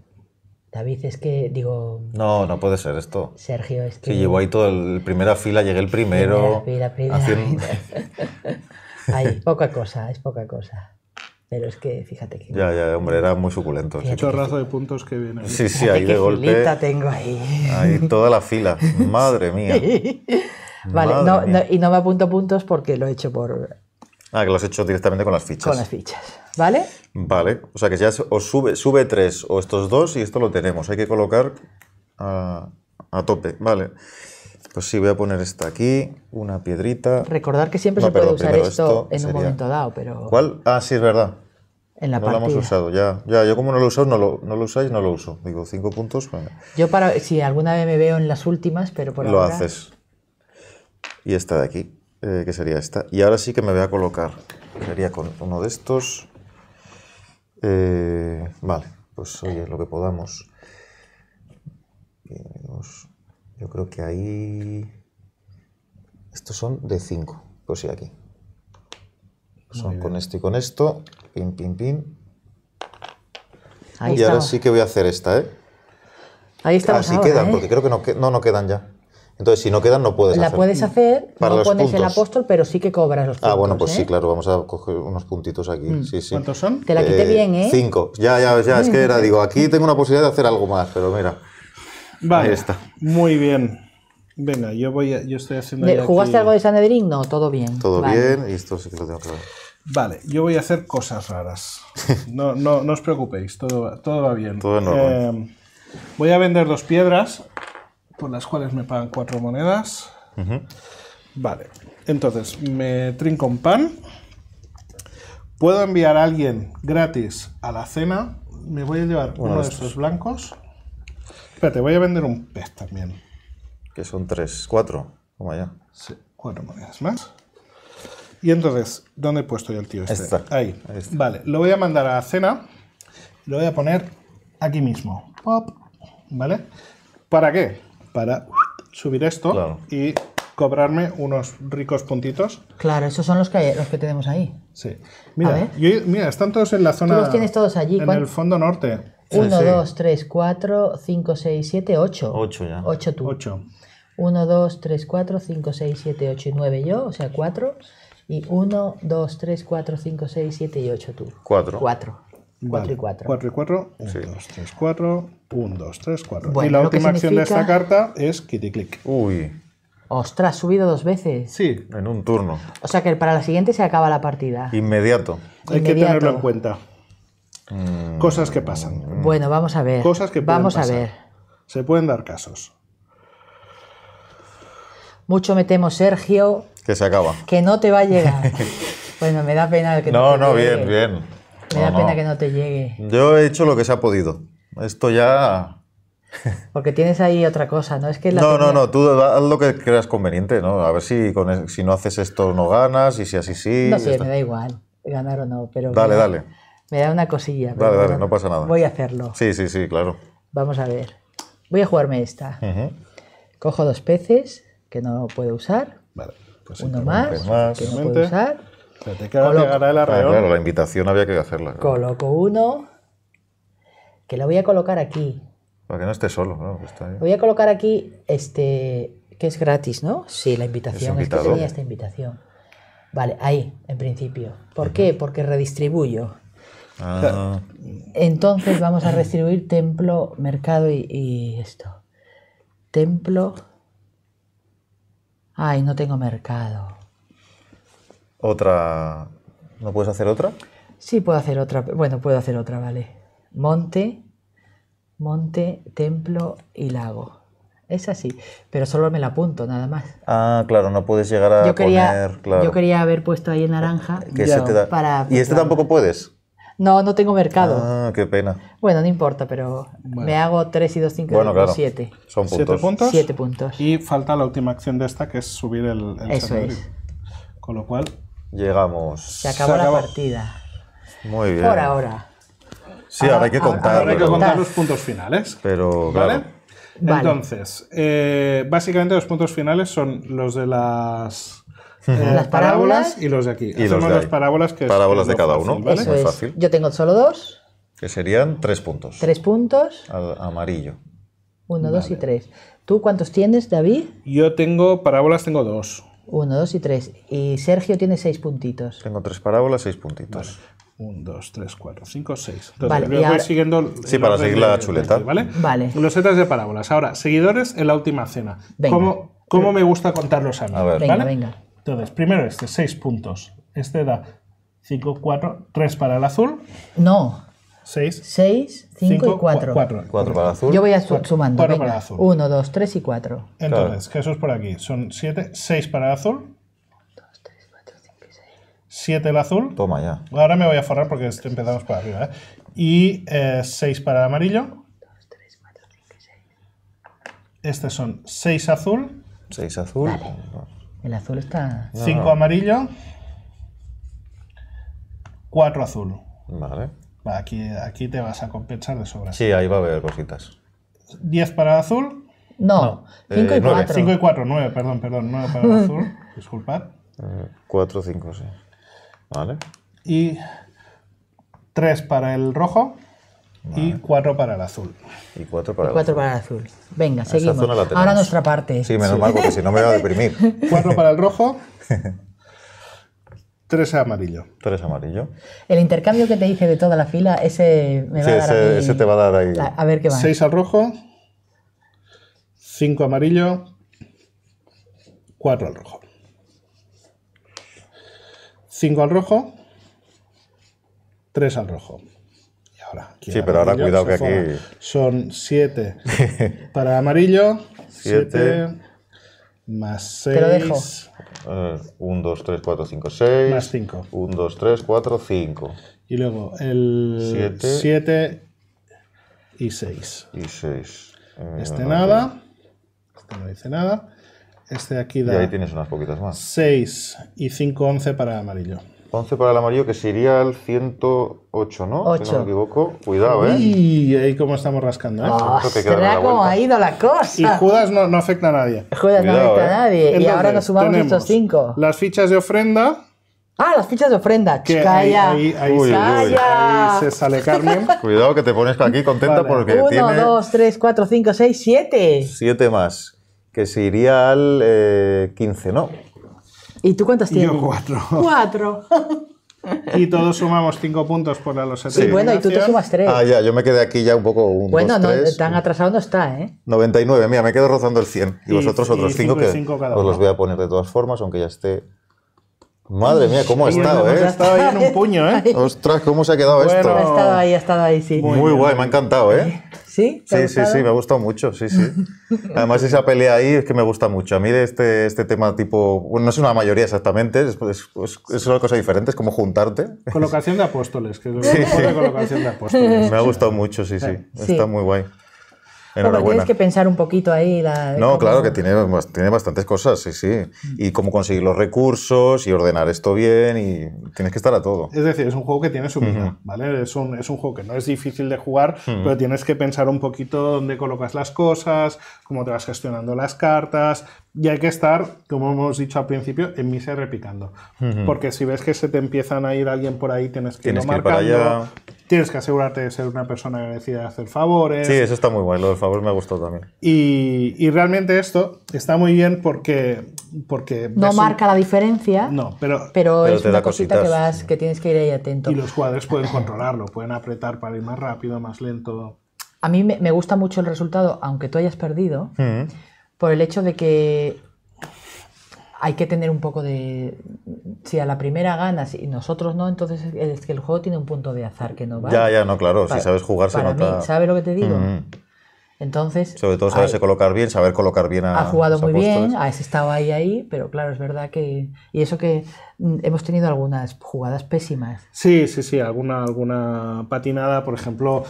David, es que digo... No, no puede ser esto. Sergio, es que... Sí, llevo ahí toda la primera fila, llegué el primero. Primera Ahí, poca cosa, es poca cosa. Pero es que fíjate que. Ya, ya, hombre, era muy suculento. Un razo de puntos que viene. Sí, sí, ahí de golpe. tengo ahí. Ahí toda la fila. Madre mía. vale, no, y no me apunto puntos porque lo he hecho por. Ah, que lo has hecho directamente con las fichas. Con las fichas, ¿vale? Vale, o sea que ya os sube, sube tres o estos dos y esto lo tenemos. Hay que colocar a, a tope, vale. Pues sí, voy a poner esta aquí, una piedrita. Recordar que siempre se puede usar esto, en un momento dado, pero... ¿Cuál? Ah, sí, es verdad. En la no lo hemos usado, ya. ya. Yo como no lo he no lo, no lo usáis, no lo uso. Digo, cinco puntos, Yo para, si alguna vez me veo en las últimas, pero por ahora... Lo haces. Y esta de aquí, eh, que sería esta. Y ahora sí que me voy a colocar. Sería con uno de estos. Eh, vale, pues oye, lo que podamos. Yo creo que ahí. Estos son de 5. Pues sí, aquí. Son con esto y con esto. Pin, pin, pin. Ahí y ahora sí que voy a hacer esta, ¿eh? Ahí estamos. Así quedan, ¿eh? porque creo que no, no, no quedan ya. Entonces, si no quedan, no puedes la La puedes hacer, no pones el apóstol, pero sí que cobras los puntos. Ah, bueno, pues sí, ¿eh? claro, vamos a coger unos puntitos aquí. Mm. ¿Cuántos son? Te la quite eh, bien, ¿eh? Cinco. Ya, ya, ya, es que era, digo, aquí tengo una posibilidad de hacer algo más, pero mira. Vale, está. Muy bien. Venga, yo voy yo estoy haciendo. ¿Jugaste algo de Sanedrín? No, todo bien. Todo bien, y esto sí que lo tengo raro. Vale, yo voy a hacer cosas raras. No, os preocupéis, todo, todo va bien. Todo normal. Eh, voy a vender dos piedras, por las cuales me pagan cuatro monedas. Vale, entonces me trinco un pan. Puedo enviar a alguien gratis a la cena. Me voy a llevar uno de estos blancos. Te voy a vender un pez también. Que son tres, cuatro, como allá. Sí, cuatro monedas más. Y entonces, ¿dónde he puesto yo el tío este? Está, ahí. Vale, lo voy a mandar a la cena. Lo voy a poner aquí mismo. ¿Vale? ¿Para qué? Para subir esto y cobrarme unos ricos puntitos. Claro, esos son los que, que tenemos ahí. Sí. Mira, mira, están todos en la zona. Tú los tienes todos allí. En el fondo norte. 1, 2, 3, 4, 5, 6, 7, 8. 8 ya. 8 tú. 8. 1, 2, 3, 4, 5, 6, 7, 8 y 9 yo, o sea, 4. Y 1, 2, 3, 4, 5, 6, 7 y 8 tú. 4. 4. 4 y 4. 4 y 4, 1, 2, 3, 4, 1, 2, 3, 4. Bueno, y la última significa... acción de esta carta es kitty click. Uy. Ostras, subido dos veces. Sí, en un turno. O sea que para la siguiente se acaba la partida. Inmediato. Hay que tenerlo en cuenta. Mm. Cosas que pasan. Bueno, vamos a ver. Cosas que pasan. Vamos a ver. Se pueden dar casos. Mucho me temo, Sergio, Que se acaba. que no te va a llegar. bueno, me da pena que no, No, bien, bien. Me da pena que no te llegue. Yo he hecho lo que se ha podido. Esto ya. Porque tienes ahí otra cosa, ¿no? Es que No, no, no, tú haz lo que creas conveniente, ¿no? A ver si, si no haces esto no ganas y si así sí. No sé, me da igual ganar o no, pero... Dale, dale. Me da una cosilla. Pero vale, no pasa nada. Voy a hacerlo. Sí, sí, sí, claro. Vamos a ver. Voy a jugarme esta. Cojo dos peces que no puedo usar. Vale. Pues uno más, que no puedo usar. Te el ah, claro, la invitación había que hacerla. Coloco uno, que la voy a colocar aquí. Para que no esté solo, ¿no? voy a colocar aquí, este, que es gratis, ¿no? Sí, la invitación. Es, es que esta invitación. Vale, ahí, en principio. ¿Por qué? Porque redistribuyo. Ah. Entonces vamos a restribuir templo, mercado y, esto. Templo. Ay, no tengo mercado. Otra. ¿No puedes hacer otra? Sí, puedo hacer otra. Bueno, puedo hacer otra, vale. Monte, monte, templo y lago. Es así, pero solo me la apunto, nada más. Ah, claro, no puedes llegar a yo quería, poner, Yo quería haber puesto ahí en naranja ¿Y este tampoco puedes? No, no tengo mercado. Ah, qué pena. Bueno, no importa, pero me hago 3 y 2, 5, bueno, claro. Son puntos. 7 puntos. 7 puntos. Y falta la última acción de esta, que es subir el, el Eso es. Con lo cual... Llegamos. Se acabó, la partida. Muy bien. Por ahora. Sí, ahora, hay que contar. Ahora, hay que contar los puntos finales. Pero, ¿Vale? Entonces, eh, básicamente los puntos finales son los de las eh, las parábolas y los de aquí. las parábolas que Parábolas de cada uno, ¿vale? fácil. Yo tengo solo dos. Que serían tres puntos. Tres puntos. amarillo. Uno, dos y tres. ¿Tú cuántos tienes, David? Yo tengo parábolas, tengo dos. Uno, dos y tres. Y Sergio tiene seis puntitos. Tengo tres parábolas, seis puntitos. uno dos, tres, cuatro, cinco, seis. Entonces, vale, voy siguiendo. Sí, para seguir la chuleta. ¿vale? vale. Los setas de parábolas. Ahora, seguidores en la última cena. Venga. ¿Cómo, cómo me gusta contarlos a mí? A ver. Venga, venga. Entonces, primero este, 6 puntos. Este da 5, 4, 3 para el azul. No. 6. 6, 5 4. 4. para el azul. Yo voy a sumando. 4 para el azul. 1, 2, 3 y 4. Entonces, es eso por aquí. Son 7, 6 para el azul. 2, 3, 4, 5 y 6. 7 el azul. Toma ya. Ahora me voy a forrar porque este empezamos por arriba. ¿eh? Y 6 eh, para el amarillo. 2, 3, 4, 5 y 6. Este son 6 azul. 6 azul. El azul está. 5 amarillo. 4 azul. Vale. aquí, te vas a compensar de sobra. Sí, ahí va a haber cositas. 10 para el azul. No, 5 y 4. Eh, 5 y 4, 9, perdón, perdón, 9 para el azul. Disculpad. 4, eh, 5, sí. Vale. Y 3 para el rojo. Y cuatro para el azul. Y cuatro para, cuatro el, para el azul. Venga, seguimos. Ahora nuestra parte. Sí, menos mal, porque si no me va a deprimir. cuatro para el rojo. Tres amarillo. Tres amarillo. El intercambio que te dije de toda la fila, ese me va a dar ese te va a dar ahí. a ver qué va. Seis al rojo. Cinco amarillo. Cuatro al rojo. Cinco al rojo. Tres al rojo. Sí, pero ahora cuidado que aquí. Son 7 para amarillo, 7 más 6. 1, 2, 3, 4, 5, 6. Más 5. 1, 2, 3, 4, 5. Y luego el 7 y 6. Y 6. Eh, este nada. Este no dice nada. Este de aquí da. ahí tienes unas poquitas más. 6 y 5, 11 para amarillo. 11 para el amarillo, que sería al 108, ¿no? 8. Si no me equivoco. Cuidado, ¿eh? Y ahí cómo estamos rascando, ¿eh? Ostras, cómo ha ido la cosa. Y Judas no, no afecta a nadie. Judas no afecta a ¿eh? nadie. y ahora nos sumamos estos 5. Las fichas de ofrenda. Ah, las fichas de ofrenda. Que calla. Ahí, se sale Carmen. Cuidado que te pones aquí contenta porque tiene... 1, 2, 3, 4, 5, 6, 7. 7 más. Que se iría al 15, eh, ¿no? ¿Y tú cuántas tienes? Yo cuatro. Cuatro. Y todos sumamos cinco puntos por la tres Sí, bueno, y tú te sumas tres. Ah, ya, yo me quedé aquí ya un poco. Un, bueno, no, tan atrasado no está, ¿eh? 99, mira, me quedo rozando el 100. Y, vosotros otros cinco, que os los voy a poner de todas formas, aunque ya esté. Madre mía, cómo ha estado, pues ¿eh? Ha estado ahí en un puño, ¿eh? Ostras, cómo se ha quedado bueno, esto. Ha estado ahí, ha estado ahí, sí. Muy guay, me ha encantado, ¿eh? ¿Sí? Sí, sí, me ha gustado mucho, sí, sí. Además, esa pelea ahí es que me gusta mucho. A mí este, este tema tipo, bueno, no es una mayoría exactamente, es, es, una cosa diferente, es como juntarte. Colocación de apóstoles, que es sí. sí. colocación de apóstoles. Me ha gustado mucho, sí. sí. Está muy guay. Pero Tienes que pensar un poquito ahí. no, claro que tiene, tiene bastantes cosas, sí, sí. Mm. Y cómo conseguir los recursos y ordenar esto bien y tienes que estar a todo. Es decir, es un juego que tiene su vida, ¿vale? Es un, es un, juego que no es difícil de jugar, pero tienes que pensar un poquito dónde colocas las cosas, cómo te vas gestionando las cartas, y hay que estar, como hemos dicho al principio, en mise repicando. repitando. Porque si ves que se te empiezan a ir alguien por ahí, tienes que ir Tienes que asegurarte de ser una persona agradecida de hacer favores. Sí, eso está muy bueno. Lo del favor me gustó también. Y, y realmente esto está muy bien porque. porque no marca la diferencia. pero. Pero, es te una da cosita que, vas, que tienes que ir ahí atento. Y los jugadores pueden controlarlo, pueden apretar para ir más rápido, más lento. A mí me gusta mucho el resultado, aunque tú hayas perdido por el hecho de que hay que tener un poco de. Si a la primera ganas y nosotros no, entonces es que el juego tiene un punto de azar que no vale. Ya, ya, no, claro. si sabes jugar, se nota. ¿Sabes lo que te digo? Entonces. Sobre todo saberse colocar bien, saber colocar bien a. Ha jugado muy bien, has estado ahí, ahí, pero claro, es verdad que. Y eso que mm, hemos tenido algunas jugadas pésimas. Sí, sí, sí, alguna, alguna patinada, por ejemplo,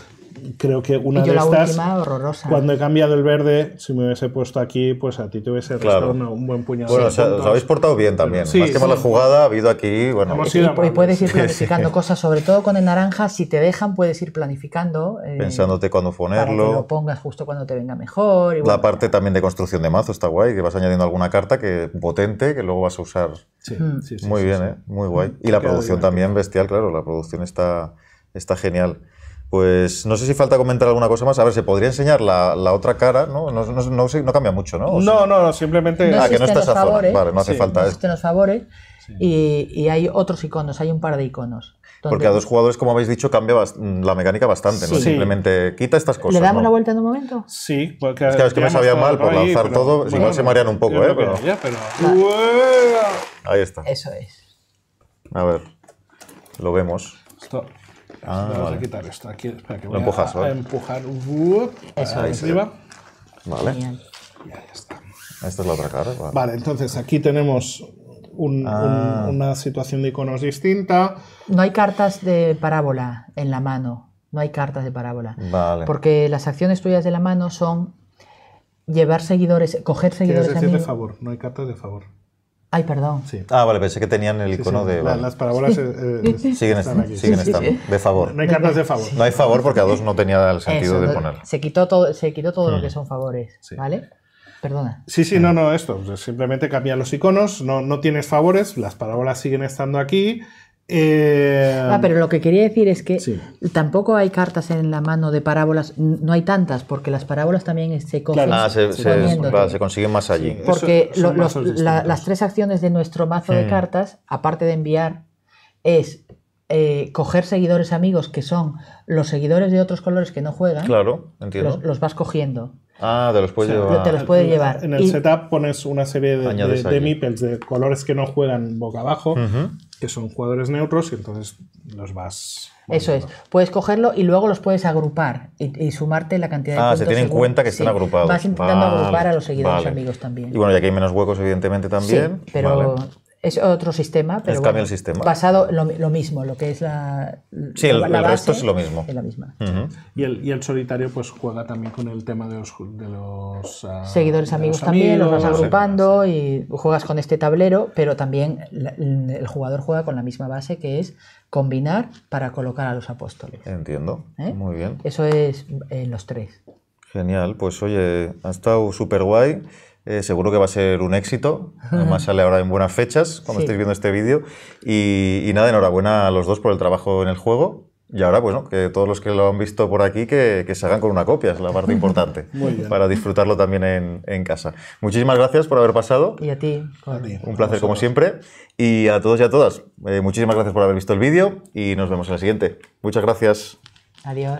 creo que una de estas, última, cuando he cambiado el verde, si me hubiese puesto aquí, pues a ti te hubiese claro. restado un buen puñado. Bueno, os habéis portado bien también. Más que mala jugada, ha habido aquí. Bueno, y, puedes ir planificando cosas, sobre todo con el naranja, si te dejan, puedes ir planificando. Eh, Pensándote cuándo ponerlo. Para que lo pongas justo cuando te venga mejor. la parte también de construcción de mazo está guay, que vas añadiendo alguna carta que potente que luego vas a usar. Mm. muy bien, ¿eh? muy guay. Mm. Y la producción también, bestial, claro, la producción está, está genial. Pues no sé si falta comentar alguna cosa más. A ver, se podría enseñar la, otra cara, ¿no? No, no cambia mucho, ¿no? no, no, simplemente. No ah, que no está esa zona. Vale, no hace falta. eso. existen ¿eh? los favores. Y, y, hay otros iconos, hay un par de iconos. Porque a dos jugadores, como habéis dicho, cambia mm, la mecánica bastante, ¿no? Simplemente quita estas cosas. ¿Le damos la vuelta en un momento? Sí, porque. Es que, es que me sabía mal por lanzar todo. igual se marean un poco, ¿eh? Pero... Ahí está. Eso es. A ver, lo vemos. Esto vamos ah, a quitar esto. Aquí, espera, que Lo empujas, a, ¿vale? a empujar. Eso, Vale. Y ahí está. Esta es la otra cara. Vale, entonces aquí tenemos ah. una situación de iconos distinta. No hay cartas de parábola en la mano. No hay cartas de parábola. Vale. Porque las acciones tuyas de la mano son llevar seguidores, coger seguidores. Quieres decir de favor, no hay cartas de favor. Ay, perdón. Ah, vale, pensé que tenían el icono de. Las parábolas eh, eh, siguen aquí. Siguen estando. De favor. No hay cartas de favor. No hay favor porque a dos no tenía el sentido de poner. Se quitó todo, se quitó todo lo mm. que son favores. ¿Vale? Perdona. Sí, sí, no, no, esto. Simplemente cambia los iconos, no, no tienes favores, las parábolas siguen estando aquí. Eh... Ah, pero lo que quería decir es que tampoco hay cartas en la mano de parábolas, no hay tantas, porque las parábolas también se cogen. Ah, se, consiguen más allí. porque las tres acciones de nuestro mazo de cartas, aparte de enviar, es eh, coger seguidores amigos que son los seguidores de otros colores que no juegan. Claro, los vas cogiendo. Ah, te los puedes llevar. Te los puede llevar. En el setup pones una serie de, de, de, de colores que no juegan boca abajo, que son jugadores neutros, y entonces los vas. Eso es. Puedes cogerlo y luego los puedes agrupar y, sumarte la cantidad de Ah, se tiene en cuenta que están agrupados. Vas intentando agrupar a los seguidores amigos también. Y bueno, ya que hay menos huecos, evidentemente también. pero. Es otro sistema, pero basado lo, mismo, lo que es la. Sí, el, resto es lo mismo. y, el, y, el, solitario pues juega también con el tema de los. De los ah, Seguidores amigos también, los vas agrupando y juegas con este tablero, pero también el jugador juega con la misma base que es combinar para colocar a los apóstoles. Entiendo. ¿Eh? Muy bien. Eso es en los tres. Genial, pues oye, ha estado súper guay. Eh, seguro que va a ser un éxito. Además sale ahora en buenas fechas, cuando estáis viendo este vídeo. Y, nada, enhorabuena a los dos por el trabajo en el juego. Y ahora, bueno, que todos los que lo han visto por aquí, que, que se hagan con una copia, es la parte importante, para disfrutarlo también en, casa. Muchísimas gracias por haber pasado. Y a ti. Un placer como siempre. Y a todos y a todas, eh, muchísimas gracias por haber visto el vídeo y nos vemos en la siguiente. Muchas gracias. Adiós.